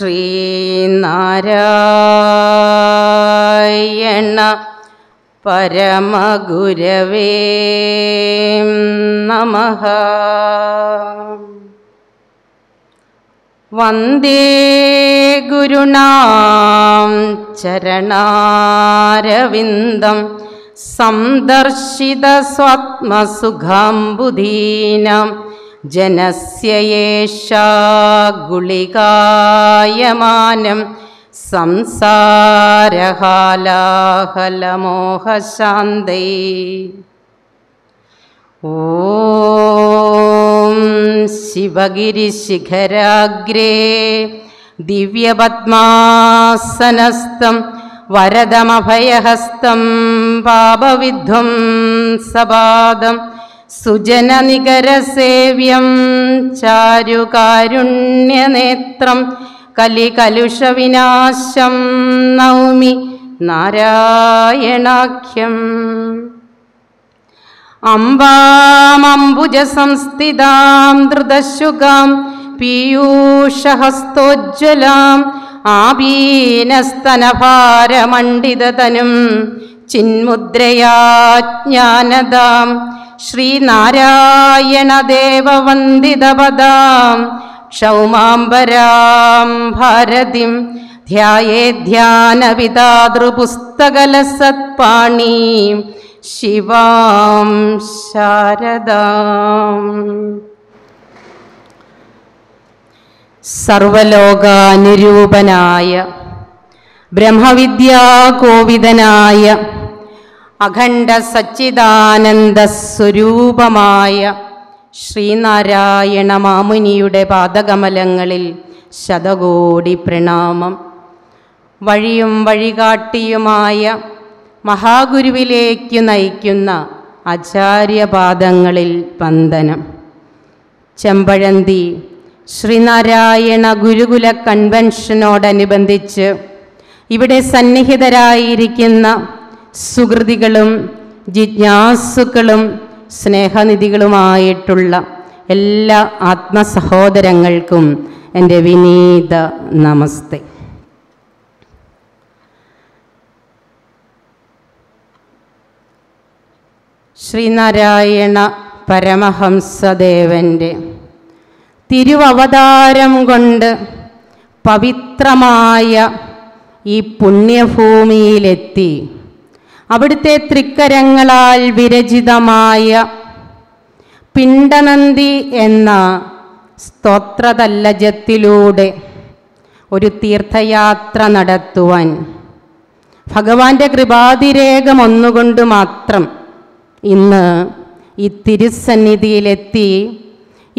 ശ്രീനാരായണ പരമഗുരവേ നമ വന്ദേ ഗുരുണാം ചരണാരവിന്ദം സന്ദർശിത ബുധീനം जनस्य एषा गुलिकायमानं संसारकालाहलमोहशा शिवगिरिशिखराग्रे दिव्यपद्मासनस्तं वरदमभयहस्तं सपादम् സുജനനികരസേവ്യം ചാരുകാരുണ്യനേത്രം കലികലുഷവിനാശം നൗമി നാരായണാഖ്യം സംസ്ഥിതാം ധൃതശുഖാം പീയൂഷഹസ്തോജ്വലാം ആബീനസ്തനഭാരമണ്ഡിതതനും ചിന്മുദ്രയാജ്ഞാനദാം श्रीनारायणदेववन्दितपदां क्षौमाम्बरां भारतिं ध्याये ध्यानविदातृपुस्तकलसत्पाणीं शिवां शारदाम् സർവലോകാനുരൂപനായ ബ്രഹ്മവിദ്യാകോവിതനായ അഖണ്ഡ സച്ചിദാനന്ദ സ്വരൂപമായ ശ്രീനാരായണ മാമുനിയുടെ പാദകമലങ്ങളിൽ ശതകോടി പ്രണാമം വഴിയും വഴികാട്ടിയുമായ മഹാഗുരുവിലേക്ക് നയിക്കുന്ന ആചാര്യപാദങ്ങളിൽ വന്ദനം ചെമ്പഴന്തി ശ്രീനാരായണ ഗുരുകുല കൺവെൻഷനോടനുബന്ധിച്ച് ഇവിടെ സന്നിഹിതരായിരിക്കുന്ന സുഹൃതികളും ജിജ്ഞാസുക്കളും സ്നേഹനിധികളുമായിട്ടുള്ള എല്ലാ ആത്മസഹോദരങ്ങൾക്കും എൻ്റെ വിനീത നമസ്തേ ശ്രീനാരായണ പരമഹംസദേവൻ്റെ തിരുവവതാരം കൊണ്ട് പവിത്രമായ ഈ പുണ്യഭൂമിയിലെത്തി അവിടുത്തെ തൃക്കരങ്ങളാൽ വിരചിതമായ പിണ്ടനന്തി എന്ന സ്തോത്രതല്ലജത്തിലൂടെ ഒരു തീർത്ഥയാത്ര നടത്തുവാൻ ഭഗവാന്റെ കൃപാതിരേഖം ഒന്നുകൊണ്ട് മാത്രം ഇന്ന് ഈ തിരുസന്നിധിയിലെത്തി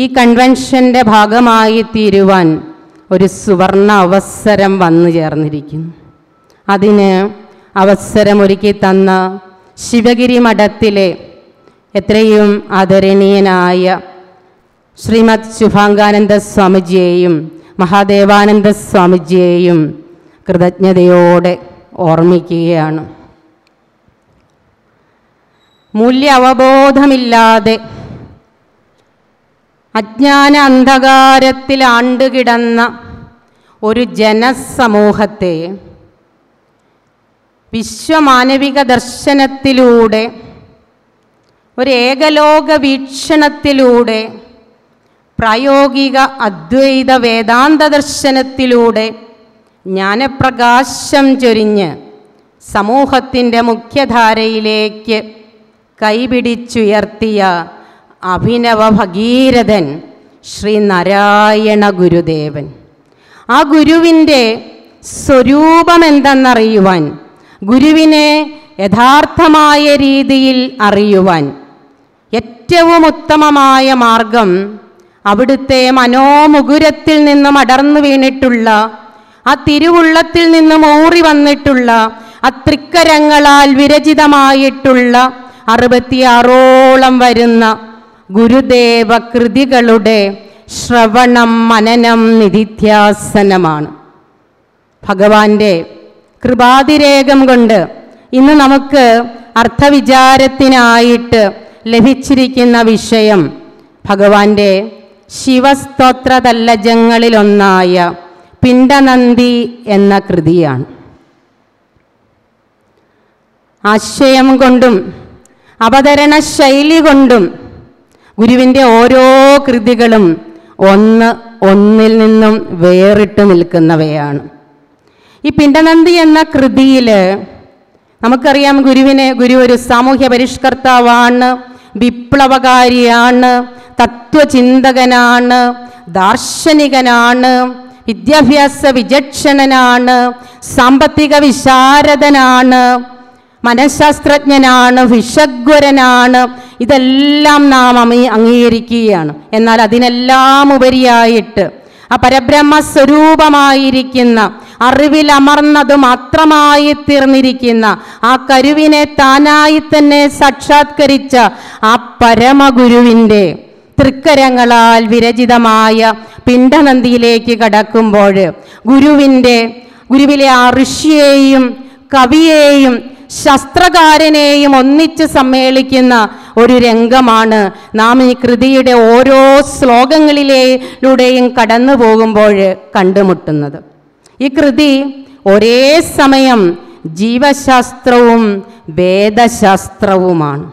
ഈ കൺവെൻഷൻ്റെ ഭാഗമായി തീരുവാൻ ഒരു സുവർണ അവസരം വന്നു ചേർന്നിരിക്കുന്നു അതിന് അവസരമൊരുക്കി തന്ന ശിവഗിരി മഠത്തിലെ എത്രയും ആദരണീയനായ ശ്രീമദ് ശുഭാംഗാനന്ദ സ്വാമിജിയെയും മഹാദേവാനന്ദ സ്വാമിജിയെയും കൃതജ്ഞതയോടെ ഓർമ്മിക്കുകയാണ് മൂല്യ അവബോധമില്ലാതെ അജ്ഞാന അന്ധകാരത്തിൽ ആണ്ടുകിടന്ന ഒരു ജനസമൂഹത്തെ വിശ്വമാനവിക ദർശനത്തിലൂടെ ഒരു ഏകലോക വീക്ഷണത്തിലൂടെ പ്രായോഗിക അദ്വൈത വേദാന്ത ദർശനത്തിലൂടെ ജ്ഞാനപ്രകാശം ചൊരിഞ്ഞ് സമൂഹത്തിൻ്റെ മുഖ്യധാരയിലേക്ക് കൈപിടിച്ചുയർത്തിയ അഭിനവ ഭഗീരഥൻ ശ്രീ നാരായണ ഗുരുദേവൻ ആ ഗുരുവിൻ്റെ സ്വരൂപമെന്തെന്നറിയുവാൻ ഗുരുവിനെ യഥാർത്ഥമായ രീതിയിൽ അറിയുവാൻ ഏറ്റവും ഉത്തമമായ മാർഗം അവിടുത്തെ മനോമുകുരത്തിൽ നിന്നും അടർന്നു വീണിട്ടുള്ള ആ തിരുവുള്ളത്തിൽ നിന്നും ഊറി വന്നിട്ടുള്ള ആ തൃക്കരങ്ങളാൽ വിരചിതമായിട്ടുള്ള അറുപത്തിയാറോളം വരുന്ന ഗുരുദേവ കൃതികളുടെ ശ്രവണം മനനം നിധിധ്യാസനമാണ് ഭഗവാന്റെ കൃപാതിരേകം കൊണ്ട് ഇന്ന് നമുക്ക് അർത്ഥവിചാരത്തിനായിട്ട് ലഭിച്ചിരിക്കുന്ന വിഷയം ഭഗവാന്റെ ശിവസ്തോത്രതല്ലജങ്ങളിലൊന്നായ പിണ്ടനന്ദി എന്ന കൃതിയാണ് ആശയം കൊണ്ടും അവതരണ ശൈലി കൊണ്ടും ഗുരുവിൻ്റെ ഓരോ കൃതികളും ഒന്ന് ഒന്നിൽ നിന്നും വേറിട്ട് നിൽക്കുന്നവയാണ് ഈ പിണ്ടനന്ദി എന്ന കൃതിയിൽ നമുക്കറിയാം ഗുരുവിനെ ഗുരു ഒരു സാമൂഹ്യ പരിഷ്കർത്താവാണ് വിപ്ലവകാരിയാണ് തത്വചിന്തകനാണ് ദാർശനികനാണ് വിദ്യാഭ്യാസ വിചക്ഷണനാണ് സാമ്പത്തിക വിശാരദനാണ് മനഃശാസ്ത്രജ്ഞനാണ് വിഷഗ്വരനാണ് ഇതെല്ലാം നാം അമീ അംഗീകരിക്കുകയാണ് എന്നാൽ അതിനെല്ലാം ഉപരിയായിട്ട് ആ പരബ്രഹ്മ സ്വരൂപമായിരിക്കുന്ന അറിവിലമർന്നതും മാത്രമായി തീർന്നിരിക്കുന്ന ആ കരുവിനെ താനായി തന്നെ സാക്ഷാത്കരിച്ച ആ പരമഗുരുവിൻ്റെ തൃക്കരങ്ങളാൽ വിരചിതമായ പിണ്ടനന്ദിയിലേക്ക് കടക്കുമ്പോൾ ഗുരുവിൻ്റെ ഗുരുവിലെ ആ ഋഷിയെയും കവിയെയും ശസ്ത്രകാരനെയും ഒന്നിച്ച് സമ്മേളിക്കുന്ന ഒരു രംഗമാണ് നാം ഈ കൃതിയുടെ ഓരോ ശ്ലോകങ്ങളിലൂടെയും കടന്നു പോകുമ്പോൾ കണ്ടുമുട്ടുന്നത് ഈ കൃതി ഒരേ സമയം ജീവശാസ്ത്രവും വേദശാസ്ത്രവുമാണ്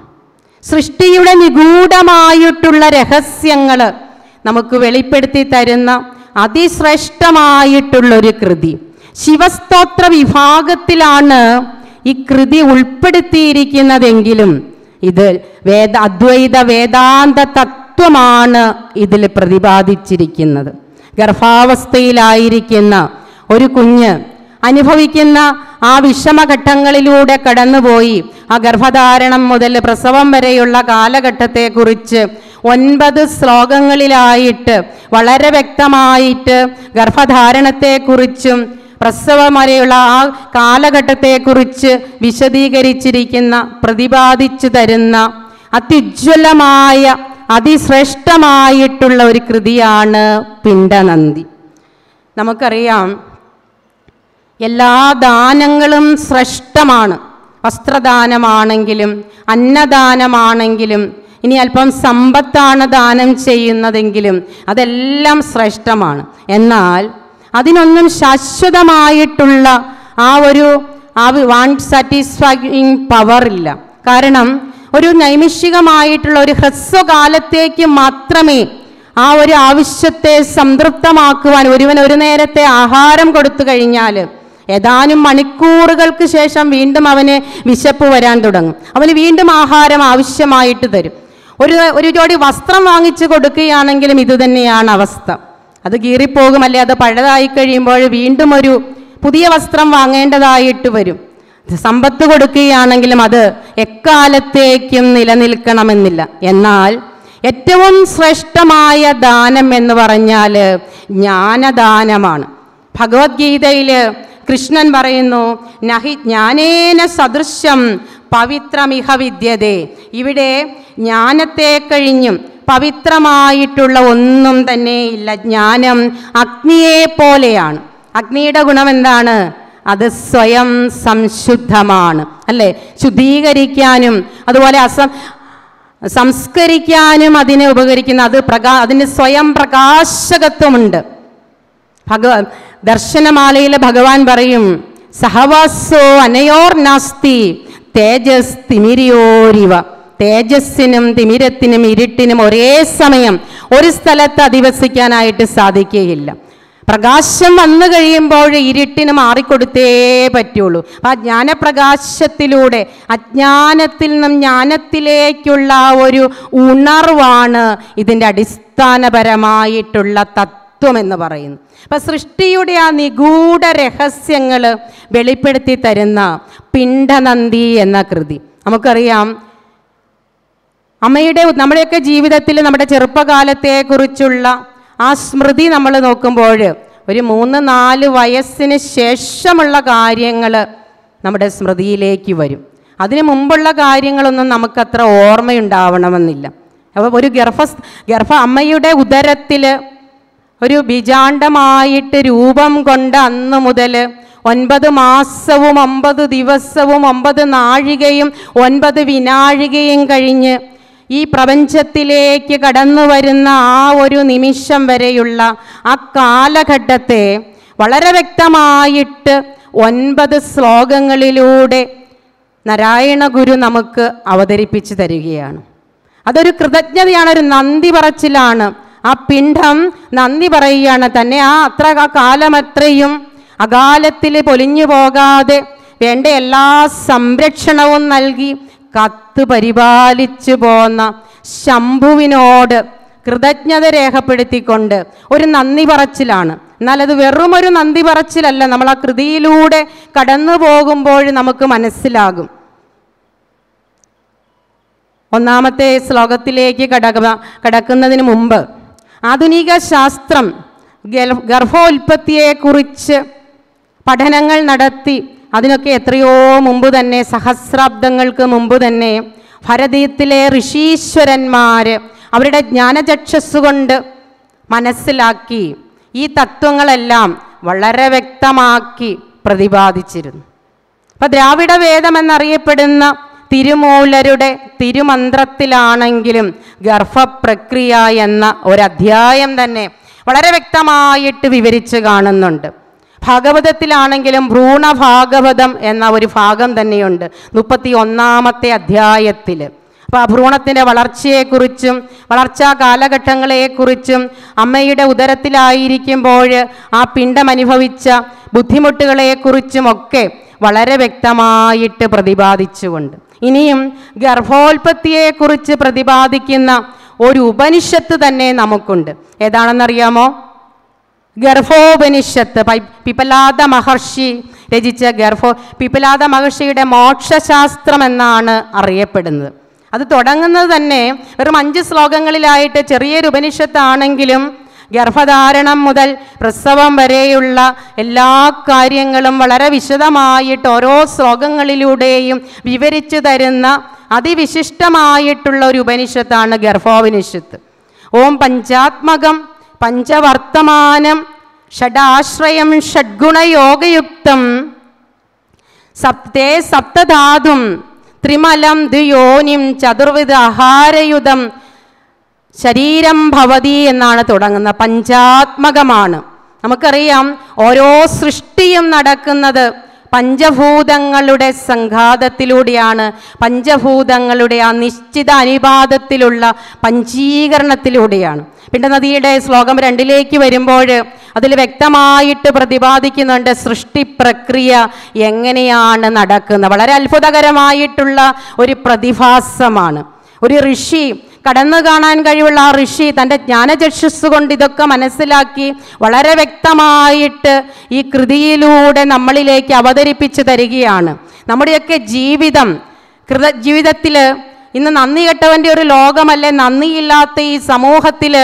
സൃഷ്ടിയുടെ നിഗൂഢമായിട്ടുള്ള രഹസ്യങ്ങൾ നമുക്ക് വെളിപ്പെടുത്തി തരുന്ന അതിശ്രേഷ്ഠമായിട്ടുള്ളൊരു കൃതി ശിവസ്തോത്ര വിഭാഗത്തിലാണ് ഈ കൃതി ഉൾപ്പെടുത്തിയിരിക്കുന്നതെങ്കിലും ഇത് വേദ അദ്വൈത വേദാന്ത തത്വമാണ് ഇതിൽ പ്രതിപാദിച്ചിരിക്കുന്നത് ഗർഭാവസ്ഥയിലായിരിക്കുന്ന ഒരു കുഞ്ഞ് അനുഭവിക്കുന്ന ആ വിഷമഘട്ടങ്ങളിലൂടെ കടന്നുപോയി ആ ഗർഭധാരണം മുതൽ പ്രസവം വരെയുള്ള കാലഘട്ടത്തെക്കുറിച്ച് ഒൻപത് ശ്ലോകങ്ങളിലായിട്ട് വളരെ വ്യക്തമായിട്ട് ഗർഭധാരണത്തെക്കുറിച്ചും പ്രസവം വരെയുള്ള ആ കാലഘട്ടത്തെക്കുറിച്ച് വിശദീകരിച്ചിരിക്കുന്ന പ്രതിപാദിച്ചു തരുന്ന അത്യുജ്വലമായ അതിശ്രേഷ്ഠമായിട്ടുള്ള ഒരു കൃതിയാണ് പിണ്ടനന്ദി നമുക്കറിയാം എല്ലാ ദാനങ്ങളും ശ്രേഷ്ഠമാണ് വസ്ത്രദാനമാണെങ്കിലും അന്നദാനമാണെങ്കിലും ഇനി അല്പം സമ്പത്താണ് ദാനം ചെയ്യുന്നതെങ്കിലും അതെല്ലാം ശ്രേഷ്ഠമാണ് എന്നാൽ അതിനൊന്നും ശാശ്വതമായിട്ടുള്ള ആ ഒരു ആ വാണ്ട് സാറ്റിസ്ഫൈങ് പവർ ഇല്ല കാരണം ഒരു നൈമിഷികമായിട്ടുള്ള ഒരു ഹ്രസ്വകാലത്തേക്ക് മാത്രമേ ആ ഒരു ആവശ്യത്തെ സംതൃപ്തമാക്കുവാൻ ഒരുവൻ ഒരു നേരത്തെ ആഹാരം കൊടുത്തു കഴിഞ്ഞാൽ ഏതാനും മണിക്കൂറുകൾക്ക് ശേഷം വീണ്ടും അവന് വിശപ്പ് വരാൻ തുടങ്ങും അവന് വീണ്ടും ആഹാരം ആവശ്യമായിട്ട് തരും ഒരു ഒരു ജോഡി വസ്ത്രം വാങ്ങിച്ചു കൊടുക്കുകയാണെങ്കിലും ഇതുതന്നെയാണ് അവസ്ഥ അത് കീറിപ്പോകും അല്ലെ അത് പഴയതായി കഴിയുമ്പോൾ വീണ്ടും ഒരു പുതിയ വസ്ത്രം വാങ്ങേണ്ടതായിട്ട് വരും സമ്പത്ത് കൊടുക്കുകയാണെങ്കിലും അത് എക്കാലത്തേക്കും നിലനിൽക്കണമെന്നില്ല എന്നാൽ ഏറ്റവും ശ്രേഷ്ഠമായ ദാനം എന്ന് പറഞ്ഞാൽ ജ്ഞാനദാനമാണ് ഭഗവത്ഗീതയിൽ കൃഷ്ണൻ പറയുന്നു നഹി ജ്ഞാനേന സദൃശ്യം പവിത്രമിഹ വിദ്യതേ ഇവിടെ ജ്ഞാനത്തെ കഴിഞ്ഞും പവിത്രമായിട്ടുള്ള ഒന്നും തന്നെ ഇല്ല ജ്ഞാനം അഗ്നിയെ പോലെയാണ് അഗ്നിയുടെ ഗുണം എന്താണ് അത് സ്വയം സംശുദ്ധമാണ് അല്ലേ ശുദ്ധീകരിക്കാനും അതുപോലെ അസം സംസ്കരിക്കാനും അതിനെ ഉപകരിക്കുന്ന അത് പ്രകാ അതിന് സ്വയം പ്രകാശകത്വമുണ്ട് ഭഗവ ദർശനമാലയിലെ ഭഗവാൻ പറയും സഹവാസോ അനയോർ നാസ്തി തേജസ് തിമിരിയോരിവ തേജസ്സിനും തിമിരത്തിനും ഇരുട്ടിനും ഒരേ സമയം ഒരു സ്ഥലത്ത് അധിവസിക്കാനായിട്ട് സാധിക്കുകയില്ല പ്രകാശം വന്നു കഴിയുമ്പോൾ ഇരുട്ടിന് മാറിക്കൊടുത്തേ പറ്റുള്ളൂ അപ്പം ആ ജ്ഞാനപ്രകാശത്തിലൂടെ അജ്ഞാനത്തിൽ നിന്നും ജ്ഞാനത്തിലേക്കുള്ള ഒരു ഉണർവാണ് ഇതിൻ്റെ അടിസ്ഥാനപരമായിട്ടുള്ള തത്വം തത്വം എന്ന് പറയുന്നു അപ്പൊ സൃഷ്ടിയുടെ ആ നിഗൂഢ രഹസ്യങ്ങൾ വെളിപ്പെടുത്തി തരുന്ന പിണ്ടനന്ദി എന്ന കൃതി നമുക്കറിയാം അമ്മയുടെ നമ്മുടെയൊക്കെ ജീവിതത്തിൽ നമ്മുടെ ചെറുപ്പകാലത്തെക്കുറിച്ചുള്ള ആ സ്മൃതി നമ്മൾ നോക്കുമ്പോൾ ഒരു മൂന്ന് നാല് വയസ്സിന് ശേഷമുള്ള കാര്യങ്ങൾ നമ്മുടെ സ്മൃതിയിലേക്ക് വരും അതിനു മുമ്പുള്ള കാര്യങ്ങളൊന്നും നമുക്കത്ര ഓർമ്മയുണ്ടാവണമെന്നില്ല അപ്പോൾ ഒരു ഗർഭ ഗർഭ അമ്മയുടെ ഉദരത്തിൽ ഒരു ബിജാണ്ടമായിട്ട് രൂപം കൊണ്ട് അന്ന് മുതൽ ഒൻപത് മാസവും ഒമ്പത് ദിവസവും ഒമ്പത് നാഴികയും ഒൻപത് വിനാഴികയും കഴിഞ്ഞ് ഈ പ്രപഞ്ചത്തിലേക്ക് കടന്നു വരുന്ന ആ ഒരു നിമിഷം വരെയുള്ള ആ കാലഘട്ടത്തെ വളരെ വ്യക്തമായിട്ട് ഒൻപത് ശ്ലോകങ്ങളിലൂടെ നാരായണ ഗുരു നമുക്ക് അവതരിപ്പിച്ചു തരികയാണ് അതൊരു കൃതജ്ഞതയാണ് ഒരു നന്ദി പറച്ചിലാണ് ആ പിണ്ഡം നന്ദി പറയുകയാണ് തന്നെ ആ അത്ര കാലമത്രയും അകാലത്തിൽ പൊലിഞ്ഞു പോകാതെ വേണ്ട എല്ലാ സംരക്ഷണവും നൽകി കത്ത് പരിപാലിച്ചു പോന്ന ശംഭുവിനോട് കൃതജ്ഞത രേഖപ്പെടുത്തിക്കൊണ്ട് ഒരു നന്ദി പറച്ചിലാണ് എന്നാൽ അത് വെറുമൊരു നന്ദി പറച്ചിലല്ല നമ്മൾ ആ കൃതിയിലൂടെ കടന്നു പോകുമ്പോൾ നമുക്ക് മനസ്സിലാകും ഒന്നാമത്തെ ശ്ലോകത്തിലേക്ക് കടക കടക്കുന്നതിന് മുമ്പ് ആധുനിക ശാസ്ത്രം ഗർഭോൽപത്തിയെക്കുറിച്ച് പഠനങ്ങൾ നടത്തി അതിനൊക്കെ എത്രയോ മുമ്പ് തന്നെ സഹസ്രാബ്ദങ്ങൾക്ക് മുമ്പ് തന്നെ ഭരതീയത്തിലെ ഋഷീശ്വരന്മാർ അവരുടെ ജ്ഞാനചക്ഷസ്സുകൊണ്ട് മനസ്സിലാക്കി ഈ തത്വങ്ങളെല്ലാം വളരെ വ്യക്തമാക്കി പ്രതിപാദിച്ചിരുന്നു അപ്പോൾ ദ്രാവിഡ വേദമെന്നറിയപ്പെടുന്ന തിരുമൂലരുടെ തിരുമന്ത്രത്തിലാണെങ്കിലും ഗർഭപ്രക്രിയ എന്ന ഒരധ്യായം തന്നെ വളരെ വ്യക്തമായിട്ട് വിവരിച്ച് കാണുന്നുണ്ട് ഭാഗവതത്തിലാണെങ്കിലും ഭ്രൂണഭാഗവതം എന്ന ഒരു ഭാഗം തന്നെയുണ്ട് മുപ്പത്തി ഒന്നാമത്തെ അധ്യായത്തിൽ അപ്പോൾ ഭ്രൂണത്തിൻ്റെ വളർച്ചയെക്കുറിച്ചും വളർച്ചാ കാലഘട്ടങ്ങളെക്കുറിച്ചും അമ്മയുടെ ഉദരത്തിലായിരിക്കുമ്പോൾ ആ പിണ്ടം അനുഭവിച്ച ബുദ്ധിമുട്ടുകളെക്കുറിച്ചും ഒക്കെ വളരെ വ്യക്തമായിട്ട് പ്രതിപാദിച്ചുകൊണ്ട് ഇനിയും ഗർഭോൽപത്തിയെക്കുറിച്ച് പ്രതിപാദിക്കുന്ന ഒരു ഉപനിഷത്ത് തന്നെ നമുക്കുണ്ട് ഏതാണെന്നറിയാമോ ഗർഭോപനിഷത്ത് പിപ്പലാദ മഹർഷി രചിച്ച ഗർഭോ പിപ്പലാദ മഹർഷിയുടെ മോക്ഷശാസ്ത്രം എന്നാണ് അറിയപ്പെടുന്നത് അത് തുടങ്ങുന്നത് തന്നെ വെറും അഞ്ച് ശ്ലോകങ്ങളിലായിട്ട് ചെറിയൊരു ഉപനിഷത്താണെങ്കിലും ഗർഭധാരണം മുതൽ പ്രസവം വരെയുള്ള എല്ലാ കാര്യങ്ങളും വളരെ വിശദമായിട്ട് ഓരോ ശ്ലോകങ്ങളിലൂടെയും വിവരിച്ചു തരുന്ന അതിവിശിഷ്ടമായിട്ടുള്ള ഒരു ഉപനിഷത്താണ് ഗർഭോപനിഷത്ത് ഓം പഞ്ചാത്മകം പഞ്ചവർത്തമാനം ഷഡാശ്രയം ഷഡ്ഗുണയോഗയുക്തം സപ്തേ സപ്തധാതും ത്രിമലം ദ്വിയോനിം ചതുർവിധ ആഹാരയുധം ശരീരം ഭവതി എന്നാണ് തുടങ്ങുന്നത് പഞ്ചാത്മകമാണ് നമുക്കറിയാം ഓരോ സൃഷ്ടിയും നടക്കുന്നത് പഞ്ചഭൂതങ്ങളുടെ സംഘാതത്തിലൂടെയാണ് പഞ്ചഭൂതങ്ങളുടെ ആ നിശ്ചിത അനുപാതത്തിലുള്ള പഞ്ചീകരണത്തിലൂടെയാണ് പിന്നെ നദിയുടെ ശ്ലോകം രണ്ടിലേക്ക് വരുമ്പോൾ അതിൽ വ്യക്തമായിട്ട് പ്രതിപാദിക്കുന്നുണ്ട് സൃഷ്ടി പ്രക്രിയ എങ്ങനെയാണ് നടക്കുന്നത് വളരെ അത്ഭുതകരമായിട്ടുള്ള ഒരു പ്രതിഭാസമാണ് ഒരു ഋഷി കടന്നു കാണാൻ കഴിവുള്ള ആ ഋഷി തൻ്റെ ജ്ഞാനചക്ഷസ് കൊണ്ട് ഇതൊക്കെ മനസ്സിലാക്കി വളരെ വ്യക്തമായിട്ട് ഈ കൃതിയിലൂടെ നമ്മളിലേക്ക് അവതരിപ്പിച്ചു തരികയാണ് നമ്മുടെയൊക്കെ ജീവിതം കൃത ജീവിതത്തിൽ ഇന്ന് നന്ദി കെട്ടവൻ്റെ ഒരു ലോകമല്ലേ നന്ദിയില്ലാത്ത ഈ സമൂഹത്തിൽ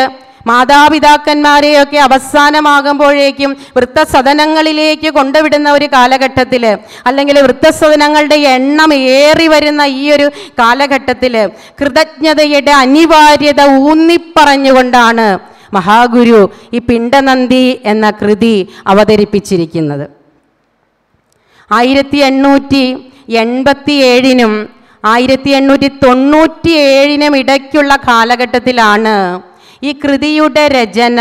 മാതാപിതാക്കന്മാരെയൊക്കെ അവസാനമാകുമ്പോഴേക്കും വൃത്തസദനങ്ങളിലേക്ക് കൊണ്ടുവിടുന്ന ഒരു കാലഘട്ടത്തിൽ അല്ലെങ്കിൽ വൃത്തസദനങ്ങളുടെ എണ്ണം ഏറി വരുന്ന ഈ ഒരു കാലഘട്ടത്തിൽ കൃതജ്ഞതയുടെ അനിവാര്യത ഊന്നിപ്പറഞ്ഞുകൊണ്ടാണ് മഹാഗുരു ഈ പിണ്ടനന്ദി എന്ന കൃതി അവതരിപ്പിച്ചിരിക്കുന്നത് ആയിരത്തി എണ്ണൂറ്റി എൺപത്തി ഏഴിനും ആയിരത്തി എണ്ണൂറ്റി തൊണ്ണൂറ്റി ഏഴിനും ഇടയ്ക്കുള്ള കാലഘട്ടത്തിലാണ് ഈ കൃതിയുടെ രചന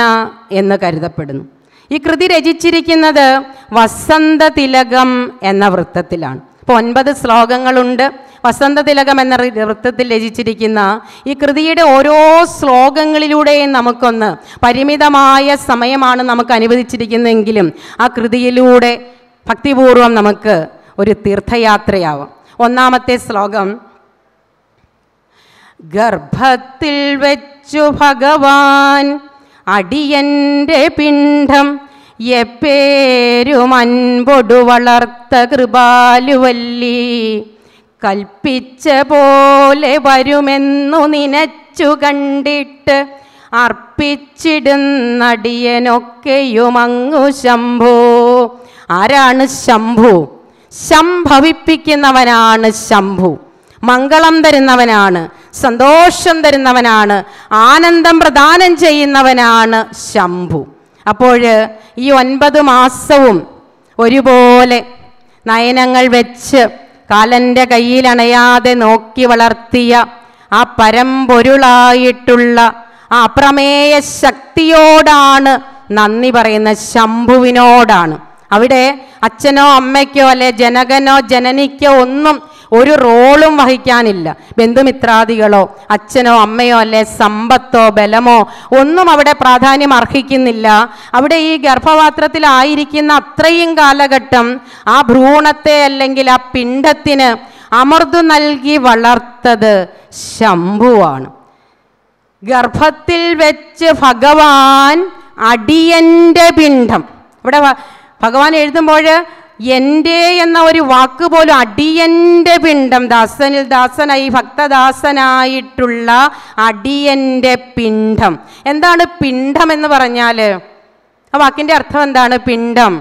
എന്ന് കരുതപ്പെടുന്നു ഈ കൃതി രചിച്ചിരിക്കുന്നത് വസന്ത തിലകം എന്ന വൃത്തത്തിലാണ് ഇപ്പോൾ ഒൻപത് ശ്ലോകങ്ങളുണ്ട് വസന്ത തിലകം എന്ന വൃത്തത്തിൽ രചിച്ചിരിക്കുന്ന ഈ കൃതിയുടെ ഓരോ ശ്ലോകങ്ങളിലൂടെയും നമുക്കൊന്ന് പരിമിതമായ സമയമാണ് നമുക്ക് അനുവദിച്ചിരിക്കുന്നതെങ്കിലും ആ കൃതിയിലൂടെ ഭക്തിപൂർവം നമുക്ക് ഒരു തീർത്ഥയാത്രയാവാം ഒന്നാമത്തെ ശ്ലോകം ഗർഭത്തിൽ വെച്ചു ഭഗവാൻ അടിയന്റെ പിണ്ഡം എപ്പേരുമൻപൊടു വളർത്ത കൃപാലുവല്ലി കൽപ്പിച്ച പോലെ വരുമെന്നു നിനച്ചു കണ്ടിട്ട് അർപ്പിച്ചിടുന്നടിയനൊക്കെയുമങ്ങു ശംഭു ആരാണ് ശംഭു സംഭവിപ്പിക്കുന്നവനാണ് ശംഭു മംഗളം തരുന്നവനാണ് സന്തോഷം തരുന്നവനാണ് ആനന്ദം പ്രദാനം ചെയ്യുന്നവനാണ് ശംഭു അപ്പോൾ ഈ ഒൻപത് മാസവും ഒരുപോലെ നയനങ്ങൾ വെച്ച് കാലൻ്റെ കയ്യിലണയാതെ നോക്കി വളർത്തിയ ആ പരമ്പൊരുളായിട്ടുള്ള ആ അപ്രമേയ ശക്തിയോടാണ് നന്ദി പറയുന്ന ശംഭുവിനോടാണ് അവിടെ അച്ഛനോ അമ്മയ്ക്കോ അല്ലെ ജനകനോ ജനനിക്കോ ഒന്നും ഒരു റോളും വഹിക്കാനില്ല ബന്ധുമിത്രാദികളോ അച്ഛനോ അമ്മയോ അല്ലെ സമ്പത്തോ ബലമോ ഒന്നും അവിടെ പ്രാധാന്യം അർഹിക്കുന്നില്ല അവിടെ ഈ ഗർഭപാത്രത്തിലായിരിക്കുന്ന അത്രയും കാലഘട്ടം ആ ഭ്രൂണത്തെ അല്ലെങ്കിൽ ആ പിണ്ടത്തിന് അമൃതു നൽകി വളർത്തത് ശംഭുവാണ് ഗർഭത്തിൽ വെച്ച് ഭഗവാൻ അടിയന്റെ പിണ്ഡം ഇവിടെ ഭഗവാൻ എഴുതുമ്പോൾ എൻ്റെ എന്ന ഒരു വാക്ക് പോലും അടിയൻ്റെ പിണ്ടം ദാസനിൽ ദാസനായി ഭക്തദാസനായിട്ടുള്ള അടിയൻ്റെ പിണ്ഡം എന്താണ് പിണ്ഡം എന്ന് പറഞ്ഞാൽ ആ വാക്കിൻ്റെ അർത്ഥം എന്താണ് പിണ്ഡം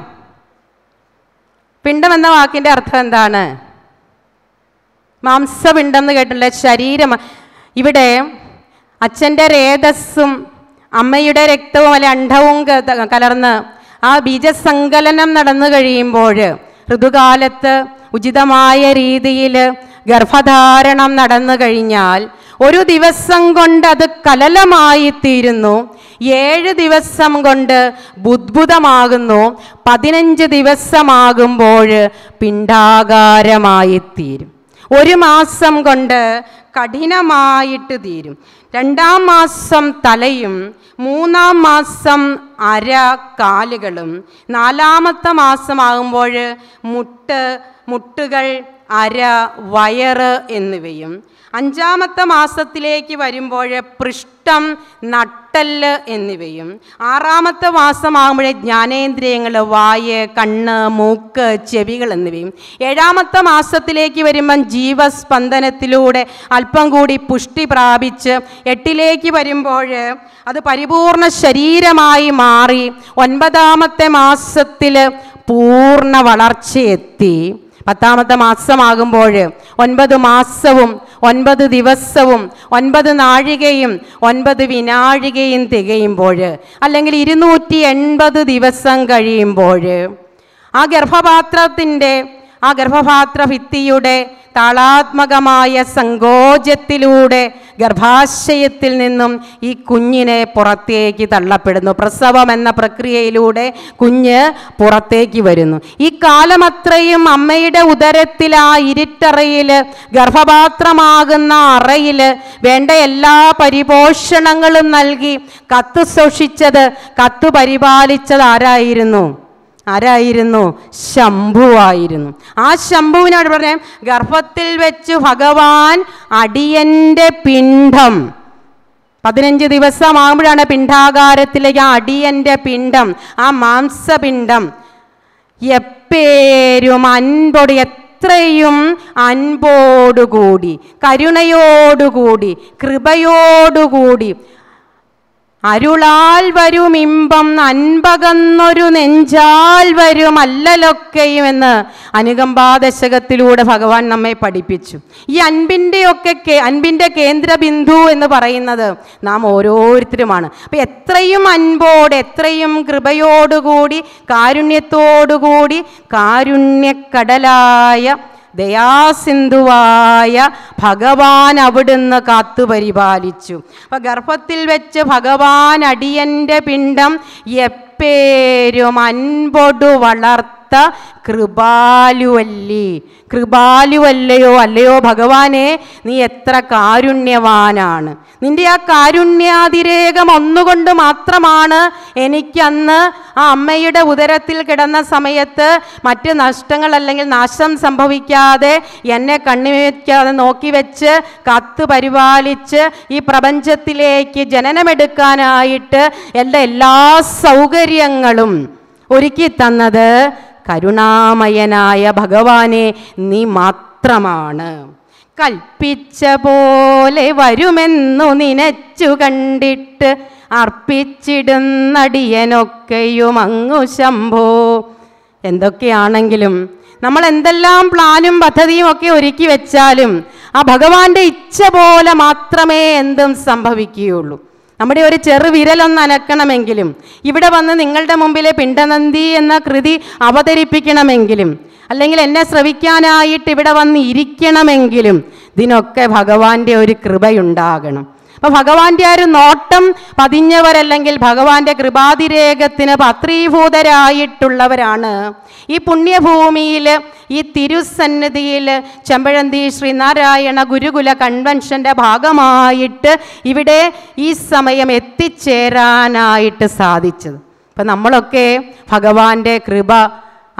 പിണ്ഡം എന്ന വാക്കിൻ്റെ അർത്ഥം എന്താണ് മാംസപിണ്ഡം എന്ന് കേട്ടില്ല ശരീരം ഇവിടെ അച്ഛൻ്റെ രേതസ്സും അമ്മയുടെ രക്തവും അല്ലെ അണ്ഡവും കലർന്ന് ആ ബീജസങ്കലനം നടന്നു കഴിയുമ്പോൾ ഋതുകാലത്ത് ഉചിതമായ രീതിയിൽ ഗർഭധാരണം നടന്നു കഴിഞ്ഞാൽ ഒരു ദിവസം കൊണ്ട് അത് കലലമായി തീരുന്നു ഏഴ് ദിവസം കൊണ്ട് ബുദ്ധുതമാകുന്നു പതിനഞ്ച് ദിവസമാകുമ്പോൾ തീരും ഒരു മാസം കൊണ്ട് കഠിനമായിട്ട് തീരും രണ്ടാം മാസം തലയും മൂന്നാം മാസം അര കാലുകളും നാലാമത്തെ മാസമാകുമ്പോൾ മുട്ട് മുട്ടുകൾ അര വയറ് എന്നിവയും അഞ്ചാമത്തെ മാസത്തിലേക്ക് വരുമ്പോൾ പൃഷ്ടം നട്ടല് എന്നിവയും ആറാമത്തെ മാസമാകുമ്പോഴേ ജ്ഞാനേന്ദ്രിയങ്ങൾ വായ് കണ്ണ് മൂക്ക് ചെവികൾ എന്നിവയും ഏഴാമത്തെ മാസത്തിലേക്ക് വരുമ്പം ജീവസ്പന്ദനത്തിലൂടെ അല്പം കൂടി പുഷ്ടി പ്രാപിച്ച് എട്ടിലേക്ക് വരുമ്പോൾ അത് പരിപൂർണ ശരീരമായി മാറി ഒൻപതാമത്തെ മാസത്തിൽ പൂർണ്ണ വളർച്ചയെത്തി പത്താമത്തെ മാസമാകുമ്പോൾ ഒൻപത് മാസവും ഒൻപത് ദിവസവും ഒൻപത് നാഴികയും ഒൻപത് വിനാഴികയും തികയുമ്പോൾ അല്ലെങ്കിൽ ഇരുന്നൂറ്റി എൺപത് ദിവസം കഴിയുമ്പോൾ ആ ഗർഭപാത്രത്തിൻ്റെ ആ ഗർഭപാത്ര ഭിത്തിയുടെ താളാത്മകമായ സങ്കോചത്തിലൂടെ ഗർഭാശയത്തിൽ നിന്നും ഈ കുഞ്ഞിനെ പുറത്തേക്ക് തള്ളപ്പെടുന്നു പ്രസവം എന്ന പ്രക്രിയയിലൂടെ കുഞ്ഞ് പുറത്തേക്ക് വരുന്നു ഈ കാലമത്രയും അമ്മയുടെ ഉദരത്തിൽ ആ ഇരുട്ടറയിൽ ഗർഭപാത്രമാകുന്ന അറയിൽ വേണ്ട എല്ലാ പരിപോഷണങ്ങളും നൽകി കത്ത് സൂക്ഷിച്ചത് കത്ത് പരിപാലിച്ചത് ആരായിരുന്നു ആരായിരുന്നു ശംഭുവായിരുന്നു ആ ശംഭുവിനോട് പറഞ്ഞേ ഗർഭത്തിൽ വെച്ച് ഭഗവാൻ അടിയന്റെ പിണ്ഡം പതിനഞ്ച് ദിവസമാകുമ്പോഴാണ് പിണ്ഡാകാരത്തിലേക്ക് ആ അടിയന്റെ പിണ്ഡം ആ മാംസപിണ്ഡം എപ്പേരും അൻപൊടി എത്രയും അൻപോടുകൂടി കരുണയോടുകൂടി കൃപയോടുകൂടി അരുളാൽ വരും ഇമ്പം അൻപകന്നൊരു നെഞ്ചാൽ വരും അല്ലലൊക്കെയും എന്ന് അനുകമ്പാദശകത്തിലൂടെ ഭഗവാൻ നമ്മെ പഠിപ്പിച്ചു ഈ അൻപിൻ്റെ ഒക്കെ അൻപിൻ്റെ കേന്ദ്ര ബിന്ദു എന്ന് പറയുന്നത് നാം ഓരോരുത്തരുമാണ് അപ്പം എത്രയും അൻപോട് എത്രയും കൃപയോടുകൂടി കാരുണ്യത്തോടുകൂടി കാരുണ്യക്കടലായ ദയാസിന്ധുവായ ഭഗവാൻ അവിടുന്ന് കാത്തു പരിപാലിച്ചു അപ്പൊ ഗർഭത്തിൽ വെച്ച് ഭഗവാൻ അടിയന്റെ പിണ്ടം എപ്പേരും അൻപൊടു വളർത്തി കൃപാലുവല്ലി കൃപാലുവല്ലി കൃപാലുവല്ലയോ അല്ലയോ ഭഗവാനെ നീ എത്ര കാരുണ്യവാനാണ് നിന്റെ ആ കാരുണ്യാതിരേകം ഒന്നുകൊണ്ട് മാത്രമാണ് എനിക്കന്ന് ആ അമ്മയുടെ ഉദരത്തിൽ കിടന്ന സമയത്ത് മറ്റ് നഷ്ടങ്ങൾ അല്ലെങ്കിൽ നാശം സംഭവിക്കാതെ എന്നെ കണ്ണിവെക്കാതെ നോക്കി വെച്ച് കത്ത് പരിപാലിച്ച് ഈ പ്രപഞ്ചത്തിലേക്ക് ജനനമെടുക്കാനായിട്ട് എൻ്റെ എല്ലാ സൗകര്യങ്ങളും ഒരുക്കി തന്നത് കരുണാമയനായ ഭഗവാനെ നീ മാത്രമാണ് കൽപ്പിച്ച പോലെ വരുമെന്നു നനച്ചു കണ്ടിട്ട് അർപ്പിച്ചിടുന്നടിയനൊക്കെയും അങ്ങു ശംഭോ എന്തൊക്കെയാണെങ്കിലും നമ്മൾ എന്തെല്ലാം പ്ലാനും പദ്ധതിയും ഒക്കെ ഒരുക്കി വെച്ചാലും ആ ഭഗവാന്റെ ഇച്ഛ പോലെ മാത്രമേ എന്തും സംഭവിക്കുകയുള്ളൂ നമ്മുടെ ഒരു ചെറു വിരലൊന്ന് അനക്കണമെങ്കിലും ഇവിടെ വന്ന് നിങ്ങളുടെ മുമ്പിലെ പിണ്ടനന്തി എന്ന കൃതി അവതരിപ്പിക്കണമെങ്കിലും അല്ലെങ്കിൽ എന്നെ ശ്രവിക്കാനായിട്ട് ഇവിടെ വന്ന് ഇരിക്കണമെങ്കിലും ഇതിനൊക്കെ ഭഗവാന്റെ ഒരു കൃപയുണ്ടാകണം അപ്പൊ ഭഗവാന്റെ ആ ഒരു നോട്ടം പതിഞ്ഞവരല്ലെങ്കിൽ ഭഗവാന്റെ കൃപാതിരേകത്തിന് പത്രീഭൂതരായിട്ടുള്ളവരാണ് ഈ പുണ്യഭൂമിയിൽ ഈ തിരുസന്നിധിയിൽ ചെമ്പഴന്തി ശ്രീനാരായണ ഗുരുകുല കൺവെൻഷന്റെ ഭാഗമായിട്ട് ഇവിടെ ഈ സമയം എത്തിച്ചേരാനായിട്ട് സാധിച്ചത് ഇപ്പം നമ്മളൊക്കെ ഭഗവാന്റെ കൃപ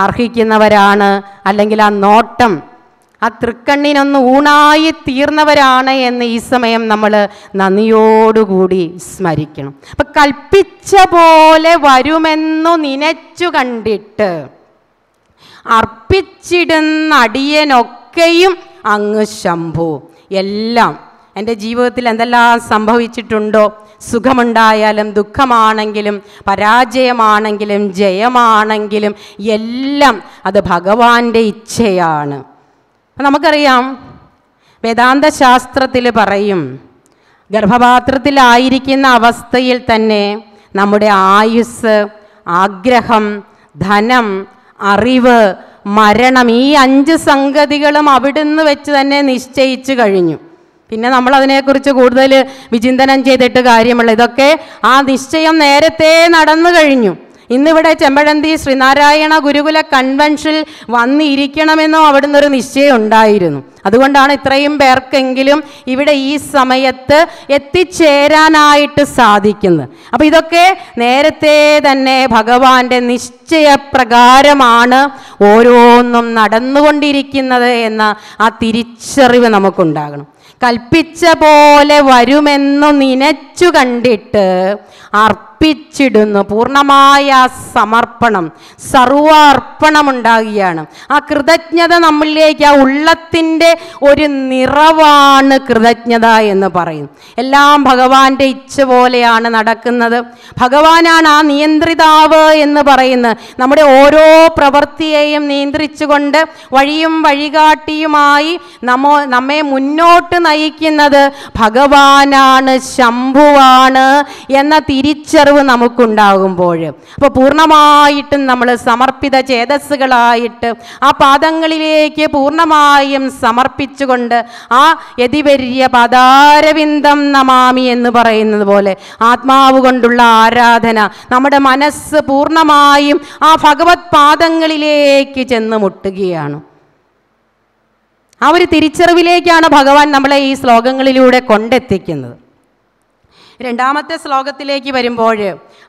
അർഹിക്കുന്നവരാണ് അല്ലെങ്കിൽ ആ നോട്ടം ആ തൃക്കണ്ണിനൊന്ന് ഊണായി തീർന്നവരാണ് എന്ന് ഈ സമയം നമ്മൾ നന്ദിയോടുകൂടി സ്മരിക്കണം അപ്പം കൽപ്പിച്ച പോലെ വരുമെന്നു നനച്ചു കണ്ടിട്ട് അർപ്പിച്ചിടുന്ന അടിയനൊക്കെയും അങ്ങ് ശംഭു എല്ലാം എൻ്റെ ജീവിതത്തിൽ എന്തെല്ലാം സംഭവിച്ചിട്ടുണ്ടോ സുഖമുണ്ടായാലും ദുഃഖമാണെങ്കിലും പരാജയമാണെങ്കിലും ജയമാണെങ്കിലും എല്ലാം അത് ഭഗവാന്റെ ഇച്ഛയാണ് നമുക്കറിയാം വേദാന്ത ശാസ്ത്രത്തിൽ പറയും ഗർഭപാത്രത്തിലായിരിക്കുന്ന അവസ്ഥയിൽ തന്നെ നമ്മുടെ ആയുസ് ആഗ്രഹം ധനം അറിവ് മരണം ഈ അഞ്ച് സംഗതികളും അവിടുന്ന് വെച്ച് തന്നെ നിശ്ചയിച്ചു കഴിഞ്ഞു പിന്നെ നമ്മൾ അതിനെക്കുറിച്ച് കൂടുതൽ വിചിന്തനം ചെയ്തിട്ട് കാര്യമുള്ള ഇതൊക്കെ ആ നിശ്ചയം നേരത്തെ നടന്നു കഴിഞ്ഞു ഇന്നിവിടെ ചെമ്പഴന്തി ശ്രീനാരായണ ഗുരുകുല കൺവെൻഷനിൽ വന്നിരിക്കണമെന്നോ അവിടുന്ന് ഒരു നിശ്ചയം ഉണ്ടായിരുന്നു അതുകൊണ്ടാണ് ഇത്രയും പേർക്കെങ്കിലും ഇവിടെ ഈ സമയത്ത് എത്തിച്ചേരാനായിട്ട് സാധിക്കുന്നത് അപ്പോൾ ഇതൊക്കെ നേരത്തെ തന്നെ ഭഗവാന്റെ നിശ്ചയപ്രകാരമാണ് ഓരോന്നും നടന്നുകൊണ്ടിരിക്കുന്നത് എന്ന ആ തിരിച്ചറിവ് നമുക്കുണ്ടാകണം കൽപ്പിച്ച പോലെ വരുമെന്നു നിനച്ചു കണ്ടിട്ട് അർത്ഥം അർപ്പിച്ചിടുന്നു പൂർണ്ണമായ സമർപ്പണം സർവാർപ്പണം ഉണ്ടാകുകയാണ് ആ കൃതജ്ഞത നമ്മളിലേക്ക് ആ ഉള്ളത്തിൻ്റെ ഒരു നിറവാണ് കൃതജ്ഞത എന്ന് പറയും എല്ലാം ഭഗവാന്റെ ഇച്ഛ പോലെയാണ് നടക്കുന്നത് ഭഗവാനാണ് ആ നിയന്ത്രിതാവ് എന്ന് പറയുന്നത് നമ്മുടെ ഓരോ പ്രവൃത്തിയെയും നിയന്ത്രിച്ചുകൊണ്ട് വഴിയും വഴികാട്ടിയുമായി നമ്മോ നമ്മെ മുന്നോട്ട് നയിക്കുന്നത് ഭഗവാനാണ് ശംഭുവാണ് എന്ന തിരിച്ചറിവ് അറിവ് നമുക്കുണ്ടാകുമ്പോൾ അപ്പോൾ പൂർണ്ണമായിട്ടും നമ്മൾ സമർപ്പിത ചേതസ്സുകളായിട്ട് ആ പാദങ്ങളിലേക്ക് പൂർണ്ണമായും സമർപ്പിച്ചുകൊണ്ട് ആ യതിവര്യ പദാരവിന്ദം നമാമി എന്ന് പറയുന്നത് പോലെ ആത്മാവ് കൊണ്ടുള്ള ആരാധന നമ്മുടെ മനസ്സ് പൂർണ്ണമായും ആ ഭഗവത് പാദങ്ങളിലേക്ക് ചെന്ന് മുട്ടുകയാണ് ആ ഒരു തിരിച്ചറിവിലേക്കാണ് ഭഗവാൻ നമ്മളെ ഈ ശ്ലോകങ്ങളിലൂടെ കൊണ്ടെത്തിക്കുന്നത് രണ്ടാമത്തെ ശ്ലോകത്തിലേക്ക് വരുമ്പോൾ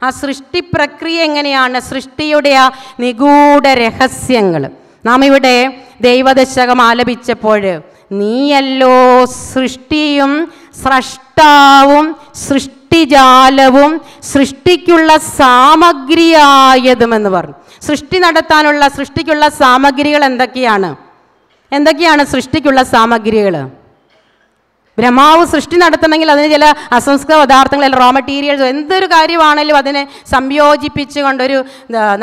ആ സൃഷ്ടി പ്രക്രിയ എങ്ങനെയാണ് സൃഷ്ടിയുടെ ആ നിഗൂഢ രഹസ്യങ്ങൾ നാം ഇവിടെ ദൈവദശകം ആലപിച്ചപ്പോൾ നീയല്ലോ സൃഷ്ടിയും സ്രഷ്ടാവും സൃഷ്ടിജാലവും സൃഷ്ടിക്കുള്ള സാമഗ്രിയായതുമെന്ന് പറഞ്ഞു സൃഷ്ടി നടത്താനുള്ള സൃഷ്ടിക്കുള്ള സാമഗ്രികൾ എന്തൊക്കെയാണ് എന്തൊക്കെയാണ് സൃഷ്ടിക്കുള്ള സാമഗ്രികൾ ബ്രഹ്മാവ് സൃഷ്ടി നടത്തണമെങ്കിൽ അതിന് ചില അസംസ്കൃത പദാർത്ഥങ്ങൾ അല്ലെങ്കിൽ റോ മെറ്റീരിയൽസ് എന്തൊരു കാര്യമാണെങ്കിലും അതിനെ സംയോജിപ്പിച്ചുകൊണ്ടൊരു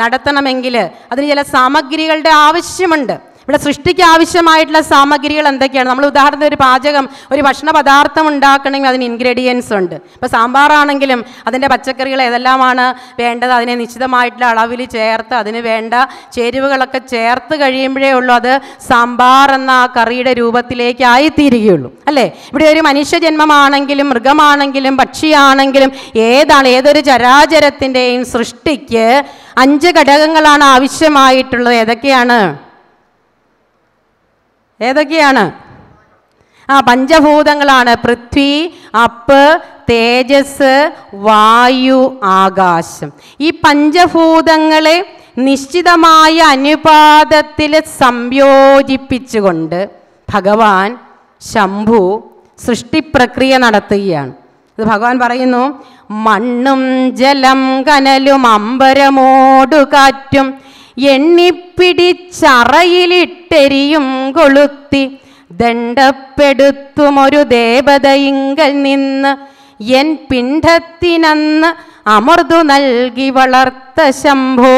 നടത്തണമെങ്കിൽ അതിന് ചില സാമഗ്രികളുടെ ആവശ്യമുണ്ട് ഇവിടെ സൃഷ്ടിക്ക് ആവശ്യമായിട്ടുള്ള സാമഗ്രികൾ എന്തൊക്കെയാണ് നമ്മൾ ഉദാഹരണത്തിന് ഒരു പാചകം ഒരു ഭക്ഷണ പദാർത്ഥം ഉണ്ടാക്കണമെങ്കിൽ അതിന് ഇൻഗ്രീഡിയൻസ് ഉണ്ട് ഇപ്പോൾ സാമ്പാറാണെങ്കിലും അതിൻ്റെ പച്ചക്കറികൾ ഏതെല്ലാമാണ് വേണ്ടത് അതിനെ നിശ്ചിതമായിട്ടുള്ള അളവിൽ ചേർത്ത് അതിന് വേണ്ട ചേരുവകളൊക്കെ ചേർത്ത് കഴിയുമ്പോഴേ ഉള്ളൂ അത് സാമ്പാർ എന്ന ആ കറിയുടെ രൂപത്തിലേക്കായി തീരുകയുള്ളൂ അല്ലേ ഇവിടെ ഒരു മനുഷ്യജന്മമാണെങ്കിലും മൃഗമാണെങ്കിലും പക്ഷിയാണെങ്കിലും ഏതാണ് ഏതൊരു ചരാചരത്തിൻ്റെയും സൃഷ്ടിക്ക് അഞ്ച് ഘടകങ്ങളാണ് ആവശ്യമായിട്ടുള്ളത് ഏതൊക്കെയാണ് ഏതൊക്കെയാണ് ആ പഞ്ചഭൂതങ്ങളാണ് പൃഥ്വി അപ്പ് തേജസ് വായു ആകാശം ഈ പഞ്ചഭൂതങ്ങളെ നിശ്ചിതമായ അനുപാതത്തിൽ സംയോജിപ്പിച്ചുകൊണ്ട് ഭഗവാൻ ശംഭു സൃഷ്ടിപ്രക്രിയ നടത്തുകയാണ് അത് ഭഗവാൻ പറയുന്നു മണ്ണും ജലം കനലും അമ്പരമോടുകാറ്റും കാറ്റും എണ്ണിപ്പിടിച്ചറയിലിട്ടെരിയും കൊളുത്തി ദണ്ഡപ്പെടുത്തുമൊരു ദേവതയിങ്കൽ നിന്ന് എൻ പിണ്ഡത്തിനന്ന് അമൃതു നൽകി വളർത്ത ശംഭോ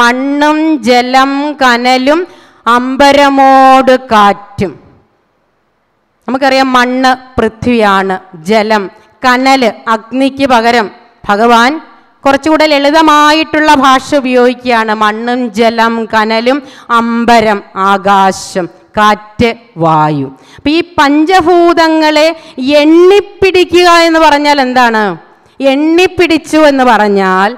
മണ്ണും ജലം കനലും അമ്പരമോട് കാറ്റും നമുക്കറിയാം മണ്ണ് പൃഥ്വിയാണ് ജലം കനൽ അഗ്നിക്ക് പകരം ഭഗവാൻ കുറച്ചുകൂടെ ലളിതമായിട്ടുള്ള ഭാഷ ഉപയോഗിക്കുകയാണ് മണ്ണും ജലം കനലും അമ്പരം ആകാശം കാറ്റ് വായു അപ്പൊ ഈ പഞ്ചഭൂതങ്ങളെ എണ്ണിപ്പിടിക്കുക എന്ന് പറഞ്ഞാൽ എന്താണ് എണ്ണിപ്പിടിച്ചു എന്ന് പറഞ്ഞാൽ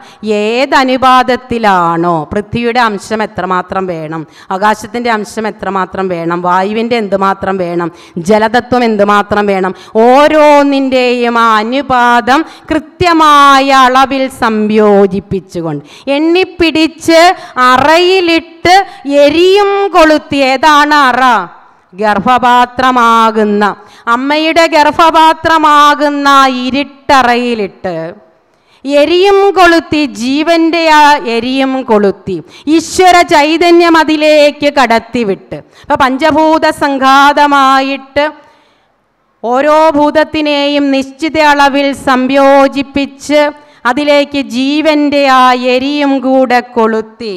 ഏതനുപാതത്തിലാണോ പൃഥ്വിയുടെ അംശം എത്രമാത്രം വേണം ആകാശത്തിൻ്റെ അംശം എത്രമാത്രം വേണം വായുവിൻ്റെ എന്തുമാത്രം വേണം ജലതത്വം എന്തുമാത്രം വേണം ഓരോന്നിൻ്റെയും ആ അനുപാതം കൃത്യമായ അളവിൽ സംയോജിപ്പിച്ചുകൊണ്ട് എണ്ണിപ്പിടിച്ച് അറയിലിട്ട് എരിയും കൊളുത്തി ഏതാണ് അറ ഗർഭപാത്രമാകുന്ന അമ്മയുടെ ഗർഭപാത്രമാകുന്ന ഇരുട്ടറയിലിട്ട് എരിയും കൊളുത്തി ജീവന്റെ ആ എരിയും കൊളുത്തി ഈശ്വര ചൈതന്യം അതിലേക്ക് കടത്തിവിട്ട് അപ്പം പഞ്ചഭൂത സംഘാതമായിട്ട് ഓരോ ഭൂതത്തിനെയും നിശ്ചിത അളവിൽ സംയോജിപ്പിച്ച് അതിലേക്ക് ജീവന്റെ ആ എരിയും കൂടെ കൊളുത്തി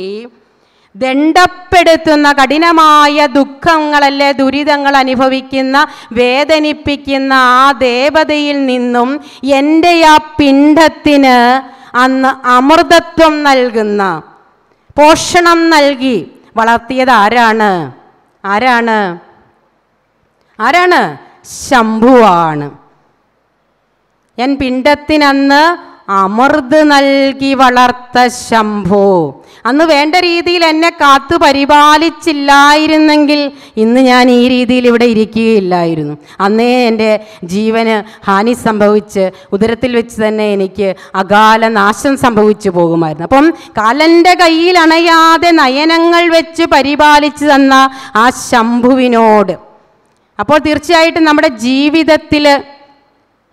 ദണ്ഡപ്പെടുത്തുന്ന കഠിനമായ ദുഃഖങ്ങളല്ലേ ദുരിതങ്ങൾ അനുഭവിക്കുന്ന വേദനിപ്പിക്കുന്ന ആ ദേവതയിൽ നിന്നും എൻ്റെ ആ പിണ്ഡത്തിന് അന്ന് അമൃതത്വം നൽകുന്ന പോഷണം നൽകി വളർത്തിയത് ആരാണ് ആരാണ് ആരാണ് ശംഭുവാണ് ഞാൻ പിണ്ടത്തിനന്ന് അമൃത് നൽകി വളർത്ത ശംഭു അന്ന് വേണ്ട രീതിയിൽ എന്നെ കാത്തു പരിപാലിച്ചില്ലായിരുന്നെങ്കിൽ ഇന്ന് ഞാൻ ഈ രീതിയിൽ ഇവിടെ ഇരിക്കുകയില്ലായിരുന്നു അന്നേ എൻ്റെ ജീവന് ഹാനി സംഭവിച്ച് ഉദരത്തിൽ വെച്ച് തന്നെ എനിക്ക് അകാല നാശം സംഭവിച്ചു പോകുമായിരുന്നു അപ്പം കാലൻ്റെ കയ്യിൽ അണയാതെ നയനങ്ങൾ വെച്ച് പരിപാലിച്ചു തന്ന ആ ശംഭുവിനോട് അപ്പോൾ തീർച്ചയായിട്ടും നമ്മുടെ ജീവിതത്തിൽ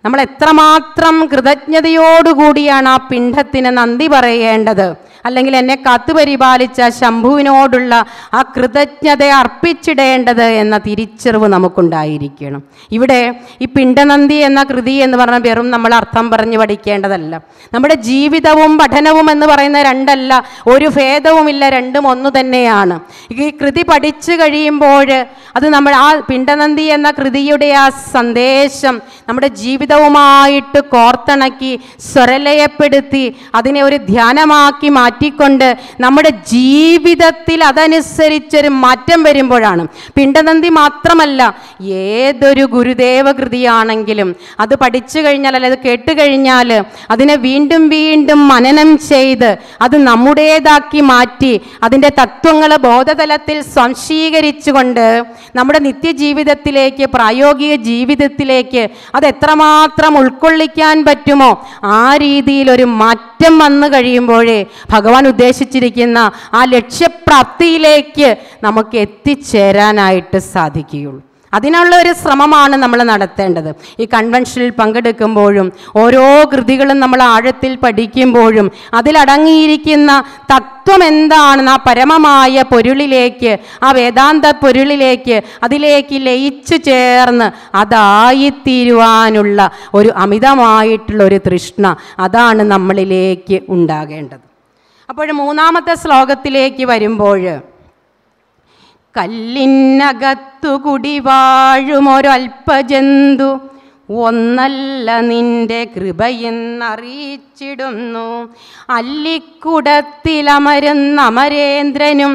നമ്മൾ എത്രമാത്രം കൃതജ്ഞതയോടുകൂടിയാണ് ആ പിണ്ഡത്തിന് നന്ദി പറയേണ്ടത് അല്ലെങ്കിൽ എന്നെ കാത്തുപരിപാലിച്ച ശംഭുവിനോടുള്ള ആ കൃതജ്ഞതയെ അർപ്പിച്ചിടേണ്ടത് എന്ന തിരിച്ചറിവ് നമുക്കുണ്ടായിരിക്കണം ഇവിടെ ഈ പിണ്ടനന്ദി എന്ന കൃതി എന്ന് പറഞ്ഞ വെറും നമ്മൾ അർത്ഥം പറഞ്ഞു പഠിക്കേണ്ടതല്ല നമ്മുടെ ജീവിതവും പഠനവും എന്ന് പറയുന്ന രണ്ടല്ല ഒരു ഭേദവുമില്ല രണ്ടും ഒന്നു തന്നെയാണ് ഈ കൃതി പഠിച്ചു കഴിയുമ്പോൾ അത് നമ്മൾ ആ പിണ്ടനന്ദി എന്ന കൃതിയുടെ ആ സന്ദേശം നമ്മുടെ ജീവിതവുമായിട്ട് കോർത്തിണക്കി സ്വരലയപ്പെടുത്തി അതിനെ ഒരു ധ്യാനമാക്കി മാറ്റി മാറ്റിക്കൊണ്ട് നമ്മുടെ ജീവിതത്തിൽ അതനുസരിച്ചൊരു മാറ്റം വരുമ്പോഴാണ് പിണ്ടനന്തി മാത്രമല്ല ഏതൊരു ഗുരുദേവ കൃതിയാണെങ്കിലും അത് പഠിച്ചു കഴിഞ്ഞാൽ അല്ലെങ്കിൽ അത് കേട്ട് കഴിഞ്ഞാൽ അതിനെ വീണ്ടും വീണ്ടും മനനം ചെയ്ത് അത് നമ്മുടേതാക്കി മാറ്റി അതിൻ്റെ തത്വങ്ങളെ ബോധതലത്തിൽ സംശീകരിച്ചുകൊണ്ട് നമ്മുടെ നിത്യജീവിതത്തിലേക്ക് പ്രായോഗിക ജീവിതത്തിലേക്ക് അത് എത്രമാത്രം ഉൾക്കൊള്ളിക്കാൻ പറ്റുമോ ആ രീതിയിൽ ഒരു മാറ്റം വന്നു കഴിയുമ്പോഴേ ഭഗ ഭഗവാൻ ഉദ്ദേശിച്ചിരിക്കുന്ന ആ ലക്ഷ്യപ്രാപ്തിയിലേക്ക് നമുക്ക് എത്തിച്ചേരാനായിട്ട് സാധിക്കുകയുള്ളൂ അതിനുള്ള ഒരു ശ്രമമാണ് നമ്മൾ നടത്തേണ്ടത് ഈ കൺവെൻഷനിൽ പങ്കെടുക്കുമ്പോഴും ഓരോ കൃതികളും നമ്മൾ ആഴത്തിൽ പഠിക്കുമ്പോഴും അതിലടങ്ങിയിരിക്കുന്ന തത്വം എന്താണ് ആ പരമമായ പൊരുളിലേക്ക് ആ വേദാന്ത പൊരുളിലേക്ക് അതിലേക്ക് ലയിച്ചു ചേർന്ന് അതായിത്തീരുവാനുള്ള ഒരു അമിതമായിട്ടുള്ള ഒരു തൃഷ്ണ അതാണ് നമ്മളിലേക്ക് ഉണ്ടാകേണ്ടത് അപ്പോൾ മൂന്നാമത്തെ ശ്ലോകത്തിലേക്ക് വരുമ്പോൾ കല്ലിനകത്തു കുടിവാഴും ഒന്നല്ല നിന്റെ കൃപയെന്നറിയിച്ചിടുന്നു അല്ലിക്കുടത്തിലമരുന്ന അമരേന്ദ്രനും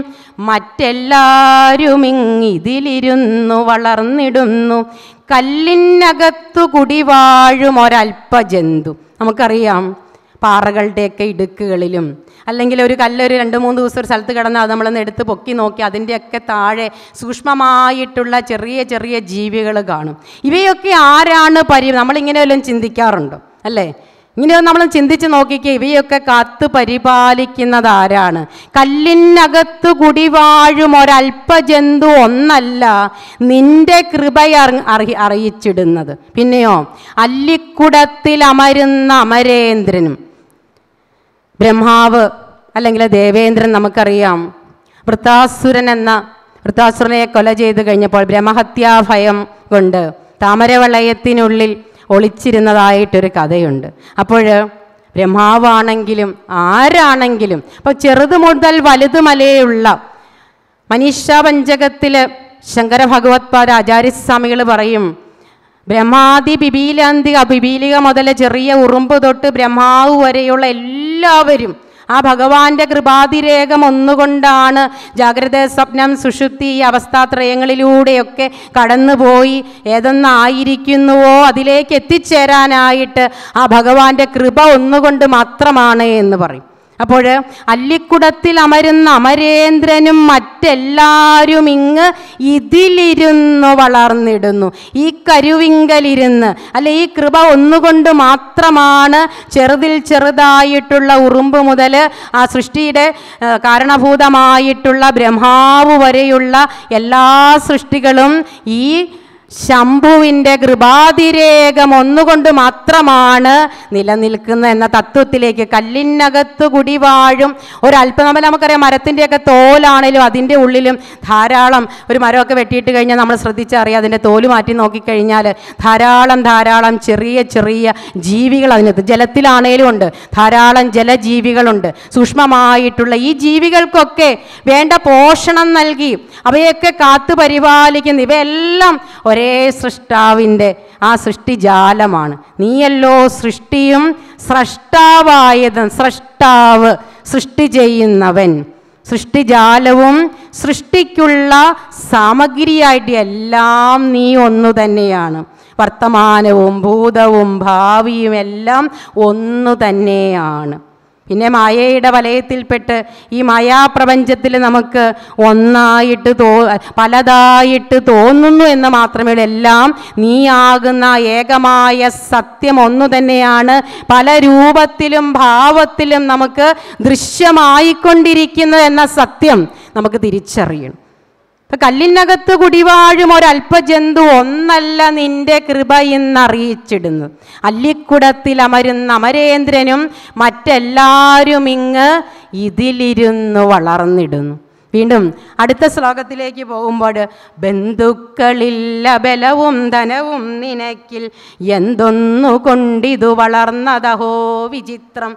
മറ്റെല്ലാരും ഇങ്ങിതിലിരുന്നു വളർന്നിടുന്നു കല്ലിനകത്തു കുടിവാഴും നമുക്കറിയാം പാറകളുടെയൊക്കെ ഇടുക്കുകളിലും അല്ലെങ്കിൽ ഒരു കല്ല് ഒരു രണ്ട് മൂന്ന് ദിവസം ഒരു സ്ഥലത്ത് കിടന്നാൽ അത് നമ്മളൊന്ന് എടുത്ത് പൊക്കി നോക്കി അതിൻ്റെയൊക്കെ താഴെ സൂക്ഷ്മമായിട്ടുള്ള ചെറിയ ചെറിയ ജീവികൾ കാണും ഇവയൊക്കെ ആരാണ് പരി നമ്മളിങ്ങനെ വല്ലതും ചിന്തിക്കാറുണ്ടോ അല്ലേ ഇങ്ങനെ നമ്മൾ ചിന്തിച്ച് നോക്കിക്കേ ഇവയൊക്കെ കാത്തു പരിപാലിക്കുന്നത് ആരാണ് കല്ലിനകത്ത് കുടിവാഴും ഒരല്പജന്തു ഒന്നല്ല നിന്റെ കൃപയർ അറി അറിയിച്ചിടുന്നത് പിന്നെയോ അല്ലിക്കുടത്തിൽ അമരുന്ന അമരേന്ദ്രനും ബ്രഹ്മാവ് അല്ലെങ്കിൽ ദേവേന്ദ്രൻ നമുക്കറിയാം വൃത്താസുരൻ എന്ന വൃത്താസുരനെ കൊല ചെയ്ത് കഴിഞ്ഞപ്പോൾ ബ്രഹ്മഹത്യാഭയം കൊണ്ട് താമരവളയത്തിനുള്ളിൽ ഒളിച്ചിരുന്നതായിട്ടൊരു കഥയുണ്ട് അപ്പോൾ ബ്രഹ്മാവാണെങ്കിലും ആരാണെങ്കിലും അപ്പോൾ ചെറുത് മുതൽ വലുത് മലയുള്ള മനീഷ പഞ്ചകത്തിൽ ശങ്കര ഭഗവത്പാദ ആചാര്യസ്വാമികൾ പറയും ബ്രഹ്മാതി ബിബീലാന്തി ബിബീലിക മുതൽ ചെറിയ ഉറുമ്പ് തൊട്ട് ബ്രഹ്മാവ് വരെയുള്ള എല്ലാവരും ആ ഭഗവാന്റെ കൃപാതിരേഖം ഒന്നുകൊണ്ടാണ് ജാഗ്രത സ്വപ്നം സുഷുപ്തി ഈ അവസ്ഥാത്രയങ്ങളിലൂടെയൊക്കെ കടന്നുപോയി ഏതെന്നായിരിക്കുന്നുവോ അതിലേക്ക് എത്തിച്ചേരാനായിട്ട് ആ ഭഗവാന്റെ കൃപ ഒന്നുകൊണ്ട് മാത്രമാണ് എന്ന് പറയും അപ്പോൾ അല്ലിക്കുടത്തിൽ അമരുന്ന അമരേന്ദ്രനും മറ്റെല്ലാവരും ഇങ്ങ് ഇതിലിരുന്ന് വളർന്നിടുന്നു ഈ കരുവിങ്കലിരുന്ന് അല്ലെ ഈ കൃപ ഒന്നുകൊണ്ട് മാത്രമാണ് ചെറുതിൽ ചെറുതായിട്ടുള്ള ഉറുമ്പ് മുതൽ ആ സൃഷ്ടിയുടെ കാരണഭൂതമായിട്ടുള്ള ബ്രഹ്മാവ് വരെയുള്ള എല്ലാ സൃഷ്ടികളും ഈ ശംഭുവിൻ്റെ കൃപാതിരേകം ഒന്നുകൊണ്ട് മാത്രമാണ് നിലനിൽക്കുന്ന എന്ന തത്വത്തിലേക്ക് കല്ലിനകത്ത് കുടിവാഴും ഒരല്പം നമ്മൾ നമുക്കറിയാം മരത്തിൻ്റെയൊക്കെ തോലാണേലും അതിൻ്റെ ഉള്ളിലും ധാരാളം ഒരു മരമൊക്കെ വെട്ടിയിട്ട് കഴിഞ്ഞാൽ നമ്മൾ ശ്രദ്ധിച്ചറിയാം അതിൻ്റെ തോല് മാറ്റി നോക്കിക്കഴിഞ്ഞാൽ ധാരാളം ധാരാളം ചെറിയ ചെറിയ ജീവികൾ അതിനകത്ത് ജലത്തിലാണേലും ഉണ്ട് ധാരാളം ജലജീവികളുണ്ട് സൂക്ഷ്മമായിട്ടുള്ള ഈ ജീവികൾക്കൊക്കെ വേണ്ട പോഷണം നൽകി അവയൊക്കെ കാത്തു പരിപാലിക്കുന്ന ഇവയെല്ലാം ഒരേ ഒരേ സൃഷ്ടാവിൻ്റെ ആ സൃഷ്ടിജാലമാണ് നീയല്ലോ സൃഷ്ടിയും സ്രഷ്ടാവായത് സ്രഷ്ടാവ് സൃഷ്ടി ചെയ്യുന്നവൻ സൃഷ്ടിജാലവും സൃഷ്ടിക്കുള്ള സാമഗ്രിയായിട്ട് എല്ലാം നീ ഒന്നു തന്നെയാണ് വർത്തമാനവും ഭൂതവും ഭാവിയും എല്ലാം ഒന്നു തന്നെയാണ് പിന്നെ മായയുടെ വലയത്തിൽപ്പെട്ട് ഈ മായാപ്രപഞ്ചത്തിൽ നമുക്ക് ഒന്നായിട്ട് തോ പലതായിട്ട് തോന്നുന്നു എന്ന് മാത്രമേ എല്ലാം നീയാകുന്ന ഏകമായ സത്യം ഒന്നു തന്നെയാണ് പല രൂപത്തിലും ഭാവത്തിലും നമുക്ക് ദൃശ്യമായിക്കൊണ്ടിരിക്കുന്നു എന്ന സത്യം നമുക്ക് തിരിച്ചറിയണം ഇപ്പൊ കല്ലിനകത്ത് കുടിവാഴും ജന്തു ഒന്നല്ല നിന്റെ കൃപ എന്നറിയിച്ചിടുന്നു അല്ലിക്കുടത്തിൽ അമരുന്ന അമരേന്ദ്രനും മറ്റെല്ലാരും ഇങ്ങ് ഇതിലിരുന്ന് വളർന്നിടുന്നു വീണ്ടും അടുത്ത ശ്ലോകത്തിലേക്ക് പോകുമ്പോൾ ബന്ധുക്കളില്ല ബലവും ധനവും നിനക്കിൽ എന്തൊന്നു കൊണ്ടിതു വളർന്നതഹോ വിചിത്രം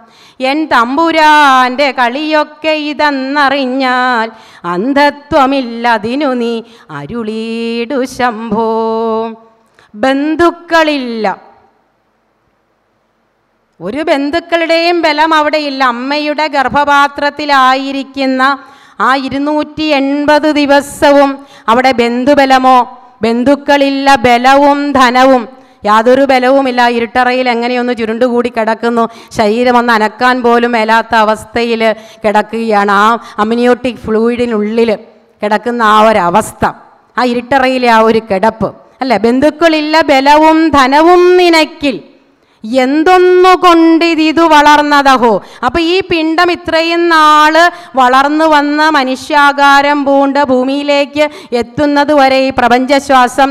എൻ തമ്പുരാൻ്റെ കളിയൊക്കെ ഇതെന്നറിഞ്ഞാൽ അന്ധത്വമില്ലതിനു നീ അരുളീടു ശംഭോ ബന്ധുക്കളില്ല ഒരു ബന്ധുക്കളുടെയും ബലം അവിടെയില്ല അമ്മയുടെ ഗർഭപാത്രത്തിലായിരിക്കുന്ന ആ ഇരുന്നൂറ്റി എൺപത് ദിവസവും അവിടെ ബന്ധുബലമോ ബന്ധുക്കളില്ല ബലവും ധനവും യാതൊരു ബലവുമില്ല ഇരുട്ടറയിൽ എങ്ങനെയൊന്ന് ചുരുണ്ടുകൂടി കിടക്കുന്നു ശരീരം ഒന്ന് അനക്കാൻ പോലും മേലാത്ത അവസ്ഥയിൽ കിടക്കുകയാണ് ആ അമിനിയോട്ടിക് ഫ്ലൂയിഡിനുള്ളിൽ കിടക്കുന്ന ആ ഒരവസ്ഥ ആ ഇരുട്ടറയിലെ ആ ഒരു കിടപ്പ് അല്ലേ ബന്ധുക്കളില്ല ബലവും ധനവും നിനക്കിൽ എന്തൊന്നുകൊണ്ടിതിതു വളർന്നതഹോ അപ്പോൾ ഈ പിണ്ടം ഇത്രയും നാള് വളർന്നു വന്ന മനുഷ്യാകാരം പൂണ്ട് ഭൂമിയിലേക്ക് എത്തുന്നത് വരെ ഈ പ്രപഞ്ചശ്വാസം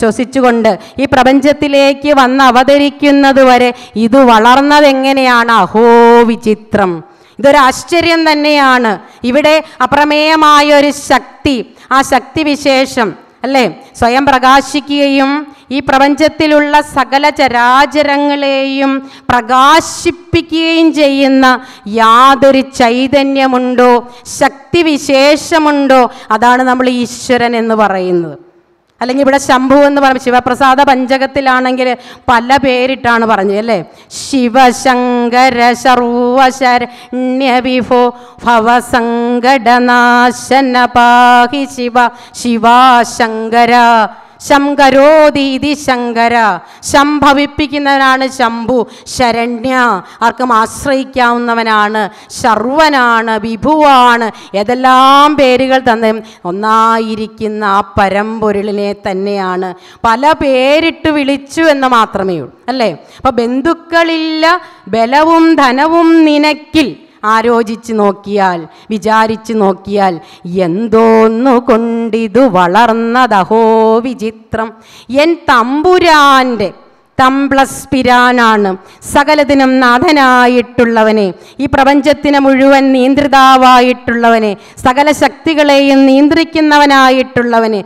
ശ്വസിച്ചുകൊണ്ട് ഈ പ്രപഞ്ചത്തിലേക്ക് വന്ന് അവതരിക്കുന്നത് വരെ ഇത് വളർന്നത് എങ്ങനെയാണ് അഹോ വിചിത്രം ഇതൊരു ആശ്ചര്യം തന്നെയാണ് ഇവിടെ അപ്രമേയമായ ഒരു ശക്തി ആ ശക്തിവിശേഷം അല്ലേ സ്വയം പ്രകാശിക്കുകയും ഈ പ്രപഞ്ചത്തിലുള്ള സകല ചരാചരങ്ങളെയും പ്രകാശിപ്പിക്കുകയും ചെയ്യുന്ന യാതൊരു ചൈതന്യമുണ്ടോ ശക്തിവിശേഷമുണ്ടോ അതാണ് നമ്മൾ ഈശ്വരൻ എന്ന് പറയുന്നത് അല്ലെങ്കിൽ ഇവിടെ ശംഭു എന്ന് പറഞ്ഞു ശിവപ്രസാദ പഞ്ചകത്തിലാണെങ്കിൽ പല പേരിട്ടാണ് പറഞ്ഞത് അല്ലേ ശിവശങ്കര സർവശരണ്യവിഭോ ഭവസങ്കടനാശന പാഹി ശിവ ശിവാശങ്കര ശങ്കരോതി ഇതി ശങ്കര സംഭവിപ്പിക്കുന്നവനാണ് ശംഭു ശരണ്യ ആർക്കും ആശ്രയിക്കാവുന്നവനാണ് ശർവനാണ് വിഭുവാണ് ഏതെല്ലാം പേരുകൾ തന്നെ ഒന്നായിരിക്കുന്ന ആ പരമ്പൊരുളിനെ തന്നെയാണ് പല പേരിട്ട് വിളിച്ചു എന്ന് മാത്രമേ ഉള്ളൂ അല്ലേ അപ്പം ബന്ധുക്കളില്ല ബലവും ധനവും നിനക്കിൽ ആരോചിച്ച് നോക്കിയാൽ വിചാരിച്ചു നോക്കിയാൽ എന്തോന്നു കൊണ്ടിതു വളർന്നതഹോ വിചിത്രം എൻ തമ്പുരാൻ്റെ പിരാനാണ് സകലതിനും നാഥനായിട്ടുള്ളവനെ ഈ പ്രപഞ്ചത്തിന് മുഴുവൻ നിയന്ത്രിതാവായിട്ടുള്ളവനെ സകല ശക്തികളെയും നിയന്ത്രിക്കുന്നവനായിട്ടുള്ളവന്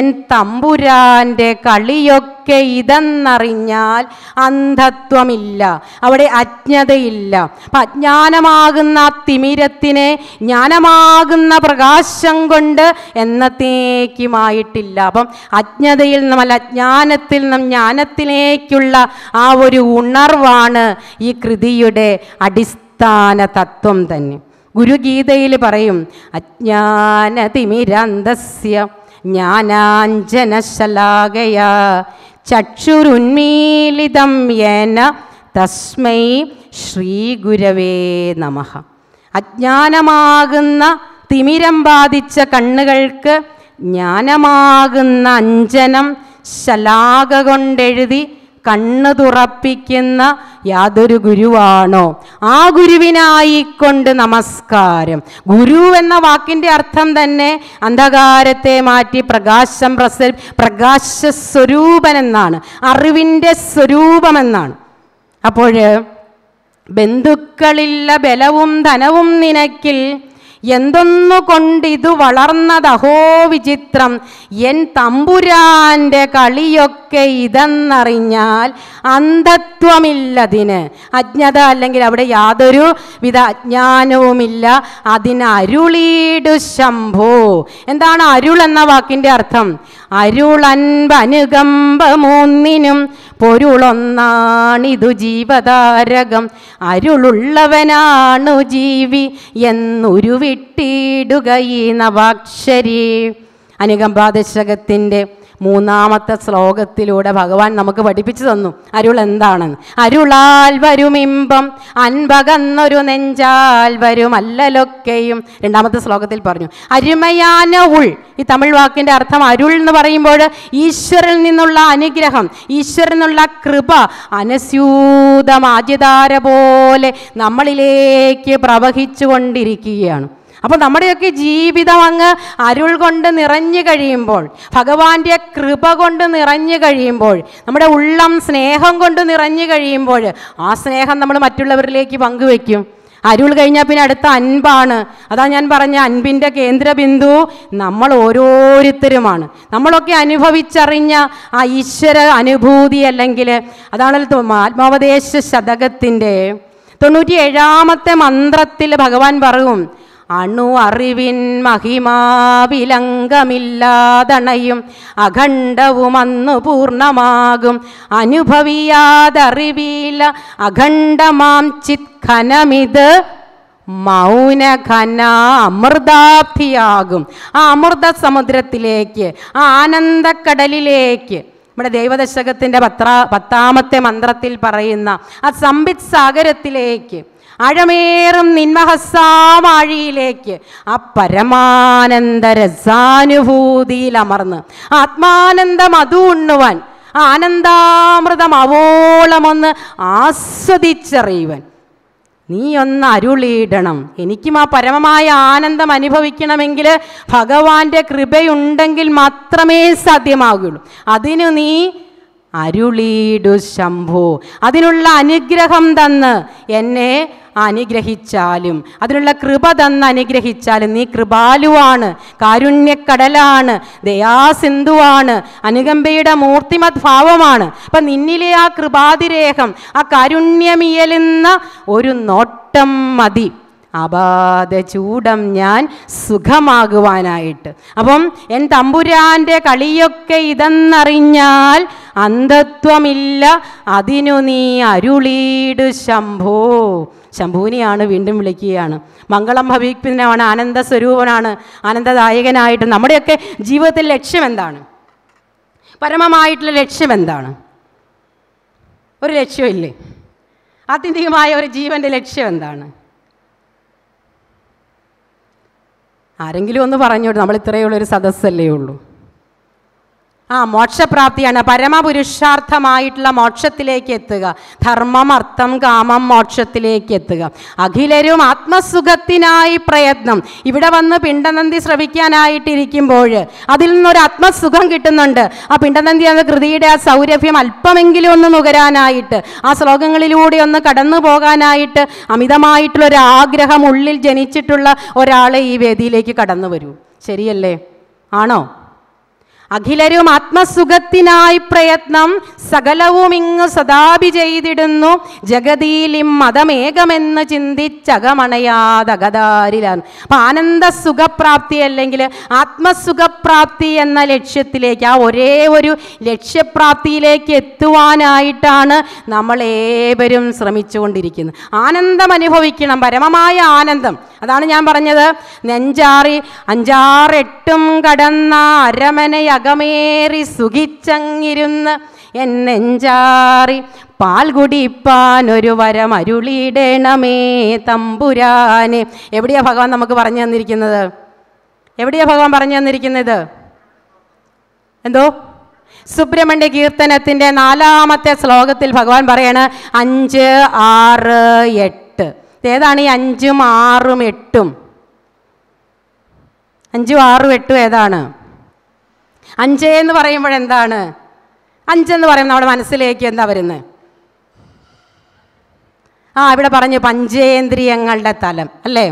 എൻ തമ്പുരാൻ്റെ കളിയൊക്കെ ഒക്കെ ഇതെന്നറിഞ്ഞാൽ അന്ധത്വമില്ല അവിടെ അജ്ഞതയില്ല അപ്പം അജ്ഞാനമാകുന്ന തിമിരത്തിനെ ജ്ഞാനമാകുന്ന പ്രകാശം കൊണ്ട് എന്നത്തേക്കുമായിട്ടില്ല അപ്പം അജ്ഞതയിൽ നിന്നും അല്ല അജ്ഞാനത്തിൽ നിന്നും ജ്ഞാനത്തിലേക്കുള്ള ആ ഒരു ഉണർവാണ് ഈ കൃതിയുടെ അടിസ്ഥാന തത്വം തന്നെ ഗുരുഗീതയിൽ പറയും അജ്ഞാനതിമിരന്തസ്യ ജ്ഞാനാഞ്ജനശലാകയ ചക്ഷുരുന്മീലിതം യേന തസ്മൈ ശ്രീഗുരവേ നമ അജ്ഞാനമാകുന്ന തിമിരം ബാധിച്ച കണ്ണുകൾക്ക് ജ്ഞാനമാകുന്ന അഞ്ജനം ശലാക കൊണ്ടെഴുതി കണ്ണു തുറപ്പിക്കുന്ന യാതൊരു ഗുരുവാണോ ആ ഗുരുവിനായിക്കൊണ്ട് നമസ്കാരം ഗുരു എന്ന വാക്കിൻ്റെ അർത്ഥം തന്നെ അന്ധകാരത്തെ മാറ്റി പ്രകാശം പ്രസ പ്രകാശ സ്വരൂപനെന്നാണ് അറിവിൻ്റെ സ്വരൂപമെന്നാണ് അപ്പോൾ ബന്ധുക്കളില്ല ബലവും ധനവും നിനക്കിൽ എന്തൊന്നുകൊണ്ടിതു വളർന്നതഹോ വിചിത്രം എൻ തമ്പുരാൻ്റെ കളിയൊക്കെ ഇതെന്നറിഞ്ഞാൽ അന്ധത്വമില്ലതിന് അജ്ഞത അല്ലെങ്കിൽ അവിടെ യാതൊരു വിധ അജ്ഞാനവുമില്ല അതിന് അരുളീടു ശംഭോ എന്താണ് അരുൾ എന്ന വാക്കിൻ്റെ അർത്ഥം അരുളൻപനുകമ്പമൂന്നിനും പൊരുളൊന്നാണിതു ജീവതാരകം അരുളുള്ളവനാണു ജീവി എന്നുരുവിട്ടിടുക ഈ നവാക്ഷരി അനുകമ്പാദശകത്തിൻ്റെ മൂന്നാമത്തെ ശ്ലോകത്തിലൂടെ ഭഗവാൻ നമുക്ക് പഠിപ്പിച്ചു തന്നു അരുൾ എന്താണെന്ന് അരുളാൽ വരുമിമ്പം അൻപകന്നൊരു നെഞ്ചാൽ വരും അല്ലലൊക്കെയും രണ്ടാമത്തെ ശ്ലോകത്തിൽ പറഞ്ഞു അരുമയാന ഉൾ ഈ തമിഴ് വാക്കിൻ്റെ അർത്ഥം അരുൾ എന്ന് പറയുമ്പോൾ ഈശ്വരിൽ നിന്നുള്ള അനുഗ്രഹം ഈശ്വരിൽ നിന്നുള്ള കൃപ അനസ്യൂതമാജിതാര പോലെ നമ്മളിലേക്ക് പ്രവഹിച്ചു കൊണ്ടിരിക്കുകയാണ് അപ്പോൾ നമ്മുടെയൊക്കെ ജീവിതം അങ്ങ് അരുൾ കൊണ്ട് നിറഞ്ഞു കഴിയുമ്പോൾ ഭഗവാന്റെ കൃപ കൊണ്ട് നിറഞ്ഞു കഴിയുമ്പോൾ നമ്മുടെ ഉള്ളം സ്നേഹം കൊണ്ട് നിറഞ്ഞു കഴിയുമ്പോൾ ആ സ്നേഹം നമ്മൾ മറ്റുള്ളവരിലേക്ക് പങ്കുവെക്കും അരുൾ കഴിഞ്ഞാൽ പിന്നെ അടുത്ത അൻപാണ് അതാ ഞാൻ പറഞ്ഞ അൻപിൻ്റെ കേന്ദ്രബിന്ദു നമ്മൾ ഓരോരുത്തരുമാണ് നമ്മളൊക്കെ അനുഭവിച്ചറിഞ്ഞ ആ ഈശ്വര അനുഭൂതി അല്ലെങ്കിൽ അതാണല്ലോ ആത്മാവദേശ ശതകത്തിൻ്റെ തൊണ്ണൂറ്റി ഏഴാമത്തെ മന്ത്രത്തിൽ ഭഗവാൻ പറയും അണു അറിവിൻ മഹിമാവിലങ്കമില്ലാതണയും അഖണ്ഡവുമന്നു പൂർണ്ണമാകും അനുഭവിയാതറിവില്ല അഖണ്ഡമാം ചിത്ഖനമിത് മൗനഖന അമൃതാപ്തിയാകും ആ അമൃത സമുദ്രത്തിലേക്ക് ആ ആനന്ദക്കടലിലേക്ക് നമ്മുടെ ദൈവദശകത്തിൻ്റെ പത്ര പത്താമത്തെ മന്ത്രത്തിൽ പറയുന്ന ആ സമ്പിത് സാഗരത്തിലേക്ക് അഴമേറും നിന്മഹസാമാഴിയിലേക്ക് ആ പരമാനന്ദ രസാനുഭൂതിയിൽ അമർന്ന് ആത്മാനന്ദം അതു ഉണ്ണുവാൻ ആനന്ദാമൃതം അവോളമൊന്ന് ആസ്വദിച്ചറിയുവൻ നീ ഒന്ന് അരുളിയിടണം എനിക്കും ആ പരമമായ ആനന്ദം അനുഭവിക്കണമെങ്കിൽ ഭഗവാന്റെ കൃപയുണ്ടെങ്കിൽ മാത്രമേ സാധ്യമാകുള്ളൂ അതിനു നീ അരുളീടു ശംഭു അതിനുള്ള അനുഗ്രഹം തന്ന് എന്നെ അനുഗ്രഹിച്ചാലും അതിനുള്ള കൃപ തന്ന് അനുഗ്രഹിച്ചാലും നീ കൃപാലുവാണ് കാരുണ്യക്കടലാണ് ദയാസിന്ധുവാണ് അനുകമ്പയുടെ മൂർത്തിമത് ഭാവമാണ് അപ്പം നിന്നിലെ ആ കൃപാതിരേഖം ആ കാരുണ്യമിയലുന്ന ഒരു നോട്ടം മതി അപാത ചൂടം ഞാൻ സുഖമാകുവാനായിട്ട് അപ്പം എൻ തമ്പുരാൻ്റെ കളിയൊക്കെ ഇതെന്നറിഞ്ഞാൽ അന്ധത്വമില്ല അതിനു നീ അരുളീട് ശംഭോ ശംഭൂനിയാണ് വീണ്ടും വിളിക്കുകയാണ് മംഗളം ഭവിക്കുന്നവനാണ് ആനന്ദ സ്വരൂപനാണ് ആനന്ദദായകനായിട്ട് നമ്മുടെയൊക്കെ ജീവിതത്തിൽ ലക്ഷ്യം എന്താണ് പരമമായിട്ടുള്ള ലക്ഷ്യം എന്താണ് ഒരു ലക്ഷ്യമില്ലേ ആത്യന്തികമായ ഒരു ജീവൻ്റെ ലക്ഷ്യം എന്താണ് ആരെങ്കിലും ഒന്ന് പറഞ്ഞോട്ട് നമ്മൾ ഇത്രയുള്ളൊരു ഒരു സദസ്സല്ലേ ഉള്ളൂ ആ മോക്ഷപ്രാപ്തിയാണ് പരമപുരുഷാർത്ഥമായിട്ടുള്ള മോക്ഷത്തിലേക്ക് എത്തുക ധർമ്മം അർത്ഥം കാമം മോക്ഷത്തിലേക്ക് എത്തുക അഖിലരും ആത്മസുഖത്തിനായി പ്രയത്നം ഇവിടെ വന്ന് പിണ്ടനന്തി ശ്രവിക്കാനായിട്ടിരിക്കുമ്പോൾ അതിൽ നിന്നൊരു ആത്മസുഖം കിട്ടുന്നുണ്ട് ആ പിണ്ടനന്തി എന്ന കൃതിയുടെ ആ സൗരഭ്യം അല്പമെങ്കിലും ഒന്ന് നുകരാനായിട്ട് ആ ശ്ലോകങ്ങളിലൂടെ ഒന്ന് കടന്നു പോകാനായിട്ട് അമിതമായിട്ടുള്ള ഒരു ആഗ്രഹം ഉള്ളിൽ ജനിച്ചിട്ടുള്ള ഒരാളെ ഈ വേദിയിലേക്ക് കടന്നു വരൂ ശരിയല്ലേ ആണോ അഖിലരും ആത്മസുഖത്തിനായി പ്രയത്നം സകലവും ഇങ്ങ് സദാപി ചെയ്തിടുന്നു ജഗതിയിലും മതമേകമെന്ന് ചിന്തിച്ചകമണയാതകതാരിലാണ് അപ്പൊ ആനന്ദ സുഖപ്രാപ്തി അല്ലെങ്കിൽ ആത്മസുഖപ്രാപ്തി എന്ന ലക്ഷ്യത്തിലേക്ക് ആ ഒരേ ഒരു ലക്ഷ്യപ്രാപ്തിയിലേക്ക് എത്തുവാനായിട്ടാണ് നമ്മൾ ഏവരും ശ്രമിച്ചുകൊണ്ടിരിക്കുന്നത് ആനന്ദം അനുഭവിക്കണം പരമമായ ആനന്ദം അതാണ് ഞാൻ പറഞ്ഞത് നെഞ്ചാറി അഞ്ചാറെട്ടും കടന്ന അരമനയകമേറി സുഖിച്ചങ്ങിരുന്ന് എൻ നെഞ്ചാറി പാൽ കുടിപ്പാൻ ഒരു വരം അരുളിയിടണമേ തമ്പുരാനെ എവിടെയാ ഭഗവാൻ നമുക്ക് പറഞ്ഞു തന്നിരിക്കുന്നത് എവിടെയാ ഭഗവാൻ പറഞ്ഞു തന്നിരിക്കുന്നത് എന്തോ സുബ്രഹ്മണ്യ കീർത്തനത്തിൻ്റെ നാലാമത്തെ ശ്ലോകത്തിൽ ഭഗവാൻ പറയാണ് അഞ്ച് ആറ് എട്ട് ഏതാണ് ഈ അഞ്ചും ആറും എട്ടും അഞ്ചും ആറും എട്ടും ഏതാണ് അഞ്ച് എന്ന് പറയുമ്പോൾ എന്താണ് അഞ്ചെന്ന് പറയുമ്പോൾ നമ്മുടെ മനസ്സിലേക്ക് എന്താ വരുന്നത് ആ ഇവിടെ പറഞ്ഞു പഞ്ചേന്ദ്രിയങ്ങളുടെ തലം അല്ലേ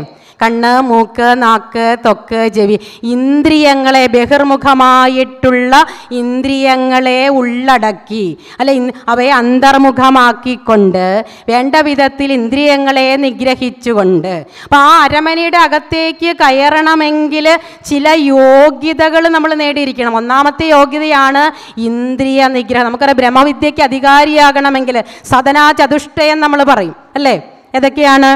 കണ്ണ് മൂക്ക് നാക്ക് തൊക്ക് ചെവി ഇന്ദ്രിയങ്ങളെ ബഹിർമുഖമായിട്ടുള്ള ഇന്ദ്രിയങ്ങളെ ഉള്ളടക്കി അല്ലെ അവയെ അന്തർമുഖമാക്കിക്കൊണ്ട് വേണ്ട വിധത്തിൽ ഇന്ദ്രിയങ്ങളെ നിഗ്രഹിച്ചുകൊണ്ട് അപ്പം ആ അരമനയുടെ അകത്തേക്ക് കയറണമെങ്കിൽ ചില യോഗ്യതകൾ നമ്മൾ നേടിയിരിക്കണം ഒന്നാമത്തെ യോഗ്യതയാണ് ഇന്ദ്രിയ നിഗ്രഹം നമുക്കറിയാം ബ്രഹ്മവിദ്യയ്ക്ക് അധികാരിയാകണമെങ്കിൽ സദനാ ചതുഷ്ടയം നമ്മൾ പറയും അല്ലേ ഏതൊക്കെയാണ്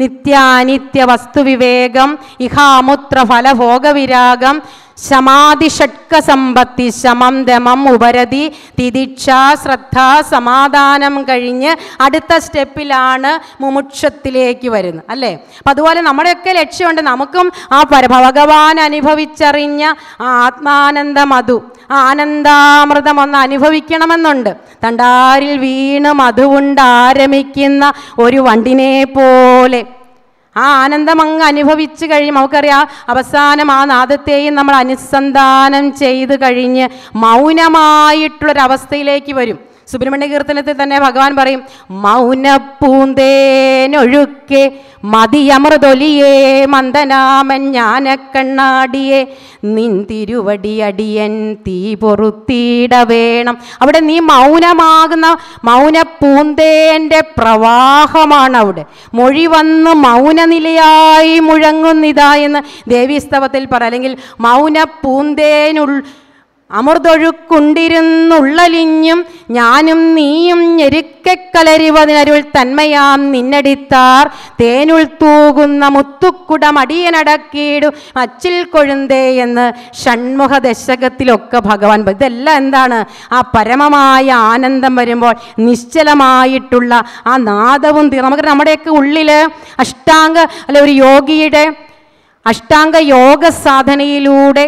നിത്യാനിത്യ വസ്തുവിവേകം ഇഹാമുത്ര ഫലഭോഗവിരാഗം ശമാതി ഷഡ്ക ശമം ദമം ഉപരതി തിദിക്ഷ ശ്രദ്ധ സമാധാനം കഴിഞ്ഞ് അടുത്ത സ്റ്റെപ്പിലാണ് മുമുക്ഷത്തിലേക്ക് വരുന്നത് അല്ലേ അപ്പം അതുപോലെ നമ്മുടെയൊക്കെ ലക്ഷ്യമുണ്ട് നമുക്കും ആ പര ഭഗവാൻ അനുഭവിച്ചറിഞ്ഞ ആത്മാനന്ദ മധു ആനന്ദാമൃതം ഒന്ന് അനുഭവിക്കണമെന്നുണ്ട് തണ്ടാരിൽ വീണ് മധുവുണ്ട് ആരമിക്കുന്ന ഒരു വണ്ടിനെ പോലെ ആ ആനന്ദം അങ്ങ് അനുഭവിച്ചു കഴിഞ്ഞ് നമുക്കറിയാം അവസാനം ആ നാദത്തെയും നമ്മൾ അനുസന്ധാനം ചെയ്ത് കഴിഞ്ഞ് മൗനമായിട്ടുള്ളൊരവസ്ഥയിലേക്ക് വരും സുബ്രഹ്മണ്യ കീർത്തനത്തിൽ തന്നെ ഭഗവാൻ പറയും മൗനപ്പൂന്തേനൊഴുക്കെ മതിയമൃതൊലിയേ മന്ദനാമൻ ജ്ഞാനക്കണ്ണാടിയെ നിൻ തിരുവടിയടിയൻ തീ പൊറുത്തിട വേണം അവിടെ നീ മൗനമാകുന്ന മൗനപ്പൂന്തേൻ്റെ പ്രവാഹമാണ് അവിടെ മൊഴി വന്ന് മൗനനിലയായി മുഴങ്ങുന്നിതാ എന്ന് ദേവീസ്തവത്തിൽ പറ അല്ലെങ്കിൽ മൗനപ്പൂന്തേനുൾ അമൃതൊഴുക്കുണ്ടിരുന്നുള്ളലിഞ്ഞും ഞാനും നീയും ഞെരുക്കക്കലരിവതിനരുൾ തന്മയാം നിന്നടിത്താർ തേനുൾ തൂകുന്ന മുത്തുക്കുടമടിയനടക്കീടു അച്ചിൽ കൊഴുന്തേ എന്ന് ഷൺമുഖ ദശകത്തിലൊക്കെ ഭഗവാൻ ഇതെല്ലാം എന്താണ് ആ പരമമായ ആനന്ദം വരുമ്പോൾ നിശ്ചലമായിട്ടുള്ള ആ നാദവും നമുക്ക് നമ്മുടെയൊക്കെ ഉള്ളിൽ അഷ്ടാംഗ അല്ലെ ഒരു യോഗിയുടെ അഷ്ടാംഗ യോഗ സാധനയിലൂടെ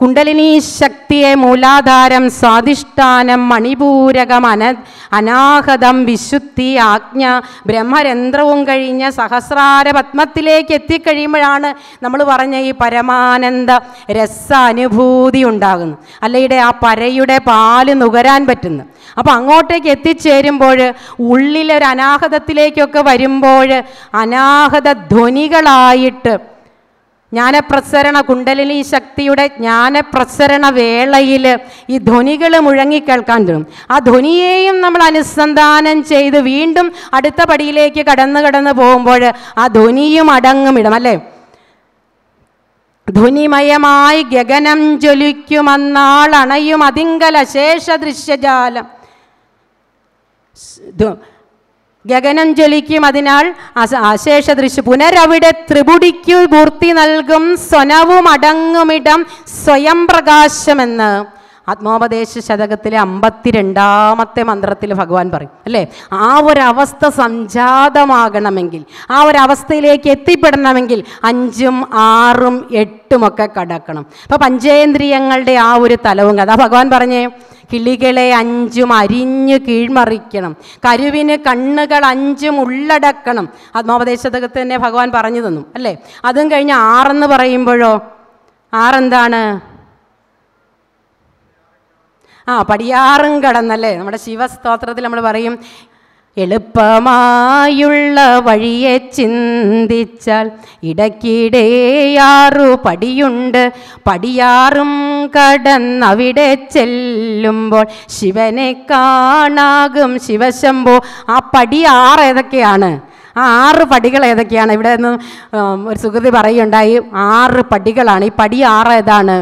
കുണ്ടലിനീ ശക്തിയെ മൂലാധാരം സ്വാധിഷ്ഠാനം മണിപൂരകം അന അനാഹതം വിശുദ്ധി ആജ്ഞ ബ്രഹ്മരന്ധ്രവും കഴിഞ്ഞ സഹസ്രാര പത്മത്തിലേക്ക് എത്തിക്കഴിയുമ്പോഴാണ് നമ്മൾ പറഞ്ഞ ഈ പരമാനന്ദ രസാനുഭൂതി ഉണ്ടാകുന്നു അല്ലയുടെ ആ പരയുടെ പാല് നുകരാൻ പറ്റുന്നു അപ്പോൾ അങ്ങോട്ടേക്ക് എത്തിച്ചേരുമ്പോൾ ഉള്ളിലൊരു അനാഹതത്തിലേക്കൊക്കെ വരുമ്പോൾ അനാഹത ധ്വനികളായിട്ട് ജ്ഞാനപ്രസരണ കുണ്ടലിനി ശക്തിയുടെ ജ്ഞാനപ്രസരണ വേളയിൽ ഈ ധ്വനികൾ മുഴങ്ങിക്കേൾക്കാൻ തരും ആ ധ്വനിയെയും നമ്മൾ അനുസന്ധാനം ചെയ്ത് വീണ്ടും അടുത്ത പടിയിലേക്ക് കടന്ന് കടന്ന് പോകുമ്പോൾ ആ ധ്വനിയും അടങ്ങുമിടും അല്ലേ ധ്വനിമയമായി ഗഗനം ജ്വലിക്കുമെന്നാൾ അണയും അതിങ്കല ശേഷ ദൃശ്യജാലം ഗഗനം ജ്വലിക്കും അതിനാൽ അശേഷ ദൃശ്യം പുനരവിടെ ത്രിപുടിക്കു പൂർത്തി നൽകും സ്വനവും അടങ്ങുമിടം സ്വയം പ്രകാശമെന്ന് ആത്മോപദേശ ശതകത്തിലെ അമ്പത്തിരണ്ടാമത്തെ മന്ത്രത്തിൽ ഭഗവാൻ പറയും അല്ലേ ആ ഒരവസ്ഥ സംജാതമാകണമെങ്കിൽ ആ ഒരവസ്ഥയിലേക്ക് എത്തിപ്പെടണമെങ്കിൽ അഞ്ചും ആറും എട്ടുമൊക്കെ കടക്കണം അപ്പം പഞ്ചേന്ദ്രിയങ്ങളുടെ ആ ഒരു തലവും അതാ ഭഗവാൻ പറഞ്ഞേ കിളികളെ അഞ്ചും അരിഞ്ഞു കീഴ്മറിക്കണം കരുവിന് കണ്ണുകൾ അഞ്ചും ഉള്ളടക്കണം ആത്മോപദേശതകത്ത് തന്നെ ഭഗവാൻ പറഞ്ഞു തന്നു അല്ലേ അതും കഴിഞ്ഞ് ആറെന്ന് പറയുമ്പോഴോ ആറെന്താണ് ആ പടിയാറും കടന്നല്ലേ നമ്മുടെ ശിവസ്തോത്രത്തിൽ നമ്മൾ പറയും എളുപ്പമായുള്ള വഴിയെ ചിന്തിച്ചാൽ ഇടയ്ക്കിടെയാറു പടിയുണ്ട് പടിയാറും കടന്നവിടെ ചെല്ലുമ്പോൾ ശിവനെ കാണാകും ശിവശംഭോ ആ പടിയാറ് ഏതൊക്കെയാണ് ആ ആറ് പടികൾ ഏതൊക്കെയാണ് ഇവിടെ നിന്ന് ഒരു സുഹൃതി പറയുണ്ടായി ആറ് പടികളാണ് ഈ പടി ആറ് ഏതാണ്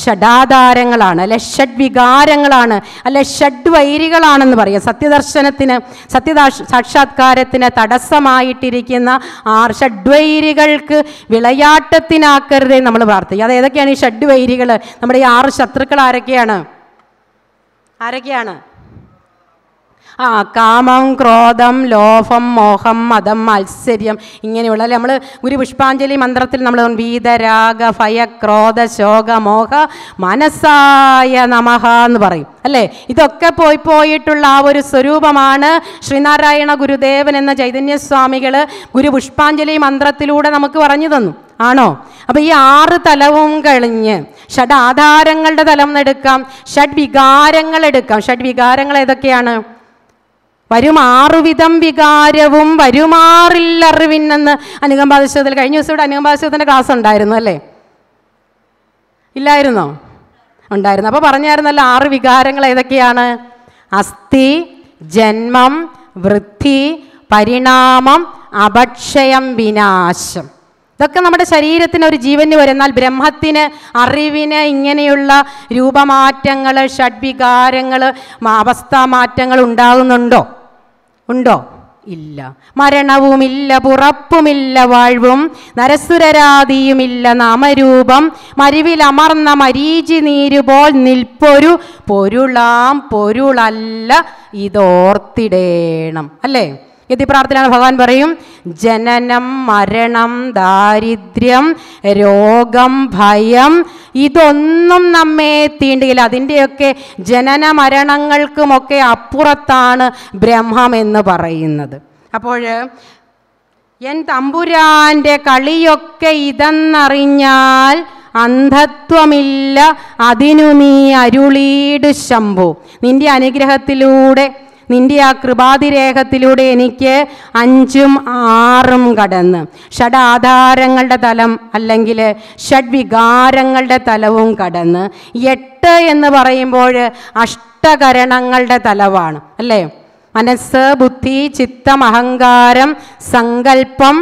ഷഡാധാരങ്ങളാണ് അല്ലെ ഷഡ് വികാരങ്ങളാണ് അല്ലെ ഷഡ് വൈരികളാണെന്ന് പറയാം സത്യദർശനത്തിന് സത്യദാ സാക്ഷാത്കാരത്തിന് തടസ്സമായിട്ടിരിക്കുന്ന ആ ഷഡ്വൈരികൾക്ക് വിളയാട്ടത്തിനാക്കരുതേ നമ്മൾ പ്രാർത്ഥിക്കുക അത് ഏതൊക്കെയാണ് ഈ വൈരികൾ നമ്മുടെ ഈ ആറ് ശത്രുക്കൾ ആരൊക്കെയാണ് ആരൊക്കെയാണ് ആ കാമം ക്രോധം ലോഭം മോഹം മതം മത്സര്യം ഇങ്ങനെയുള്ള നമ്മൾ ഗുരു പുഷ്പാഞ്ജലി മന്ത്രത്തിൽ നമ്മൾ വീതരാഗ ഭയ ക്രോധ ശോക മോഹ മനസ്സായ നമഹ എന്ന് പറയും അല്ലേ ഇതൊക്കെ പോയി പോയിട്ടുള്ള ആ ഒരു സ്വരൂപമാണ് ശ്രീനാരായണ ഗുരുദേവൻ എന്ന ചൈതന്യസ്വാമികൾ ഗുരു പുഷ്പാഞ്ജലി മന്ത്രത്തിലൂടെ നമുക്ക് പറഞ്ഞു തന്നു ആണോ അപ്പം ഈ ആറ് തലവും കഴിഞ്ഞ് ഷഡ് ആധാരങ്ങളുടെ തലം എടുക്കാം ഷഡ് വികാരങ്ങൾ എടുക്കാം ഷഡ് വികാരങ്ങൾ ഏതൊക്കെയാണ് വരുമാറുവിധം വികാരവും വരുമാറില്ലറിവിനെന്ന് അനുകമ്പാദിശത്തിൽ കഴിഞ്ഞ ദിവസം ഇവിടെ അനുകമ്പാദിശത്തിൻ്റെ ക്ലാസ് ഉണ്ടായിരുന്നു അല്ലേ ഇല്ലായിരുന്നോ ഉണ്ടായിരുന്നു അപ്പോൾ പറഞ്ഞായിരുന്നല്ലോ ആറ് വികാരങ്ങൾ ഏതൊക്കെയാണ് അസ്ഥി ജന്മം വൃത്തി പരിണാമം അപക്ഷയം വിനാശം ഇതൊക്കെ നമ്മുടെ ശരീരത്തിന് ഒരു ജീവന് വരും എന്നാൽ ബ്രഹ്മത്തിന് അറിവിന് ഇങ്ങനെയുള്ള രൂപമാറ്റങ്ങൾ ഷഡ്വികാരങ്ങൾ അവസ്ഥാമാറ്റങ്ങൾ ഉണ്ടാകുന്നുണ്ടോ ഉണ്ടോ ഇല്ല മരണവുമില്ല പുറപ്പുമില്ല വാഴ്വും നരസുരരാതിയുമില്ല നാമരൂപം മരുവിലമർന്ന മരീചി നീരുപോൽ നിൽപ്പൊരു പൊരുളാം പൊരുളല്ല ഇതോർത്തിടേണം അല്ലേ ഗതി പ്രാർത്ഥനയാണ് ഭഗവാൻ പറയും ജനനം മരണം ദാരിദ്ര്യം രോഗം ഭയം ഇതൊന്നും നമ്മെ തീണ്ടിയില്ല അതിൻ്റെയൊക്കെ ജനന മരണങ്ങൾക്കുമൊക്കെ അപ്പുറത്താണ് ബ്രഹ്മം എന്ന് പറയുന്നത് അപ്പോൾ എൻ തമ്പുരാൻ്റെ കളിയൊക്കെ ഇതെന്നറിഞ്ഞാൽ അന്ധത്വമില്ല അതിനു നീ അരുളീട് ശംഭു നിന്റെ അനുഗ്രഹത്തിലൂടെ നിൻ്റെ ആ കൃപാതിരേഖത്തിലൂടെ എനിക്ക് അഞ്ചും ആറും കടന്ന് ഷഡ് ആധാരങ്ങളുടെ തലം അല്ലെങ്കിൽ ഷഡ്വികാരങ്ങളുടെ തലവും കടന്ന് എട്ട് എന്ന് പറയുമ്പോൾ അഷ്ടകരണങ്ങളുടെ തലവാണ് അല്ലേ മനസ്സ് ബുദ്ധി ചിത്തം അഹങ്കാരം സങ്കല്പം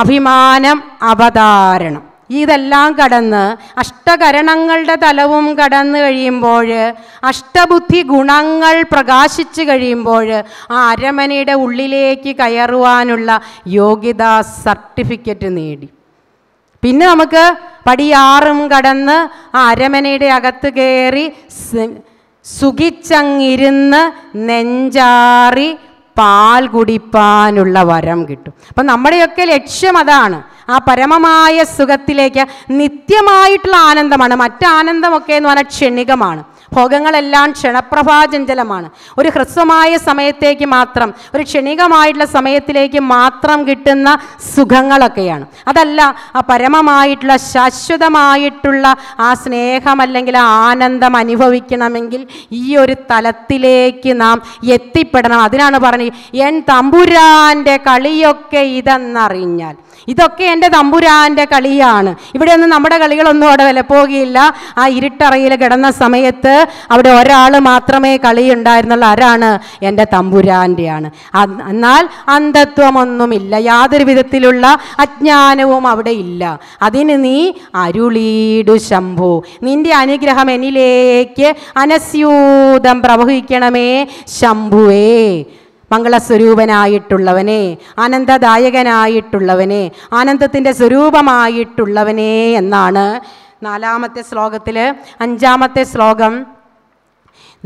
അഭിമാനം അവതാരണം ഇതെല്ലാം കടന്ന് അഷ്ടകരണങ്ങളുടെ തലവും കടന്നു കഴിയുമ്പോൾ അഷ്ടബുദ്ധി ഗുണങ്ങൾ പ്രകാശിച്ചു കഴിയുമ്പോൾ ആ അരമനയുടെ ഉള്ളിലേക്ക് കയറുവാനുള്ള യോഗ്യതാ സർട്ടിഫിക്കറ്റ് നേടി പിന്നെ നമുക്ക് പടിയാറും കടന്ന് ആ അരമനയുടെ അകത്ത് കയറി സുഖിച്ചങ്ങിരുന്ന് നെഞ്ചാറി പാൽ കുടിപ്പാനുള്ള വരം കിട്ടും അപ്പം നമ്മുടെയൊക്കെ ലക്ഷ്യം അതാണ് ആ പരമമായ സുഖത്തിലേക്ക് നിത്യമായിട്ടുള്ള ആനന്ദമാണ് മറ്റാനന്ദമൊക്കെ എന്ന് പറഞ്ഞാൽ ക്ഷണികമാണ് ഭോഗങ്ങളെല്ലാം ക്ഷണപ്രഭാചഞ്ചലമാണ് ഒരു ഹ്രസ്വമായ സമയത്തേക്ക് മാത്രം ഒരു ക്ഷണികമായിട്ടുള്ള സമയത്തിലേക്ക് മാത്രം കിട്ടുന്ന സുഖങ്ങളൊക്കെയാണ് അതല്ല ആ പരമമായിട്ടുള്ള ശാശ്വതമായിട്ടുള്ള ആ സ്നേഹം അല്ലെങ്കിൽ ആ ആനന്ദം അനുഭവിക്കണമെങ്കിൽ ഈ ഒരു തലത്തിലേക്ക് നാം എത്തിപ്പെടണം അതിനാണ് പറഞ്ഞത് എൻ തമ്പുരാൻ്റെ കളിയൊക്കെ ഇതെന്നറിഞ്ഞാൽ ഇതൊക്കെ എൻ്റെ തമ്പുരാൻ്റെ കളിയാണ് ഇവിടെയൊന്നും നമ്മുടെ കളികളൊന്നും അവിടെ പോകുകയില്ല ആ ഇരുട്ടറയിൽ കിടന്ന സമയത്ത് അവിടെ ഒരാൾ മാത്രമേ കളി ഉണ്ടായിരുന്നുള്ളൂ ആരാണ് എൻ്റെ തമ്പുരാൻ്റെയാണ് എന്നാൽ അന്ധത്വമൊന്നുമില്ല യാതൊരു വിധത്തിലുള്ള അജ്ഞാനവും അവിടെ ഇല്ല അതിന് നീ അരുളീടു ശംഭു നിന്റെ അനുഗ്രഹം എന്നിലേക്ക് അനസ്യൂതം പ്രവഹിക്കണമേ ശംഭുവേ മംഗളസ്വരൂപനായിട്ടുള്ളവനെ ആനന്ദദായകനായിട്ടുള്ളവനെ ആനന്ദത്തിൻ്റെ സ്വരൂപമായിട്ടുള്ളവനെ എന്നാണ് നാലാമത്തെ ശ്ലോകത്തിൽ അഞ്ചാമത്തെ ശ്ലോകം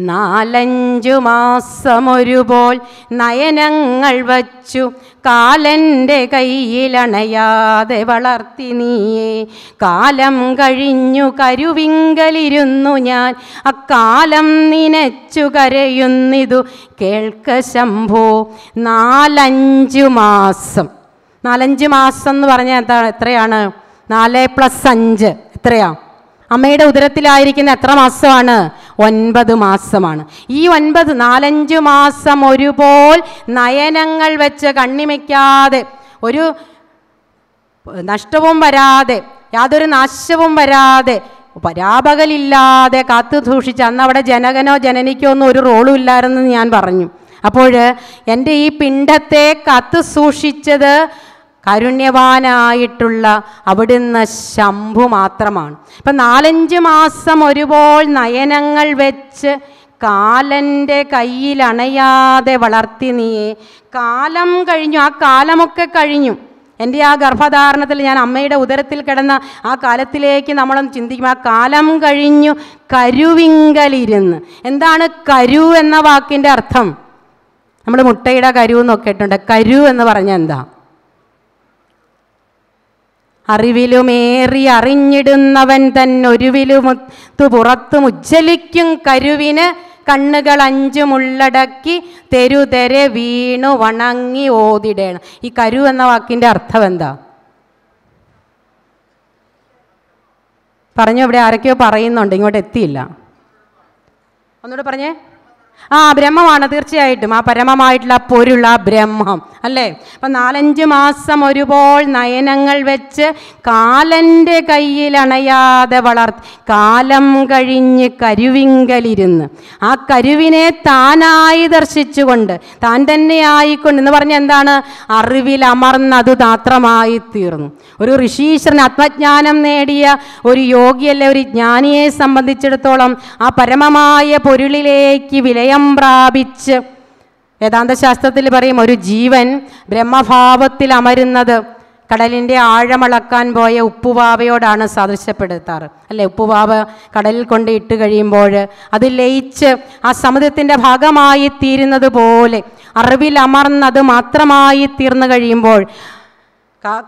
നാലഞ്ചു മാസമൊരുപോൽ നയനങ്ങൾ വച്ചു കാലൻ്റെ കയ്യിലണയാതെ വളർത്തി നീയേ കാലം കഴിഞ്ഞു കരുവിങ്കലിരുന്നു ഞാൻ അക്കാലം നിനച്ചു കരയുന്നിതു കേൾക്ക ശംഭോ നാലഞ്ചു മാസം നാലഞ്ച് മാസം എന്ന് പറഞ്ഞാൽ എന്താണ് എത്രയാണ് നാല് പ്ലസ് അഞ്ച് എത്രയാ അമ്മയുടെ ഉദരത്തിലായിരിക്കുന്ന എത്ര മാസമാണ് ഒൻപത് മാസമാണ് ഈ ഒൻപത് നാലഞ്ച് മാസം ഒരുപോൽ നയനങ്ങൾ വെച്ച് കണ്ണിമയ്ക്കാതെ ഒരു നഷ്ടവും വരാതെ യാതൊരു നാശവും വരാതെ പരാപകലില്ലാതെ കാത്തു സൂക്ഷിച്ച് അന്ന് അവിടെ ജനകനോ ജനനിക്കോ ഒന്നും ഒരു റോളും ഇല്ലായിരുന്നു ഞാൻ പറഞ്ഞു അപ്പോൾ എൻ്റെ ഈ പിണ്ടത്തെ കാത്തു സൂക്ഷിച്ചത് കാരുണ്യവാനായിട്ടുള്ള അവിടുന്ന് ശംഭു മാത്രമാണ് ഇപ്പം നാലഞ്ച് മാസം ഒരുപോൾ നയനങ്ങൾ വെച്ച് കാലൻ്റെ കയ്യിലണയാതെ വളർത്തി നീയെ കാലം കഴിഞ്ഞു ആ കാലമൊക്കെ കഴിഞ്ഞു എൻ്റെ ആ ഗർഭധാരണത്തിൽ ഞാൻ അമ്മയുടെ ഉദരത്തിൽ കിടന്ന ആ കാലത്തിലേക്ക് നമ്മളൊന്ന് ചിന്തിക്കും ആ കാലം കഴിഞ്ഞു കരുവിങ്കലിരുന്ന് എന്താണ് കരു എന്ന വാക്കിൻ്റെ അർത്ഥം നമ്മൾ മുട്ടയുടെ കരു എന്നൊക്കെ ഇട്ടുണ്ട് കരു എന്ന് പറഞ്ഞാൽ എന്താ അറിവിലുമേറി അറിഞ്ഞിടുന്നവൻ തന്നൊരുവിലുമുത്തു പുറത്തു മുജ്ജലിക്കും കരുവിന് കണ്ണുകൾ അഞ്ചുമുള്ളടക്കി തെരുതെരെ വീണു വണങ്ങി ഓതിടേണം ഈ കരു എന്ന വാക്കിൻ്റെ അർത്ഥം എന്താ പറഞ്ഞു ഇവിടെ ആരൊക്കെയോ പറയുന്നുണ്ട് ഇങ്ങോട്ട് എത്തിയില്ല ഒന്നുകൂടെ പറഞ്ഞേ ആ ബ്രഹ്മമാണ് തീർച്ചയായിട്ടും ആ പരമമായിട്ടുള്ള പൊരുള ബ്രഹ്മം അല്ലേ അപ്പം നാലഞ്ച് മാസം ഒരുപോൾ നയനങ്ങൾ വെച്ച് കാലൻ്റെ കയ്യിലണയാതെ വളർ കാലം കഴിഞ്ഞ് കരുവിങ്കലിരുന്ന് ആ കരുവിനെ താനായി ദർശിച്ചുകൊണ്ട് താൻ തന്നെ ആയിക്കൊണ്ട് എന്ന് പറഞ്ഞ എന്താണ് അറിവിൽ അമർന്നത് താത്രമായി തീർന്നു ഒരു ഋഷീശ്വരൻ ആത്മജ്ഞാനം നേടിയ ഒരു യോഗിയല്ല ഒരു ജ്ഞാനിയെ സംബന്ധിച്ചിടത്തോളം ആ പരമമായ പൊരുളിലേക്ക് വില ലയം പ്രാപിച്ച് വേദാന്തശാസ്ത്രത്തിൽ പറയും ഒരു ജീവൻ ബ്രഹ്മഭാവത്തിൽ അമരുന്നത് കടലിൻ്റെ ആഴമളക്കാൻ പോയ ഉപ്പുവാവയോടാണ് സാദൃശ്യപ്പെടുത്താറ് അല്ലെ ഉപ്പുവാവ കടലിൽ കൊണ്ട് ഇട്ട് കഴിയുമ്പോൾ അത് ലയിച്ച് ആ സമുദ്രത്തിൻ്റെ ഭാഗമായി തീരുന്നത് പോലെ അറിവിൽ അമർന്നത് മാത്രമായി തീർന്നു കഴിയുമ്പോൾ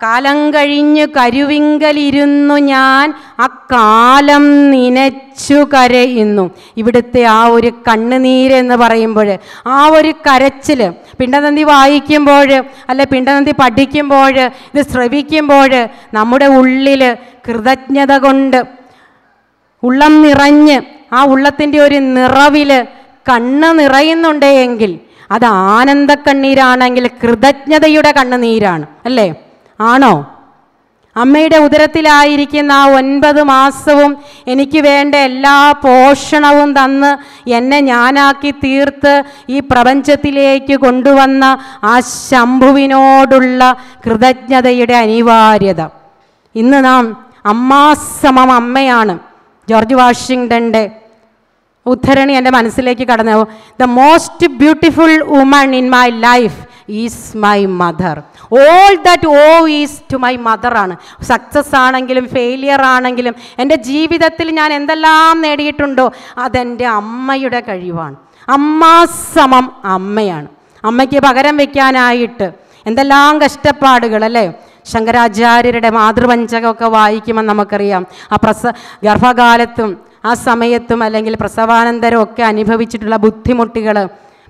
കാലം കഴിഞ്ഞു കരുവിങ്കലിരുന്നു ഞാൻ അക്കാലം നനച്ചു കരയുന്നു ഇവിടുത്തെ ആ ഒരു കണ്ണുനീര് എന്ന് പറയുമ്പോൾ ആ ഒരു കരച്ചിൽ പിണ്ടനന്തി വായിക്കുമ്പോൾ അല്ല പിണ്ടനന്തി പഠിക്കുമ്പോൾ ഇത് ശ്രവിക്കുമ്പോൾ നമ്മുടെ ഉള്ളിൽ കൃതജ്ഞത കൊണ്ട് ഉള്ളം നിറഞ്ഞ് ആ ഉള്ളത്തിൻ്റെ ഒരു നിറവിൽ കണ്ണ് നിറയുന്നുണ്ടെങ്കിൽ അത് ആനന്ദക്കണ്ണീരാണെങ്കിൽ കൃതജ്ഞതയുടെ കണ്ണുനീരാണ് അല്ലേ ആണോ അമ്മയുടെ ഉദരത്തിലായിരിക്കുന്ന ആ ഒൻപത് മാസവും എനിക്ക് വേണ്ട എല്ലാ പോഷണവും തന്ന് എന്നെ ഞാനാക്കി തീർത്ത് ഈ പ്രപഞ്ചത്തിലേക്ക് കൊണ്ടുവന്ന ആ ശംഭുവിനോടുള്ള കൃതജ്ഞതയുടെ അനിവാര്യത ഇന്ന് നാം അമ്മാസമം അമ്മയാണ് ജോർജ് വാഷിങ്ടൻ്റെ ഉദ്ധരണി എൻ്റെ മനസ്സിലേക്ക് കടന്നു the most beautiful woman in my life is my mother all that oh is to my മദറാണ് സക്സസ് ആണെങ്കിലും ഫെയിലിയർ ആണെങ്കിലും എൻ്റെ ജീവിതത്തിൽ ഞാൻ എന്തെല്ലാം നേടിയിട്ടുണ്ടോ അതെൻ്റെ അമ്മയുടെ കഴിവാണ് അമ്മാസമം അമ്മയാണ് അമ്മയ്ക്ക് പകരം വയ്ക്കാനായിട്ട് എന്തെല്ലാം കഷ്ടപ്പാടുകൾ അല്ലേ ശങ്കരാചാര്യരുടെ മാതൃവഞ്ചകമൊക്കെ വായിക്കുമെന്ന് നമുക്കറിയാം ആ പ്രസ ഗർഭകാലത്തും ആ സമയത്തും അല്ലെങ്കിൽ പ്രസവാനന്തരമൊക്കെ അനുഭവിച്ചിട്ടുള്ള ബുദ്ധിമുട്ടുകൾ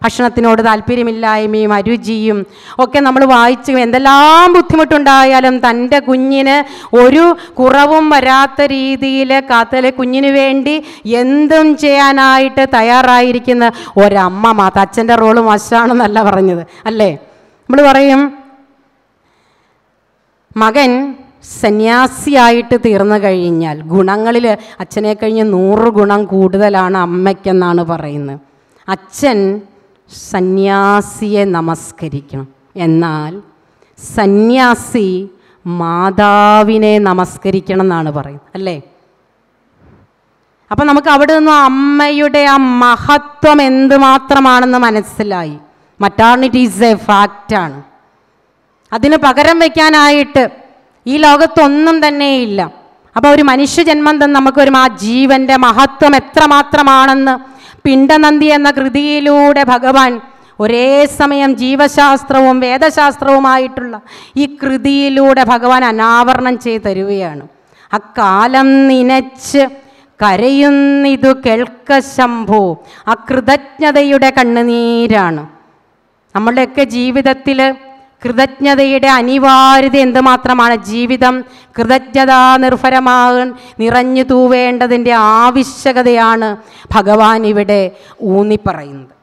ഭക്ഷണത്തിനോട് താല്പര്യമില്ലായ്മയും അരുചിയും ഒക്കെ നമ്മൾ വായിച്ച് എന്തെല്ലാം ബുദ്ധിമുട്ടുണ്ടായാലും തൻ്റെ കുഞ്ഞിന് ഒരു കുറവും വരാത്ത രീതിയിൽ കാത്തലെ കുഞ്ഞിന് വേണ്ടി എന്തും ചെയ്യാനായിട്ട് തയ്യാറായിരിക്കുന്ന ഒരമ്മ മാത്രം അച്ഛൻ്റെ റോള് മോശമാണെന്നല്ല പറഞ്ഞത് അല്ലേ നമ്മൾ പറയും മകൻ സന്യാസിയായിട്ട് തീർന്നു കഴിഞ്ഞാൽ ഗുണങ്ങളിൽ അച്ഛനെ കഴിഞ്ഞ് നൂറ് ഗുണം കൂടുതലാണ് അമ്മയ്ക്കെന്നാണ് പറയുന്നത് അച്ഛൻ സന്യാസിയെ നമസ്കരിക്കണം എന്നാൽ സന്യാസി മാതാവിനെ നമസ്കരിക്കണം എന്നാണ് പറയുന്നത് അല്ലേ അപ്പം നമുക്ക് അവിടെ നിന്ന് അമ്മയുടെ ആ മഹത്വം എന്തുമാത്രമാണെന്ന് മനസ്സിലായി മറ്റാർണിറ്റി ഈസ് എ ഫാക്റ്റാണ് അതിന് പകരം വയ്ക്കാനായിട്ട് ഈ ലോകത്തൊന്നും തന്നെയില്ല അപ്പോൾ ഒരു മനുഷ്യജന്മം തന്നെ നമുക്കൊരു ആ ജീവൻ്റെ മഹത്വം എത്രമാത്രമാണെന്ന് പിണ്ടനന്ദി എന്ന കൃതിയിലൂടെ ഭഗവാൻ ഒരേ സമയം ജീവശാസ്ത്രവും വേദശാസ്ത്രവുമായിട്ടുള്ള ഈ കൃതിയിലൂടെ ഭഗവാൻ അനാവരണം ചെയ്ത് തരുകയാണ് അക്കാലം നനച്ച് കരയുന്നിതു കേൾക്ക ശംഭു അകൃതജ്ഞതയുടെ കണ്ണുനീരാണ് നമ്മളുടെയൊക്കെ ജീവിതത്തിൽ കൃതജ്ഞതയുടെ അനിവാര്യത എന്തുമാത്രമാണ് ജീവിതം കൃതജ്ഞതാ നിർഭരമാകാൻ നിറഞ്ഞു തൂവേണ്ടതിൻ്റെ ആവശ്യകതയാണ് ഭഗവാൻ ഇവിടെ ഊന്നിപ്പറയുന്നത്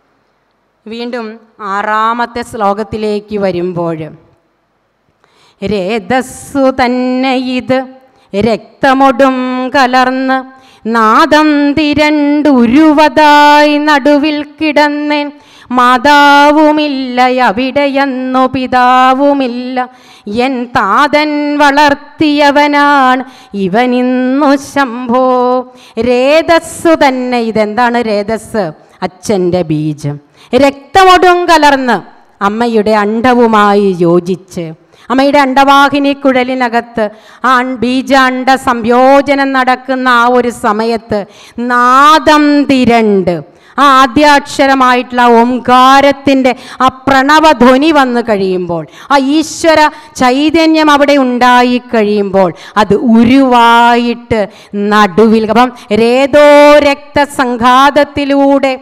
വീണ്ടും ആറാമത്തെ ശ്ലോകത്തിലേക്ക് വരുമ്പോൾ രേതസ്സു തന്നെ ഇത് രക്തമൊടും കലർന്ന് നാദം തിരണ്ടുരുവതായി നടുവിൽ കിടന്നേൻ മാതാവുമില്ല അവിടെയെന്നു പിതാവുമില്ല എൻ താതൻ വളർത്തിയവനാണ് ഇവനിന്നു ശംഭോ രേതസ് തന്നെ ഇതെന്താണ് രേതസ് അച്ഛൻ്റെ ബീജം രക്തമൊടും കലർന്ന് അമ്മയുടെ അണ്ടവുമായി യോജിച്ച് അമ്മയുടെ അണ്ടവാഹിനി കുഴലിനകത്ത് ആ ബീജാണ്ട സംയോജനം നടക്കുന്ന ആ ഒരു സമയത്ത് നാദം തിരണ്ട് ആ ആദ്യാക്ഷരമായിട്ടുള്ള ഓംകാരത്തിൻ്റെ ആ പ്രണവധ്വനി വന്നു കഴിയുമ്പോൾ ആ ഈശ്വര ചൈതന്യം അവിടെ ഉണ്ടായി കഴിയുമ്പോൾ അത് ഉരുവായിട്ട് നടുവിൽ അപ്പം രേതോ രക്തസംഘാതത്തിലൂടെ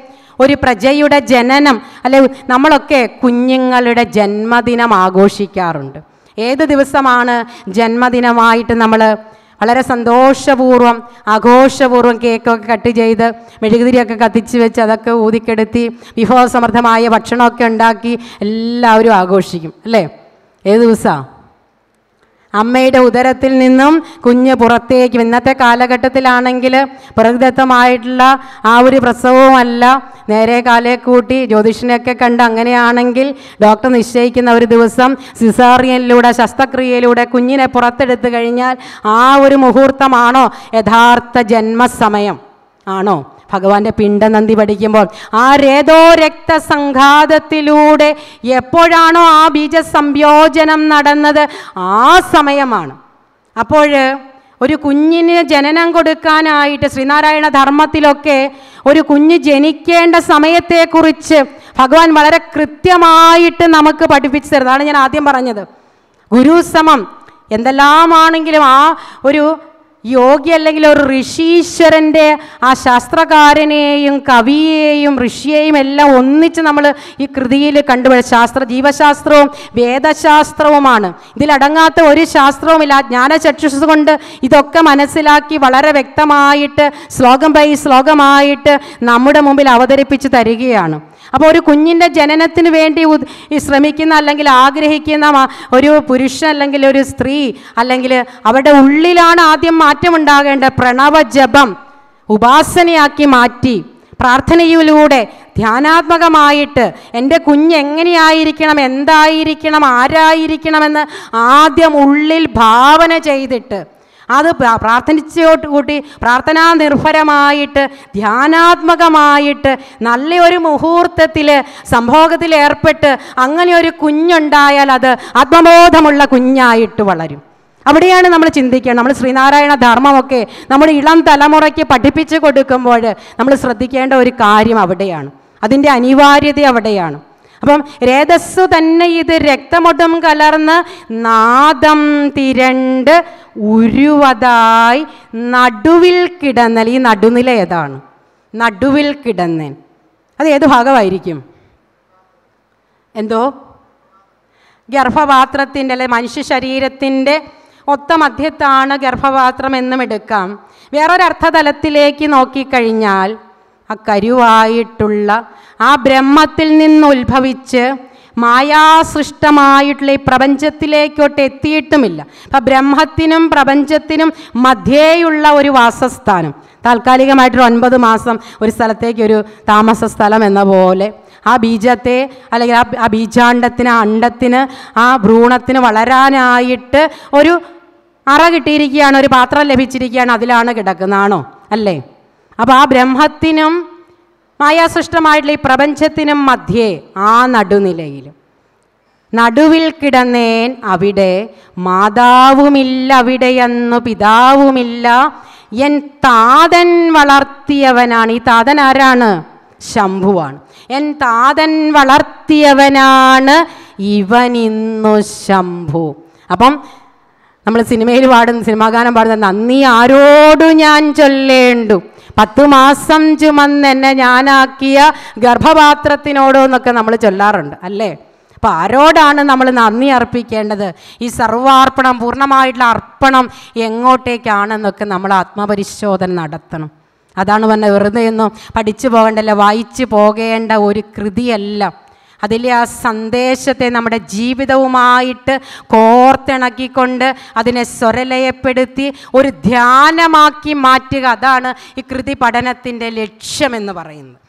ഒരു പ്രജയുടെ ജനനം അല്ലെ നമ്മളൊക്കെ കുഞ്ഞുങ്ങളുടെ ജന്മദിനം ആഘോഷിക്കാറുണ്ട് ഏത് ദിവസമാണ് ജന്മദിനമായിട്ട് നമ്മൾ വളരെ സന്തോഷപൂർവ്വം ആഘോഷപൂർവ്വം കേക്കൊക്കെ കട്ട് ചെയ്ത് മെഴുകുതിരിയൊക്കെ കത്തിച്ച് വെച്ച് അതൊക്കെ ഊതിക്കെടുത്തി വിഭവസമൃദ്ധമായ ഭക്ഷണമൊക്കെ ഉണ്ടാക്കി എല്ലാവരും ആഘോഷിക്കും അല്ലേ ഏത് ദിവസമാണ് അമ്മയുടെ ഉദരത്തിൽ നിന്നും കുഞ്ഞ് പുറത്തേക്ക് ഇന്നത്തെ കാലഘട്ടത്തിലാണെങ്കിൽ പ്രകൃതത്വമായിട്ടുള്ള ആ ഒരു പ്രസവവുമല്ല നേരെ കാലെ കൂട്ടി ജ്യോതിഷനെയൊക്കെ കണ്ട് അങ്ങനെയാണെങ്കിൽ ഡോക്ടർ നിശ്ചയിക്കുന്ന ഒരു ദിവസം സിസാറിയനിലൂടെ ശസ്ത്രക്രിയയിലൂടെ കുഞ്ഞിനെ പുറത്തെടുത്തു കഴിഞ്ഞാൽ ആ ഒരു മുഹൂർത്തമാണോ യഥാർത്ഥ ജന്മസമയം ആണോ ഭഗവാന്റെ പിണ്ടനന്ദി പഠിക്കുമ്പോൾ ആ രേതോ രക്തസംഘാതത്തിലൂടെ എപ്പോഴാണോ ആ ബീജ സംയോജനം നടന്നത് ആ സമയമാണ് അപ്പോൾ ഒരു കുഞ്ഞിന് ജനനം കൊടുക്കാനായിട്ട് ശ്രീനാരായണ ധർമ്മത്തിലൊക്കെ ഒരു കുഞ്ഞ് ജനിക്കേണ്ട സമയത്തെക്കുറിച്ച് ഭഗവാൻ വളരെ കൃത്യമായിട്ട് നമുക്ക് പഠിപ്പിച്ചു തരുന്നതാണ് ഞാൻ ആദ്യം പറഞ്ഞത് ഗുരുസമം എന്തെല്ലാമാണെങ്കിലും ആ ഒരു യോഗി അല്ലെങ്കിൽ ഒരു ഋഷീശ്വരൻ്റെ ആ ശാസ്ത്രകാരനെയും കവിയെയും ഋഷിയെയും എല്ലാം ഒന്നിച്ച് നമ്മൾ ഈ കൃതിയിൽ കണ്ടുപിടിച്ച ശാസ്ത്ര ജീവശാസ്ത്രവും വേദശാസ്ത്രവുമാണ് ഇതിലടങ്ങാത്ത ഒരു ശാസ്ത്രവുമില്ല ജ്ഞാനചക്ഷുസ് കൊണ്ട് ഇതൊക്കെ മനസ്സിലാക്കി വളരെ വ്യക്തമായിട്ട് ശ്ലോകം ബൈ ശ്ലോകമായിട്ട് നമ്മുടെ മുമ്പിൽ അവതരിപ്പിച്ച് തരികയാണ് അപ്പോൾ ഒരു കുഞ്ഞിൻ്റെ ജനനത്തിന് വേണ്ടി ശ്രമിക്കുന്ന അല്ലെങ്കിൽ ആഗ്രഹിക്കുന്ന ഒരു പുരുഷൻ അല്ലെങ്കിൽ ഒരു സ്ത്രീ അല്ലെങ്കിൽ അവരുടെ ഉള്ളിലാണ് ആദ്യം മാറ്റമുണ്ടാകേണ്ട പ്രണവജപം ഉപാസനയാക്കി മാറ്റി പ്രാർത്ഥനയിലൂടെ ധ്യാനാത്മകമായിട്ട് എൻ്റെ കുഞ്ഞ് എങ്ങനെയായിരിക്കണം എന്തായിരിക്കണം ആരായിരിക്കണമെന്ന് ആദ്യം ഉള്ളിൽ ഭാവന ചെയ്തിട്ട് അത് പ്രാർത്ഥിച്ചോട്ട് കൂട്ടി പ്രാർത്ഥനാ നിർഭരമായിട്ട് ധ്യാനാത്മകമായിട്ട് നല്ലൊരു മുഹൂർത്തത്തിൽ സംഭോഗത്തിൽ ഏർപ്പെട്ട് അങ്ങനെ ഒരു കുഞ്ഞുണ്ടായാൽ അത് ആത്മബോധമുള്ള കുഞ്ഞായിട്ട് വളരും അവിടെയാണ് നമ്മൾ ചിന്തിക്കുക നമ്മൾ ശ്രീനാരായണ ധർമ്മമൊക്കെ നമ്മൾ ഇളം തലമുറയ്ക്ക് പഠിപ്പിച്ചു കൊടുക്കുമ്പോൾ നമ്മൾ ശ്രദ്ധിക്കേണ്ട ഒരു കാര്യം അവിടെയാണ് അതിൻ്റെ അനിവാര്യത അവിടെയാണ് അപ്പം രേതസ്സു തന്നെ ഇത് രക്തമൊട്ടും കലർന്ന് നാദം തിരണ്ട് ഉരുവതായി നടുവിൽ കിടന്നൽ ഈ നടുനില ഏതാണ് നടുവിൽ കിടന്നൻ അത് ഏത് ഭാഗമായിരിക്കും എന്തോ ഗർഭപാത്രത്തിൻ്റെ അല്ലെ മനുഷ്യ ശരീരത്തിൻ്റെ ഒത്ത മധ്യത്താണ് ഗർഭപാത്രം എന്നും എടുക്കാം വേറൊരർത്ഥതലത്തിലേക്ക് നോക്കിക്കഴിഞ്ഞാൽ ആ കരുവായിട്ടുള്ള ആ ബ്രഹ്മത്തിൽ നിന്ന് ഉത്ഭവിച്ച് മായാസൃഷ്ടമായിട്ടുള്ള ഈ പ്രപഞ്ചത്തിലേക്കോട്ട് എത്തിയിട്ടുമില്ല അപ്പം ബ്രഹ്മത്തിനും പ്രപഞ്ചത്തിനും മധ്യേയുള്ള ഒരു വാസസ്ഥാനം താൽക്കാലികമായിട്ടൊരു ഒൻപത് മാസം ഒരു സ്ഥലത്തേക്കൊരു താമസ സ്ഥലം എന്ന പോലെ ആ ബീജത്തെ അല്ലെങ്കിൽ ആ ആ ബീജാണ്ടത്തിന് ആ അണ്ടത്തിന് ആ ഭ്രൂണത്തിന് വളരാനായിട്ട് ഒരു അറ കിട്ടിയിരിക്കുകയാണ് ഒരു പാത്രം ലഭിച്ചിരിക്കുകയാണ് അതിലാണ് കിടക്കുന്നതാണോ അല്ലേ അപ്പോൾ ആ ബ്രഹ്മത്തിനും മായാസൃഷ്ടമായിട്ടുള്ള ഈ പ്രപഞ്ചത്തിനും മധ്യേ ആ നടുനിലയിലും നടുവിൽ കിടന്നേൻ അവിടെ മാതാവുമില്ല അവിടെയെന്നു പിതാവുമില്ല എൻ താതൻ വളർത്തിയവനാണ് ഈ താതൻ ആരാണ് ശംഭുവാണ് എൻ താതൻ വളർത്തിയവനാണ് ഇവനിന്നു ശംഭു അപ്പം നമ്മൾ സിനിമയിൽ പാടുന്ന സിനിമാഗാനം പാടുന്ന നന്ദി ആരോടു ഞാൻ ചൊല്ലേണ്ടു പത്തു മാസം ചുമന്നെന്നെ ഞാനാക്കിയ ഗർഭപാത്രത്തിനോടോ എന്നൊക്കെ നമ്മൾ ചൊല്ലാറുണ്ട് അല്ലേ അപ്പം ആരോടാണ് നമ്മൾ നന്ദി അർപ്പിക്കേണ്ടത് ഈ സർവാർപ്പണം പൂർണ്ണമായിട്ടുള്ള അർപ്പണം എങ്ങോട്ടേക്കാണെന്നൊക്കെ നമ്മൾ ആത്മപരിശോധന നടത്തണം അതാണ് പറഞ്ഞ വെറുതെ ഒന്നും പഠിച്ചു പോകേണ്ടല്ല വായിച്ചു പോകേണ്ട ഒരു കൃതിയല്ല അതിലെ ആ സന്ദേശത്തെ നമ്മുടെ ജീവിതവുമായിട്ട് കോർത്തിണക്കിക്കൊണ്ട് അതിനെ സ്വരലയപ്പെടുത്തി ഒരു ധ്യാനമാക്കി മാറ്റുക അതാണ് ഈ കൃതി പഠനത്തിൻ്റെ ലക്ഷ്യമെന്ന് പറയുന്നത്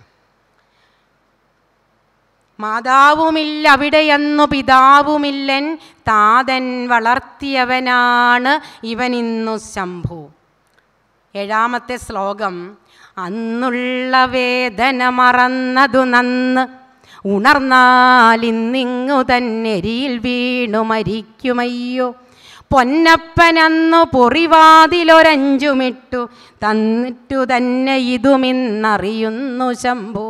മാതാവുമില്ല എന്നു പിതാവുമില്ലൻ താതൻ വളർത്തിയവനാണ് ഇവനിന്നു ശംഭു ഏഴാമത്തെ ശ്ലോകം അന്നുള്ള വേദന മറന്നതു നന്ന് ഉണർന്നാലിന്നിങ്ങു തന്നെരിയിൽ വീണു മരിക്കുമയ്യോ പൊന്നപ്പനന്നു പൊറിവാതിലൊരഞ്ചുമിട്ടു തന്നിട്ടു തന്നെ ഇതുമിന്നറിയുന്നു ശംഭു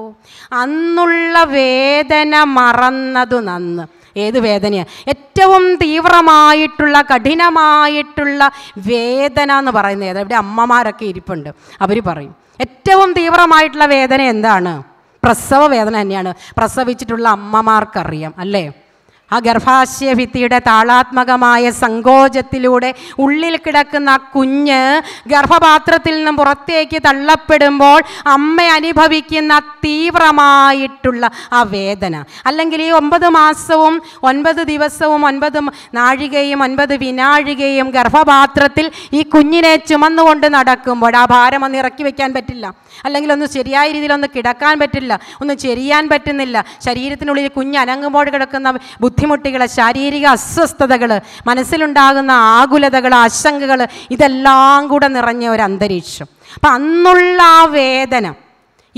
അന്നുള്ള വേദന മറന്നതു നന്ന് ഏത് വേദനയാണ് ഏറ്റവും തീവ്രമായിട്ടുള്ള കഠിനമായിട്ടുള്ള വേദന എന്ന് പറയുന്നത് ഏതാ ഇവിടെ അമ്മമാരൊക്കെ ഇരിപ്പുണ്ട് അവർ പറയും ഏറ്റവും തീവ്രമായിട്ടുള്ള വേദന എന്താണ് പ്രസവ വേദന തന്നെയാണ് പ്രസവിച്ചിട്ടുള്ള അമ്മമാർക്കറിയാം അല്ലേ ആ ഭിത്തിയുടെ താളാത്മകമായ സങ്കോചത്തിലൂടെ ഉള്ളിൽ കിടക്കുന്ന കുഞ്ഞ് ഗർഭപാത്രത്തിൽ നിന്നും പുറത്തേക്ക് തള്ളപ്പെടുമ്പോൾ അമ്മ അനുഭവിക്കുന്ന തീവ്രമായിട്ടുള്ള ആ വേദന അല്ലെങ്കിൽ ഈ ഒമ്പത് മാസവും ഒൻപത് ദിവസവും ഒൻപത് നാഴികയും ഒൻപത് വിനാഴികയും ഗർഭപാത്രത്തിൽ ഈ കുഞ്ഞിനെ ചുമന്നുകൊണ്ട് നടക്കുമ്പോൾ ആ ഭാരം ഒന്ന് ഇറക്കി വയ്ക്കാൻ പറ്റില്ല അല്ലെങ്കിൽ ഒന്ന് ശരിയായ രീതിയിൽ ഒന്ന് കിടക്കാൻ പറ്റില്ല ഒന്ന് ചെരിയാൻ പറ്റുന്നില്ല ശരീരത്തിനുള്ളിൽ കുഞ്ഞ് അനങ്ങുമ്പോൾ കിടക്കുന്ന ബുദ്ധി ബുദ്ധിമുട്ടുകൾ ശാരീരിക അസ്വസ്ഥതകൾ മനസ്സിലുണ്ടാകുന്ന ആകുലതകൾ ആശങ്കകൾ ഇതെല്ലാം കൂടെ നിറഞ്ഞ ഒരു അന്തരീക്ഷം അപ്പം അന്നുള്ള ആ വേദന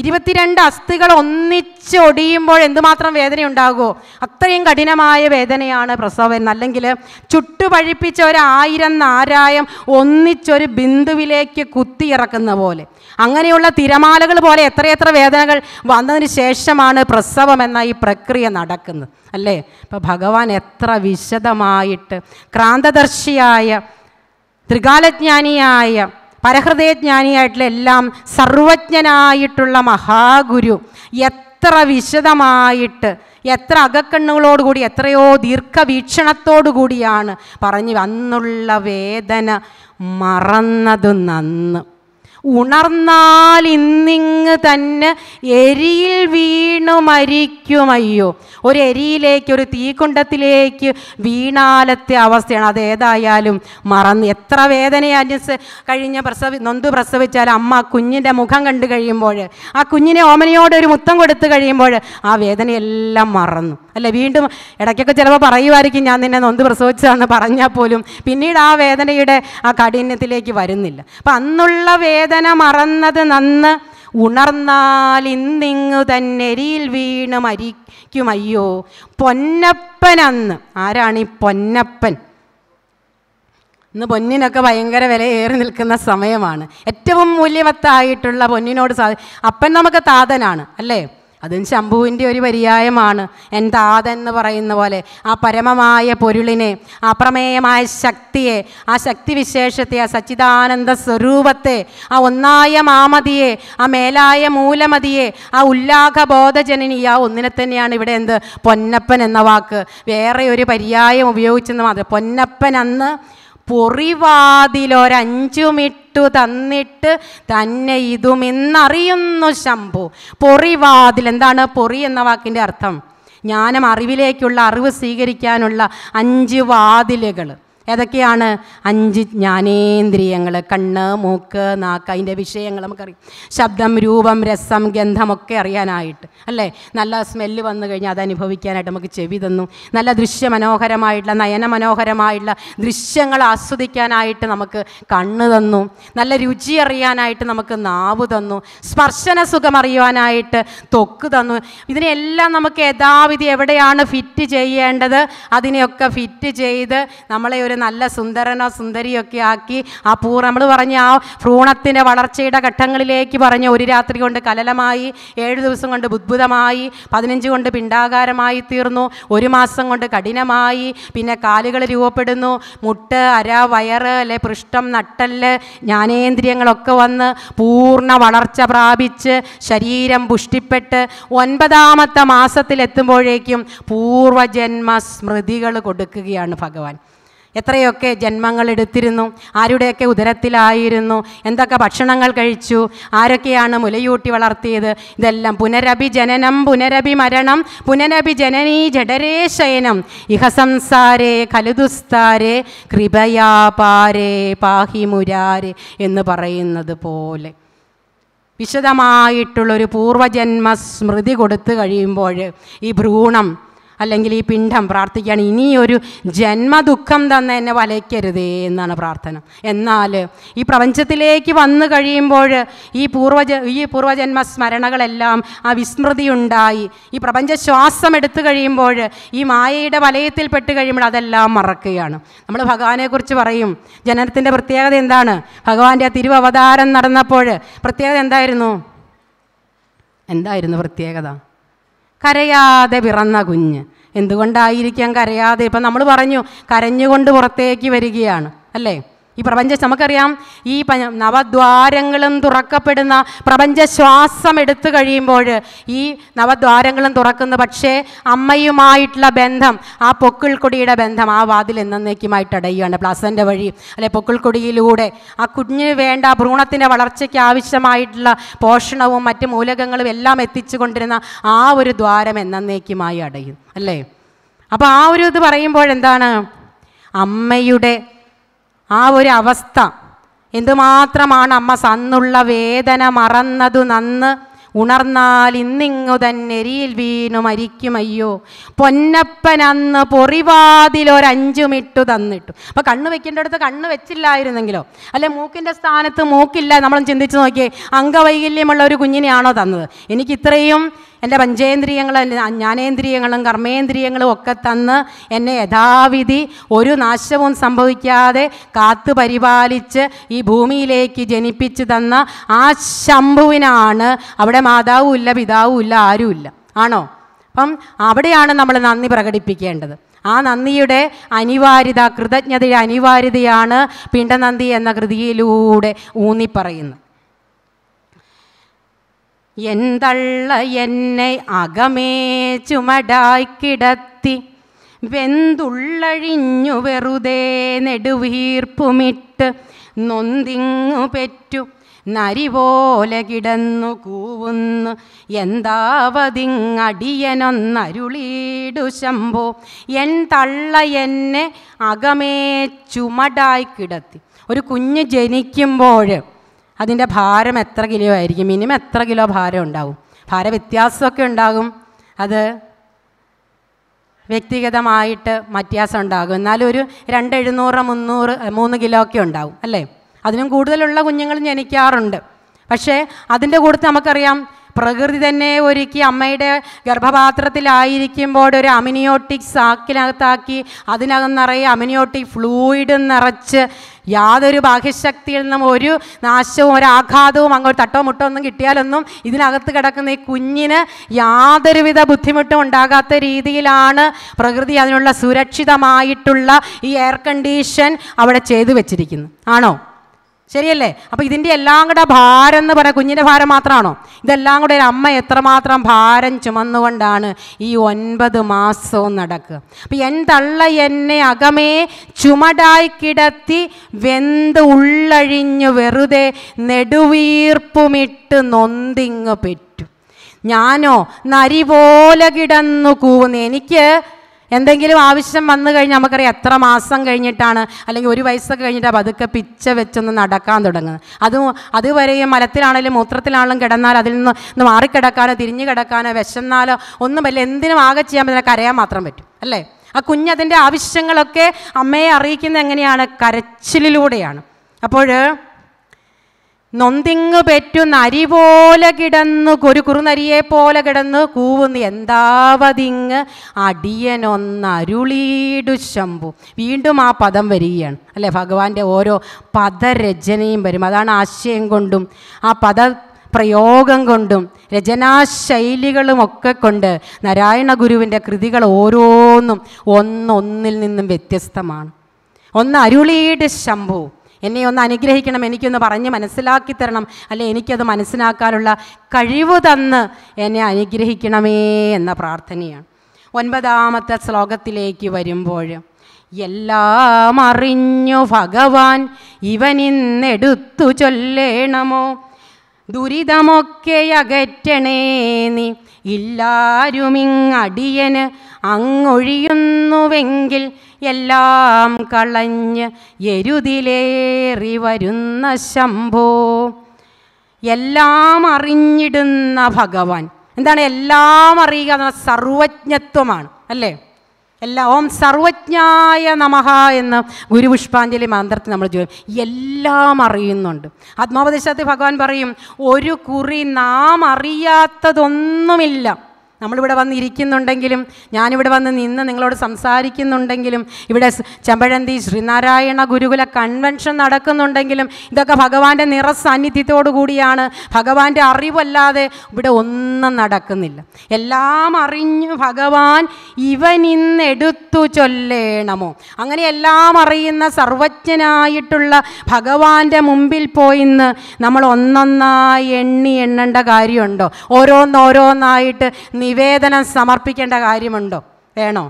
ഇരുപത്തിരണ്ട് അസ്ഥികൾ ഒന്നിച്ച് ഒടിയുമ്പോൾ എന്തുമാത്രം വേദനയുണ്ടാകുമോ അത്രയും കഠിനമായ വേദനയാണ് പ്രസവം അല്ലെങ്കിൽ ചുട്ടുപഴിപ്പിച്ച ഒരായിരം നാരായം ഒന്നിച്ചൊരു ബിന്ദുവിലേക്ക് കുത്തിയിറക്കുന്ന പോലെ അങ്ങനെയുള്ള തിരമാലകൾ പോലെ എത്രയെത്ര വേദനകൾ വന്നതിന് ശേഷമാണ് പ്രസവം എന്ന ഈ പ്രക്രിയ നടക്കുന്നത് അല്ലേ അപ്പോൾ ഭഗവാൻ എത്ര വിശദമായിട്ട് ക്രാന്തദർശിയായ ത്രികാലജ്ഞാനിയായ പരഹൃദയജ്ഞാനിയായിട്ടുള്ള എല്ലാം സർവജ്ഞനായിട്ടുള്ള മഹാഗുരു എത്ര വിശദമായിട്ട് എത്ര അകക്കണ്ണുകളോടുകൂടി എത്രയോ ദീർഘവീക്ഷണത്തോടുകൂടിയാണ് കൂടിയാണ് പറഞ്ഞു അന്നുള്ള വേദന മറന്നത് നന്ന് ഉണർന്നാൽ ഇന്നിങ് തന്നെ എരിയിൽ വീണു മരിക്കുമയ്യോ ഒരു എരിയിലേക്ക് ഒരു തീക്കുണ്ടത്തിലേക്ക് വീണാലത്തെ അവസ്ഥയാണ് അത് ഏതായാലും മറന്ന് എത്ര അനുസ കഴിഞ്ഞ പ്രസവി നൊന്ത് പ്രസവിച്ചാൽ അമ്മ കുഞ്ഞിൻ്റെ മുഖം കണ്ടു കഴിയുമ്പോൾ ആ കുഞ്ഞിനെ ഓമനയോട് ഒരു മുത്തം കൊടുത്തു കഴിയുമ്പോൾ ആ വേദനയെല്ലാം മറന്നു അല്ല വീണ്ടും ഇടയ്ക്കൊക്കെ ചിലപ്പോൾ പറയുമായിരിക്കും ഞാൻ നിന്നെ നൊന്ത് പ്രസവിച്ചതെന്ന് പറഞ്ഞാൽ പോലും പിന്നീട് ആ വേദനയുടെ ആ കാഠിന്യത്തിലേക്ക് വരുന്നില്ല അപ്പം അന്നുള്ള വേദന മറന്നത് നന്ന് ഉണർന്നാൽ ഇന്നിങ്ങു തന്നെരിയിൽ വീണ് അയ്യോ പൊന്നപ്പൻ അന്ന് ആരാണ് ഈ പൊന്നപ്പൻ ഇന്ന് പൊന്നിനൊക്കെ ഭയങ്കര ഏറി നിൽക്കുന്ന സമയമാണ് ഏറ്റവും മൂല്യവത്തായിട്ടുള്ള പൊന്നിനോട് സാധി അപ്പൻ നമുക്ക് താതനാണ് അല്ലേ അതും ശംഭുവിൻ്റെ ഒരു പര്യായമാണ് എന്താതെന്ന് പറയുന്ന പോലെ ആ പരമമായ പൊരുളിനെ അപ്രമേയമായ ശക്തിയെ ആ ശക്തിവിശേഷത്തെ ആ സച്ചിദാനന്ദ സ്വരൂപത്തെ ആ ഒന്നായ മാമതിയെ ആ മേലായ മൂലമതിയെ ആ ബോധജനനി ആ ഒന്നിനെ തന്നെയാണ് ഇവിടെ എന്ത് പൊന്നപ്പൻ എന്ന വാക്ക് വേറെ ഒരു പര്യായം ഉപയോഗിച്ചെന്ന് മാത്രം പൊന്നപ്പൻ അന്ന് പൊറിവാതിലൊരഞ്ചുമിട്ടു തന്നിട്ട് തന്നെ ഇതും ഇന്നറിയുന്നു ശംഭു പൊറിവാതിൽ എന്താണ് പൊറി എന്ന വാക്കിൻ്റെ അർത്ഥം ജ്ഞാനം അറിവിലേക്കുള്ള അറിവ് സ്വീകരിക്കാനുള്ള അഞ്ച് വാതിലുകൾ ഏതൊക്കെയാണ് അഞ്ച് ജ്ഞാനേന്ദ്രിയങ്ങൾ കണ്ണ് മൂക്ക് നാക്ക് അതിൻ്റെ വിഷയങ്ങൾ നമുക്കറിയാം ശബ്ദം രൂപം രസം ഗന്ധമൊക്കെ അറിയാനായിട്ട് അല്ലേ നല്ല സ്മെല്ല് വന്നു കഴിഞ്ഞാൽ അത് അനുഭവിക്കാനായിട്ട് നമുക്ക് ചെവി തന്നു നല്ല ദൃശ്യമനോഹരമായിട്ടുള്ള നയനമനോഹരമായിട്ടുള്ള ദൃശ്യങ്ങൾ ആസ്വദിക്കാനായിട്ട് നമുക്ക് കണ്ണ് തന്നു നല്ല രുചി അറിയാനായിട്ട് നമുക്ക് നാവ് തന്നു സ്പർശന സുഖം അറിയുവാനായിട്ട് തൊക്ക് തന്നു ഇതിനെല്ലാം നമുക്ക് യഥാവിധി എവിടെയാണ് ഫിറ്റ് ചെയ്യേണ്ടത് അതിനെയൊക്കെ ഫിറ്റ് ചെയ്ത് നമ്മളെ ഒരു നല്ല സുന്ദരനോ സുന്ദരിയോ ഒക്കെ ആക്കി ആ പൂ നമ്മൾ പറഞ്ഞ ആ ഭ്രൂണത്തിൻ്റെ വളർച്ചയുടെ ഘട്ടങ്ങളിലേക്ക് പറഞ്ഞ ഒരു രാത്രി കൊണ്ട് കലലമായി ഏഴ് ദിവസം കൊണ്ട് ബുദ്ധുതമായി പതിനഞ്ച് കൊണ്ട് പിണ്ടാകാരമായി തീർന്നു ഒരു മാസം കൊണ്ട് കഠിനമായി പിന്നെ കാലുകൾ രൂപപ്പെടുന്നു മുട്ട് അര വയറ് അല്ലെ പൃഷ്ഠം നട്ടല് ജ്ഞാനേന്ദ്രിയങ്ങളൊക്കെ വന്ന് പൂർണ്ണ വളർച്ച പ്രാപിച്ച് ശരീരം പുഷ്ടിപ്പെട്ട് ഒൻപതാമത്തെ മാസത്തിലെത്തുമ്പോഴേക്കും പൂർവജന്മ സ്മൃതികൾ കൊടുക്കുകയാണ് ഭഗവാൻ എത്രയൊക്കെ ജന്മങ്ങൾ എടുത്തിരുന്നു ആരുടെയൊക്കെ ഉദരത്തിലായിരുന്നു എന്തൊക്കെ ഭക്ഷണങ്ങൾ കഴിച്ചു ആരൊക്കെയാണ് മുലയൂട്ടി വളർത്തിയത് ഇതെല്ലാം പുനരഭിജനനം പുനരഭി മരണം പുനരഭിജനനീ ജഡരേ ശയനം ഇഹസംസാരേ കലുദുസ്താരേ കൃപയാപാരേ പാഹിമുരാരേ എന്ന് പറയുന്നത് പോലെ വിശദമായിട്ടുള്ളൊരു പൂർവജന്മ സ്മൃതി കൊടുത്തു കഴിയുമ്പോൾ ഈ ഭ്രൂണം അല്ലെങ്കിൽ ഈ പിണ്ഡം പ്രാർത്ഥിക്കുകയാണ് ഇനി ഒരു ജന്മദുഃഖം തന്നെ എന്നെ വലയ്ക്കരുതേ എന്നാണ് പ്രാർത്ഥന എന്നാൽ ഈ പ്രപഞ്ചത്തിലേക്ക് വന്നു കഴിയുമ്പോൾ ഈ പൂർവജ ഈ പൂർവജന്മ സ്മരണകളെല്ലാം ആ വിസ്മൃതി ഉണ്ടായി ഈ പ്രപഞ്ച ശ്വാസം എടുത്തു കഴിയുമ്പോൾ ഈ മായയുടെ വലയത്തിൽ പെട്ട് കഴിയുമ്പോൾ അതെല്ലാം മറക്കുകയാണ് നമ്മൾ ഭഗവാനെക്കുറിച്ച് പറയും ജനനത്തിൻ്റെ പ്രത്യേകത എന്താണ് ഭഗവാന്റെ തിരുവവതാരം നടന്നപ്പോൾ പ്രത്യേകത എന്തായിരുന്നു എന്തായിരുന്നു പ്രത്യേകത കരയാതെ പിറന്ന കുഞ്ഞ് എന്തുകൊണ്ടായിരിക്കാം കരയാതെ ഇപ്പം നമ്മൾ പറഞ്ഞു കരഞ്ഞുകൊണ്ട് പുറത്തേക്ക് വരികയാണ് അല്ലേ ഈ പ്രപഞ്ച നമുക്കറിയാം ഈ നവദ്വാരങ്ങളും തുറക്കപ്പെടുന്ന പ്രപഞ്ച ശ്വാസം എടുത്തു കഴിയുമ്പോൾ ഈ നവദ്വാരങ്ങളും തുറക്കുന്ന പക്ഷേ അമ്മയുമായിട്ടുള്ള ബന്ധം ആ പൊക്കിൾക്കൊടിയുടെ ബന്ധം ആ വാതിൽ എന്നേക്കുമായിട്ട് അടയുകയാണ് പ്ലാസൻ്റെ വഴി അല്ലെ പൊക്കിൾക്കൊടിയിലൂടെ ആ കുഞ്ഞിന് വേണ്ട ഭ്രൂണത്തിൻ്റെ വളർച്ചയ്ക്ക് ആവശ്യമായിട്ടുള്ള പോഷണവും മറ്റ് മൂലകങ്ങളും എല്ലാം എത്തിച്ചു കൊണ്ടിരുന്ന ആ ഒരു ദ്വാരം എന്നേക്കുമായി അടയും അല്ലേ അപ്പോൾ ആ ഒരു ഇത് പറയുമ്പോൾ എന്താണ് അമ്മയുടെ ആ ഒരു അവസ്ഥ എന്തുമാത്രമാണ് അമ്മ സന്നുള്ള വേദന മറന്നതു നന്ന് ഉണർന്നാൽ ഇന്നിങ്ങു തന്നെരിയിൽ വീണു മരിക്കുമയ്യോ പൊന്നപ്പൻ അന്ന് പൊറിവാതിലൊരഞ്ചുമിട്ടു തന്നിട്ടു അപ്പോൾ കണ്ണ് വെക്കേണ്ട അടുത്ത് കണ്ണ് വെച്ചില്ലായിരുന്നെങ്കിലോ അല്ലെ മൂക്കിൻ്റെ സ്ഥാനത്ത് മൂക്കില്ല നമ്മൾ ചിന്തിച്ച് നോക്കിയേ അംഗവൈകല്യമുള്ള ഒരു കുഞ്ഞിനെയാണോ തന്നത് എനിക്ക് ഇത്രയും എൻ്റെ പഞ്ചേന്ദ്രിയങ്ങളും ജ്ഞാനേന്ദ്രിയങ്ങളും കർമ്മേന്ദ്രിയങ്ങളും ഒക്കെ തന്ന് എന്നെ യഥാവിധി ഒരു നാശവും സംഭവിക്കാതെ കാത്തു പരിപാലിച്ച് ഈ ഭൂമിയിലേക്ക് ജനിപ്പിച്ചു തന്ന ആ ശംഭുവിനാണ് അവിടെ മാതാവും ഇല്ല പിതാവും ഇല്ല ആരുമില്ല ആണോ അപ്പം അവിടെയാണ് നമ്മൾ നന്ദി പ്രകടിപ്പിക്കേണ്ടത് ആ നന്ദിയുടെ അനിവാര്യത കൃതജ്ഞതയുടെ അനിവാര്യതയാണ് പിണ്ടനന്ദി എന്ന കൃതിയിലൂടെ ഊന്നിപ്പറയുന്നത് എന്തള്ള എന്നെ അകമേ ചുമടായി കിടത്തി വെന്തുള്ളഴിഞ്ഞു വെറുതെ നെടുവീർപ്പുമിട്ട് നൊന്തിങ്ങു പെറ്റു നരി പോലെ കിടന്നു കൂവുന്നു എന്താവതിങ്ങടിയനൊന്നരുളീടു ശംഭോ എൻ തള്ള എന്നെ അകമേ ചുമടായി കിടത്തി ഒരു കുഞ്ഞ് ജനിക്കുമ്പോൾ അതിൻ്റെ ഭാരം എത്ര കിലോ ആയിരിക്കും മിനിമം എത്ര കിലോ ഭാരം ഉണ്ടാവും ഭാര വ്യത്യാസമൊക്കെ ഉണ്ടാകും അത് വ്യക്തിഗതമായിട്ട് വ്യത്യാസം ഉണ്ടാകും എന്നാലും ഒരു രണ്ട് എഴുന്നൂറ് മുന്നൂറ് മൂന്ന് കിലോ ഒക്കെ ഉണ്ടാവും അല്ലേ അതിനും കൂടുതലുള്ള കുഞ്ഞുങ്ങൾ ജനിക്കാറുണ്ട് പക്ഷേ അതിൻ്റെ കൂടെ നമുക്കറിയാം പ്രകൃതി തന്നെ ഒരുക്കി അമ്മയുടെ ഗർഭപാത്രത്തിലായിരിക്കുമ്പോൾ ഒരു അമിനിയോട്ടിക് സാക്കിനകത്താക്കി അതിനകം നിറയെ അമിനിയോട്ടിക് ഫ്ലൂയിഡ് നിറച്ച് യാതൊരു ബാഹ്യശക്തിയിൽ നിന്നും ഒരു നാശവും ഒരാഘാതവും അങ്ങോട്ട് തട്ടോ മുട്ടോ ഒന്നും കിട്ടിയാലൊന്നും ഇതിനകത്ത് കിടക്കുന്ന ഈ കുഞ്ഞിന് യാതൊരുവിധ ബുദ്ധിമുട്ടും ഉണ്ടാകാത്ത രീതിയിലാണ് പ്രകൃതി അതിനുള്ള സുരക്ഷിതമായിട്ടുള്ള ഈ എയർ കണ്ടീഷൻ അവിടെ ചെയ്തു വെച്ചിരിക്കുന്നത് ആണോ ശരിയല്ലേ അപ്പോൾ ഇതിന്റെ എല്ലാം കൂടെ ഭാരം എന്ന് പറയാം കുഞ്ഞിന്റെ ഭാരം മാത്രമാണോ ഇതെല്ലാം കൂടെ ഒരു അമ്മ എത്രമാത്രം ഭാരം ചുമന്നുകൊണ്ടാണ് ഈ ഒൻപത് മാസവും നടക്കുക അപ്പം എന്തള്ള എന്നെ അകമേ ചുമടായി കിടത്തി വെന്ത് ഉള്ളഴിഞ്ഞു വെറുതെ നെടുവീർപ്പുമിട്ട് നൊന്തിങ്ങ് പെറ്റു ഞാനോ നരി പോലെ കിടന്നു കൂവുന്നു എനിക്ക് എന്തെങ്കിലും ആവശ്യം വന്നു കഴിഞ്ഞാൽ നമുക്കറിയാം എത്ര മാസം കഴിഞ്ഞിട്ടാണ് അല്ലെങ്കിൽ ഒരു വയസ്സൊക്കെ കഴിഞ്ഞിട്ടാണ് പതുക്കെ പിച്ച വെച്ചൊന്ന് നടക്കാൻ തുടങ്ങുന്നത് അതും അതുവരെയും മലത്തിലാണെങ്കിലും മൂത്രത്തിലാണെങ്കിലും കിടന്നാൽ അതിൽ നിന്ന് ഒന്ന് മാറിക്കിടക്കാനോ തിരിഞ്ഞു കിടക്കാനോ വിശന്നാലോ ഒന്നും അല്ല എന്തിനും ആകെ ചെയ്യാൻ പറ്റുന്ന കരയാൻ മാത്രം പറ്റും അല്ലേ ആ കുഞ്ഞതിൻ്റെ ആവശ്യങ്ങളൊക്കെ അമ്മയെ അറിയിക്കുന്നത് എങ്ങനെയാണ് കരച്ചിലിലൂടെയാണ് അപ്പോൾ നൊന്തിങ് പെറ്റു നരി പോലെ കിടന്നു ഒരു കുറുനരിയെ പോലെ കിടന്നു കൂവുന്നു എന്താവതിങ് അടിയനൊന്നരുളീടു ശംഭു വീണ്ടും ആ പദം വരികയാണ് അല്ലേ ഭഗവാന്റെ ഓരോ പദരചനയും വരും അതാണ് ആശയം കൊണ്ടും ആ പദ പ്രയോഗം കൊണ്ടും ഒക്കെ കൊണ്ട് നാരായണ ഗുരുവിൻ്റെ കൃതികൾ ഓരോന്നും ഒന്നൊന്നിൽ നിന്നും വ്യത്യസ്തമാണ് ഒന്ന് അരുളീട് ശംഭു എന്നെ ഒന്ന് അനുഗ്രഹിക്കണം എനിക്കൊന്ന് പറഞ്ഞ് മനസ്സിലാക്കി തരണം അല്ലെ എനിക്കത് മനസ്സിലാക്കാനുള്ള കഴിവ് തന്ന് എന്നെ അനുഗ്രഹിക്കണമേ എന്ന പ്രാർത്ഥനയാണ് ഒൻപതാമത്തെ ശ്ലോകത്തിലേക്ക് വരുമ്പോൾ എല്ലാം അറിഞ്ഞു ഭഗവാൻ ഇവനിന്നെടുത്തു ചൊല്ലേണമോ ദുരിതമൊക്കെ അകറ്റണേ നീ ഇല്ലാരുമിങ്ങടിയന് അങ്ങൊഴിയുന്നുവെങ്കിൽ എല്ലാം കളഞ്ഞ് എരുതിലേറി വരുന്ന ശംഭോ എല്ലാം അറിഞ്ഞിടുന്ന ഭഗവാൻ എന്താണ് എല്ലാം അറിയുക എന്ന സർവജ്ഞത്വമാണ് അല്ലേ എല്ലാ ഓം സർവജ്ഞായ നമഹ എന്ന് ഗുരുപുഷ്പാഞ്ജലി മന്ത്രത്തിൽ നമ്മൾ ചോദിക്കും എല്ലാം അറിയുന്നുണ്ട് ആത്മാപദേശത്ത് ഭഗവാൻ പറയും ഒരു കുറി നാം അറിയാത്തതൊന്നുമില്ല നമ്മളിവിടെ വന്നിരിക്കുന്നുണ്ടെങ്കിലും ഞാനിവിടെ വന്ന് നിന്ന് നിങ്ങളോട് സംസാരിക്കുന്നുണ്ടെങ്കിലും ഇവിടെ ചെമ്പഴന്തി ശ്രീനാരായണ ഗുരുകുല കൺവെൻഷൻ നടക്കുന്നുണ്ടെങ്കിലും ഇതൊക്കെ ഭഗവാന്റെ നിറസാന്നിധ്യത്തോടു കൂടിയാണ് ഭഗവാന്റെ അറിവല്ലാതെ ഇവിടെ ഒന്നും നടക്കുന്നില്ല എല്ലാം അറിഞ്ഞു ഭഗവാൻ ഇവൻ ഇന്നെടുത്തു ചൊല്ലേണമോ അങ്ങനെ എല്ലാം അറിയുന്ന സർവജ്ഞനായിട്ടുള്ള ഭഗവാന്റെ മുമ്പിൽ പോയി ഇന്ന് നമ്മൾ ഒന്നൊന്നായി എണ്ണി എണ്ണേണ്ട കാര്യമുണ്ടോ ഓരോന്നോരോന്നായിട്ട് നിവേദനം സമർപ്പിക്കേണ്ട കാര്യമുണ്ടോ വേണോ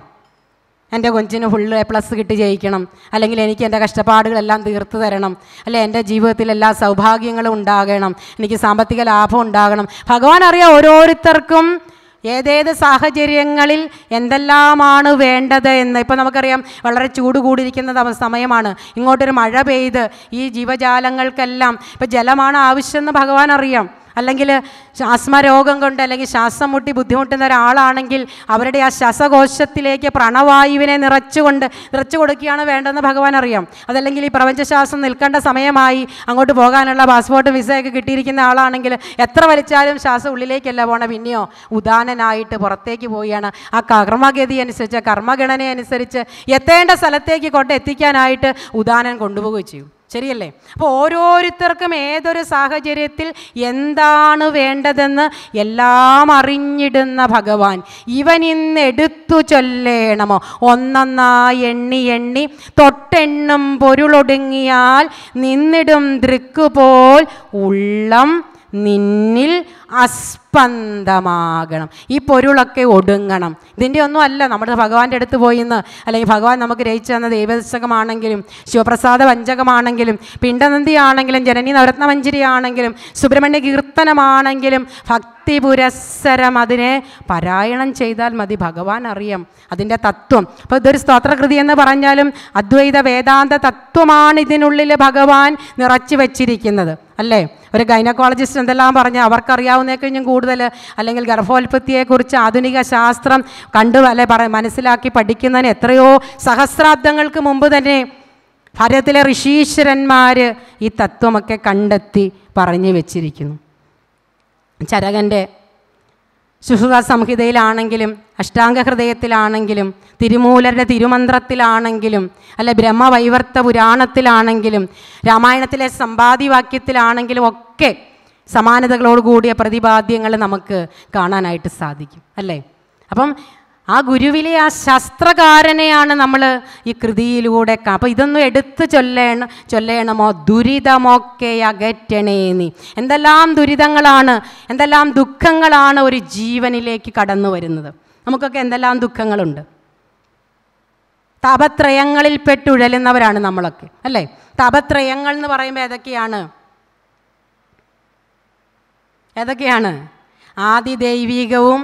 എൻ്റെ കൊഞ്ചിന് ഫുള്ള് എ പ്ലസ് കിട്ടി ജയിക്കണം അല്ലെങ്കിൽ എനിക്ക് എൻ്റെ കഷ്ടപ്പാടുകളെല്ലാം തീർത്തു തരണം അല്ലെ എൻ്റെ ജീവിതത്തിൽ എല്ലാ സൗഭാഗ്യങ്ങളും ഉണ്ടാകണം എനിക്ക് സാമ്പത്തിക ലാഭം ഉണ്ടാകണം ഭഗവാൻ അറിയാം ഓരോരുത്തർക്കും ഏതേത് സാഹചര്യങ്ങളിൽ എന്തെല്ലാമാണ് വേണ്ടത് എന്ന് ഇപ്പോൾ നമുക്കറിയാം വളരെ ചൂട് കൂടിയിരിക്കുന്ന സമയമാണ് ഇങ്ങോട്ടൊരു മഴ പെയ്ത് ഈ ജീവജാലങ്ങൾക്കെല്ലാം ഇപ്പം ജലമാണ് ആവശ്യമെന്ന് ഭഗവാൻ അറിയാം അല്ലെങ്കിൽ രോഗം കൊണ്ട് അല്ലെങ്കിൽ ശ്വാസം മുട്ടി ബുദ്ധിമുട്ടുന്ന ഒരാളാണെങ്കിൽ അവരുടെ ആ ശ്വാസകോശത്തിലേക്ക് പ്രാണവായുവിനെ നിറച്ചുകൊണ്ട് നിറച്ചു കൊടുക്കുകയാണ് വേണ്ടതെന്ന് ഭഗവാൻ അറിയാം അതല്ലെങ്കിൽ ഈ പ്രപഞ്ചശ്വാസം നിൽക്കേണ്ട സമയമായി അങ്ങോട്ട് പോകാനുള്ള പാസ്പോർട്ട് വിസയൊക്കെ കിട്ടിയിരിക്കുന്ന ആളാണെങ്കിൽ എത്ര വലിച്ചാലും ശ്വാസം ഉള്ളിലേക്കല്ല പോണ പിന്നെയോ ഉദാനനായിട്ട് പുറത്തേക്ക് പോവുകയാണ് ആ കർമ്മഗതി അനുസരിച്ച് കർമ്മഗണന അനുസരിച്ച് എത്തേണ്ട സ്ഥലത്തേക്ക് കൊണ്ട് എത്തിക്കാനായിട്ട് ഉദാനൻ കൊണ്ടുപോവുകയും ചെയ്യും ശരിയല്ലേ അപ്പോൾ ഓരോരുത്തർക്കും ഏതൊരു സാഹചര്യത്തിൽ എന്താണ് വേണ്ടതെന്ന് എല്ലാം അറിഞ്ഞിടുന്ന ഭഗവാൻ ഇവൻ ഇന്ന് എടുത്തു ചൊല്ലേണമോ ഒന്നൊന്നായി എണ്ണി എണ്ണി തൊട്ടെണ്ണും പൊരുളൊടുങ്ങിയാൽ നിന്നിടും ദൃക്കുപോൽ ഉള്ളം നിന്നിൽ അസ്പന്ദമാകണം ഈ പൊരുളൊക്കെ ഒടുങ്ങണം ഇതിൻ്റെ ഒന്നും അല്ല നമ്മുടെ ഭഗവാന്റെ അടുത്ത് പോയി ഇന്ന് അല്ലെങ്കിൽ ഭഗവാൻ നമുക്ക് രചിച്ചു തന്ന ദൈവദശകമാണെങ്കിലും ശിവപ്രസാദ വഞ്ചകമാണെങ്കിലും പിണ്ടനന്ദി ആണെങ്കിലും ജനനി നവരത്ന മഞ്ചരി ആണെങ്കിലും സുബ്രഹ്മണ്യ കീർത്തനമാണെങ്കിലും ഭക്തി പുരസ്സരം അതിനെ പാരായണം ചെയ്താൽ മതി ഭഗവാൻ അറിയാം അതിൻ്റെ തത്വം അപ്പോൾ ഇതൊരു സ്തോത്രകൃതി എന്ന് പറഞ്ഞാലും അദ്വൈത വേദാന്ത തത്വമാണ് ഇതിനുള്ളിൽ ഭഗവാൻ നിറച്ചു വച്ചിരിക്കുന്നത് അല്ലേ ഒരു ഗൈനക്കോളജിസ്റ്റ് എന്തെല്ലാം പറഞ്ഞ് അവർക്കറിയാവുന്ന കൂടുതൽ അല്ലെങ്കിൽ ഗർഭോൽപത്തിയെക്കുറിച്ച് ആധുനിക ശാസ്ത്രം കണ്ടു അല്ലെ പറ മനസ്സിലാക്കി പഠിക്കുന്നതിന് എത്രയോ സഹസ്രാബ്ദങ്ങൾക്ക് മുമ്പ് തന്നെ ഭാരതത്തിലെ ഋഷീശ്വരന്മാർ ഈ തത്വമൊക്കെ കണ്ടെത്തി പറഞ്ഞു വച്ചിരിക്കുന്നു ചരകൻ്റെ ശുശ്രുത സംഹിതയിലാണെങ്കിലും അഷ്ടാംഗ ഹൃദയത്തിലാണെങ്കിലും തിരുമൂലരുടെ തിരുമന്ത്രത്തിലാണെങ്കിലും അല്ലെ ബ്രഹ്മവൈവർത്ത പുരാണത്തിലാണെങ്കിലും രാമായണത്തിലെ സമ്പാദിവാക്യത്തിലാണെങ്കിലും ഒക്കെ സമാനതകളോടുകൂടിയ കൂടിയ പ്രതിപാദ്യങ്ങൾ നമുക്ക് കാണാനായിട്ട് സാധിക്കും അല്ലേ അപ്പം ആ ഗുരുവിലെ ആ ശസ്ത്രകാരനെയാണ് നമ്മൾ ഈ കൃതിയിലൂടെ അപ്പോൾ ഇതൊന്നും എടുത്ത് ചൊല്ലേണ ചൊല്ലേണമോ ദുരിതമൊക്കെ നീ എന്തെല്ലാം ദുരിതങ്ങളാണ് എന്തെല്ലാം ദുഃഖങ്ങളാണ് ഒരു ജീവനിലേക്ക് കടന്നു വരുന്നത് നമുക്കൊക്കെ എന്തെല്ലാം ദുഃഖങ്ങളുണ്ട് തപത്രയങ്ങളിൽ പെട്ടുഴലുന്നവരാണ് നമ്മളൊക്കെ അല്ലേ തപത്രയങ്ങൾ എന്ന് പറയുമ്പോൾ ഏതൊക്കെയാണ് ഏതൊക്കെയാണ് ആദിദൈവികവും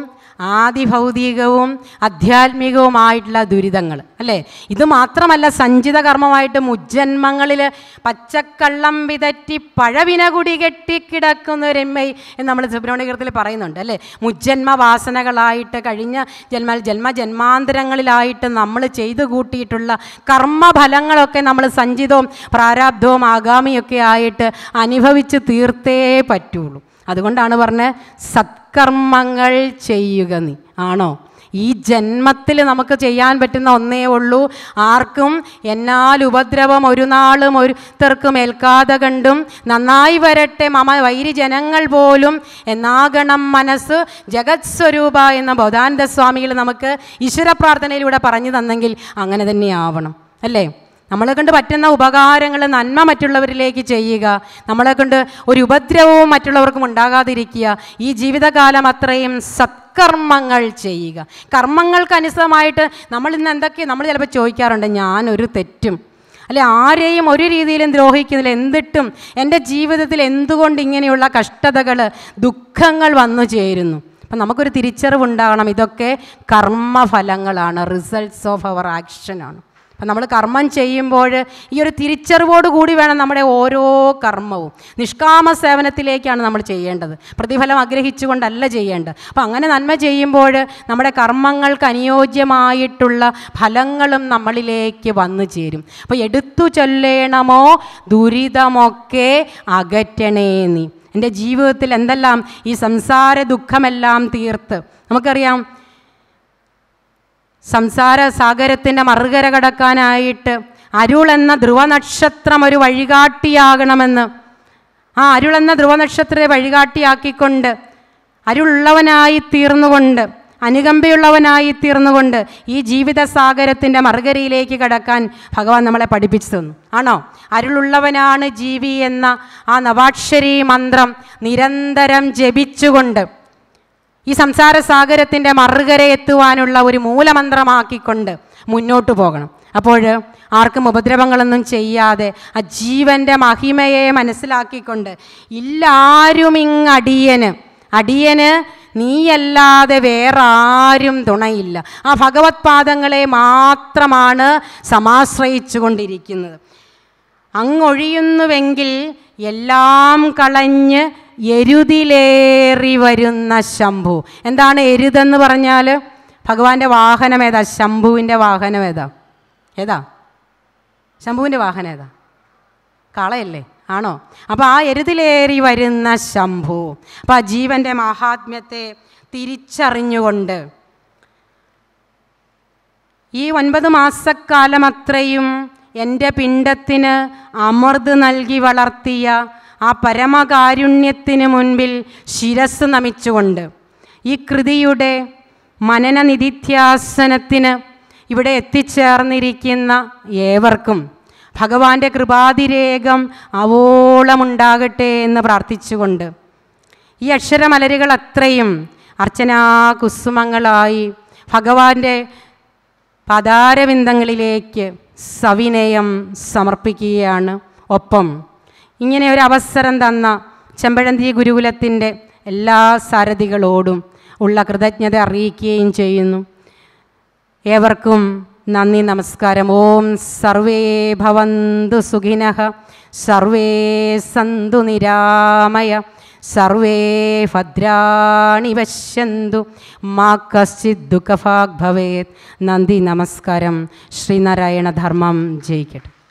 ആദിഭൗതികവും അധ്യാത്മികവുമായിട്ടുള്ള ദുരിതങ്ങൾ അല്ലേ ഇത് മാത്രമല്ല സഞ്ചിത കർമ്മമായിട്ട് മുജ്ജന്മങ്ങളിൽ പച്ചക്കള്ളം വിതറ്റി പഴവിന കുടി കെട്ടിക്കിടക്കുന്ന രമ്യ എന്ന് നമ്മൾ സുബ്രഹ്മണ്യകൃത്തിൽ പറയുന്നുണ്ട് അല്ലേ മുജ്ജന്മ വാസനകളായിട്ട് കഴിഞ്ഞ ജന്മ ജന്മ ജന്മാന്തരങ്ങളിലായിട്ട് നമ്മൾ ചെയ്തു കൂട്ടിയിട്ടുള്ള കർമ്മഫലങ്ങളൊക്കെ നമ്മൾ സഞ്ചിതവും പ്രാരാബ്ധവും ആഗാമിയൊക്കെ ആയിട്ട് അനുഭവിച്ച് തീർത്തേ പറ്റുള്ളൂ അതുകൊണ്ടാണ് പറഞ്ഞത് സത്കർമ്മങ്ങൾ ചെയ്യുക നീ ആണോ ഈ ജന്മത്തിൽ നമുക്ക് ചെയ്യാൻ പറ്റുന്ന ഒന്നേ ഉള്ളൂ ആർക്കും എന്നാൽ ഉപദ്രവം ഒരു നാളും ഒരുത്തർക്കും ഏൽക്കാതെ കണ്ടും നന്നായി വരട്ടെ മമ വൈരിജനങ്ങൾ പോലും എന്നാകണം മനസ്സ് ജഗത് സ്വരൂപ എന്ന ബോധാനന്ദ സ്വാമികൾ നമുക്ക് ഈശ്വര പ്രാർത്ഥനയിലൂടെ പറഞ്ഞു തന്നെങ്കിൽ അങ്ങനെ തന്നെ ആവണം അല്ലേ നമ്മളെ കൊണ്ട് പറ്റുന്ന ഉപകാരങ്ങൾ നന്മ മറ്റുള്ളവരിലേക്ക് ചെയ്യുക നമ്മളെ കൊണ്ട് ഒരു ഉപദ്രവവും മറ്റുള്ളവർക്കും ഉണ്ടാകാതിരിക്കുക ഈ ജീവിതകാലം അത്രയും സത്കർമ്മങ്ങൾ ചെയ്യുക അനുസൃതമായിട്ട് നമ്മൾ ഇന്ന് എന്തൊക്കെ നമ്മൾ ചിലപ്പോൾ ചോദിക്കാറുണ്ട് ഞാനൊരു തെറ്റും അല്ലെ ആരെയും ഒരു രീതിയിലും ദ്രോഹിക്കുന്നില്ല എന്തിട്ടും എൻ്റെ ജീവിതത്തിൽ എന്തുകൊണ്ട് ഇങ്ങനെയുള്ള കഷ്ടതകൾ ദുഃഖങ്ങൾ വന്നു ചേരുന്നു അപ്പം നമുക്കൊരു തിരിച്ചറിവുണ്ടാകണം ഇതൊക്കെ കർമ്മഫലങ്ങളാണ് റിസൾട്ട്സ് ഓഫ് അവർ ആക്ഷനാണ് അപ്പം നമ്മൾ കർമ്മം ചെയ്യുമ്പോൾ ഈ ഒരു തിരിച്ചറിവോട് കൂടി വേണം നമ്മുടെ ഓരോ കർമ്മവും നിഷ്കാമ സേവനത്തിലേക്കാണ് നമ്മൾ ചെയ്യേണ്ടത് പ്രതിഫലം ആഗ്രഹിച്ചുകൊണ്ടല്ല ചെയ്യേണ്ടത് അപ്പം അങ്ങനെ നന്മ ചെയ്യുമ്പോൾ നമ്മുടെ കർമ്മങ്ങൾക്ക് അനുയോജ്യമായിട്ടുള്ള ഫലങ്ങളും നമ്മളിലേക്ക് വന്നു ചേരും അപ്പോൾ എടുത്തു ചൊല്ലേണമോ ദുരിതമൊക്കെ അകറ്റണേ നീ എൻ്റെ ജീവിതത്തിൽ എന്തെല്ലാം ഈ സംസാര ദുഃഖമെല്ലാം തീർത്ത് നമുക്കറിയാം സംസാര സാഗരത്തിൻ്റെ മറുകര കടക്കാനായിട്ട് അരുൾ എന്ന ധ്രുവനക്ഷത്രം ഒരു വഴികാട്ടിയാകണമെന്ന് ആ അരുൾ എന്ന ധ്രുവനക്ഷത്രത്തെ വഴികാട്ടിയാക്കിക്കൊണ്ട് അരുളുള്ളവനായി തീർന്നുകൊണ്ട് അനുകമ്പയുള്ളവനായി തീർന്നുകൊണ്ട് ഈ ജീവിത സാഗരത്തിൻ്റെ മറുകരയിലേക്ക് കടക്കാൻ ഭഗവാൻ നമ്മളെ പഠിപ്പിച്ചു തന്നു ആണോ അരുളുള്ളവനാണ് ജീവി എന്ന ആ നവാക്ഷരി മന്ത്രം നിരന്തരം ജപിച്ചുകൊണ്ട് ഈ സംസാര സാഗരത്തിൻ്റെ മറുകര എത്തുവാനുള്ള ഒരു മൂലമന്ത്രമാക്കിക്കൊണ്ട് മുന്നോട്ട് പോകണം അപ്പോൾ ആർക്കും ഉപദ്രവങ്ങളൊന്നും ചെയ്യാതെ ആ ജീവൻ്റെ മഹിമയെ മനസ്സിലാക്കിക്കൊണ്ട് ഇല്ലാരുമിങ് അടിയന് അടിയന് നീയല്ലാതെ വേറെ ആരും തുണയില്ല ആ ഭഗവത് പാദങ്ങളെ മാത്രമാണ് സമാശ്രയിച്ചു കൊണ്ടിരിക്കുന്നത് അങ്ങൊഴിയുന്നുവെങ്കിൽ എല്ലാം കളഞ്ഞ് എരുതിലേറി വരുന്ന ശംഭു എന്താണ് എരുതെന്ന് പറഞ്ഞാൽ ഭഗവാന്റെ വാഹനം ഏതാ ശംഭുവിൻ്റെ വാഹനം ഏതാ ഏതാ ശംഭുവിൻ്റെ വാഹനം ഏതാ കളയല്ലേ ആണോ അപ്പോൾ ആ എരുതിലേറി വരുന്ന ശംഭു അപ്പോൾ ആ ജീവൻ്റെ മഹാത്മ്യത്തെ തിരിച്ചറിഞ്ഞുകൊണ്ട് ഈ ഒൻപത് മാസക്കാലം അത്രയും എൻ്റെ പിണ്ടത്തിന് അമൃത് നൽകി വളർത്തിയ ആ പരമകാരുണ്യത്തിന് മുൻപിൽ ശിരസ് നമിച്ചുകൊണ്ട് ഈ കൃതിയുടെ മനനനിധിധ്യാസനത്തിന് ഇവിടെ എത്തിച്ചേർന്നിരിക്കുന്ന ഏവർക്കും ഭഗവാന്റെ കൃപാതിരേകം അവോളമുണ്ടാകട്ടെ എന്ന് പ്രാർത്ഥിച്ചുകൊണ്ട് ഈ അക്ഷരമലരുകൾ അത്രയും അർച്ചനാ കുസുമങ്ങളായി ഭഗവാന്റെ പദാരവിന്ദങ്ങളിലേക്ക് സവിനയം സമർപ്പിക്കുകയാണ് ഒപ്പം ഇങ്ങനെ ഒരു അവസരം തന്ന ചെമ്പഴന്തി ഗുരുകുലത്തിൻ്റെ എല്ലാ സാരഥികളോടും ഉള്ള കൃതജ്ഞത അറിയിക്കുകയും ചെയ്യുന്നു ഏവർക്കും നന്ദി നമസ്കാരം ഓം സർവേ ഭവന്തു സുഖിനഃ സർവേ സന്തു നിരാമയ സർവേ ഭദ്രാണി പശ്യന്തു മാ കശ്ചിത് ദുഃഖഭാഗ് ഭവേത് നന്ദി നമസ്കാരം ശ്രീനാരായണ ധർമ്മം ജയിക്കട്ടെ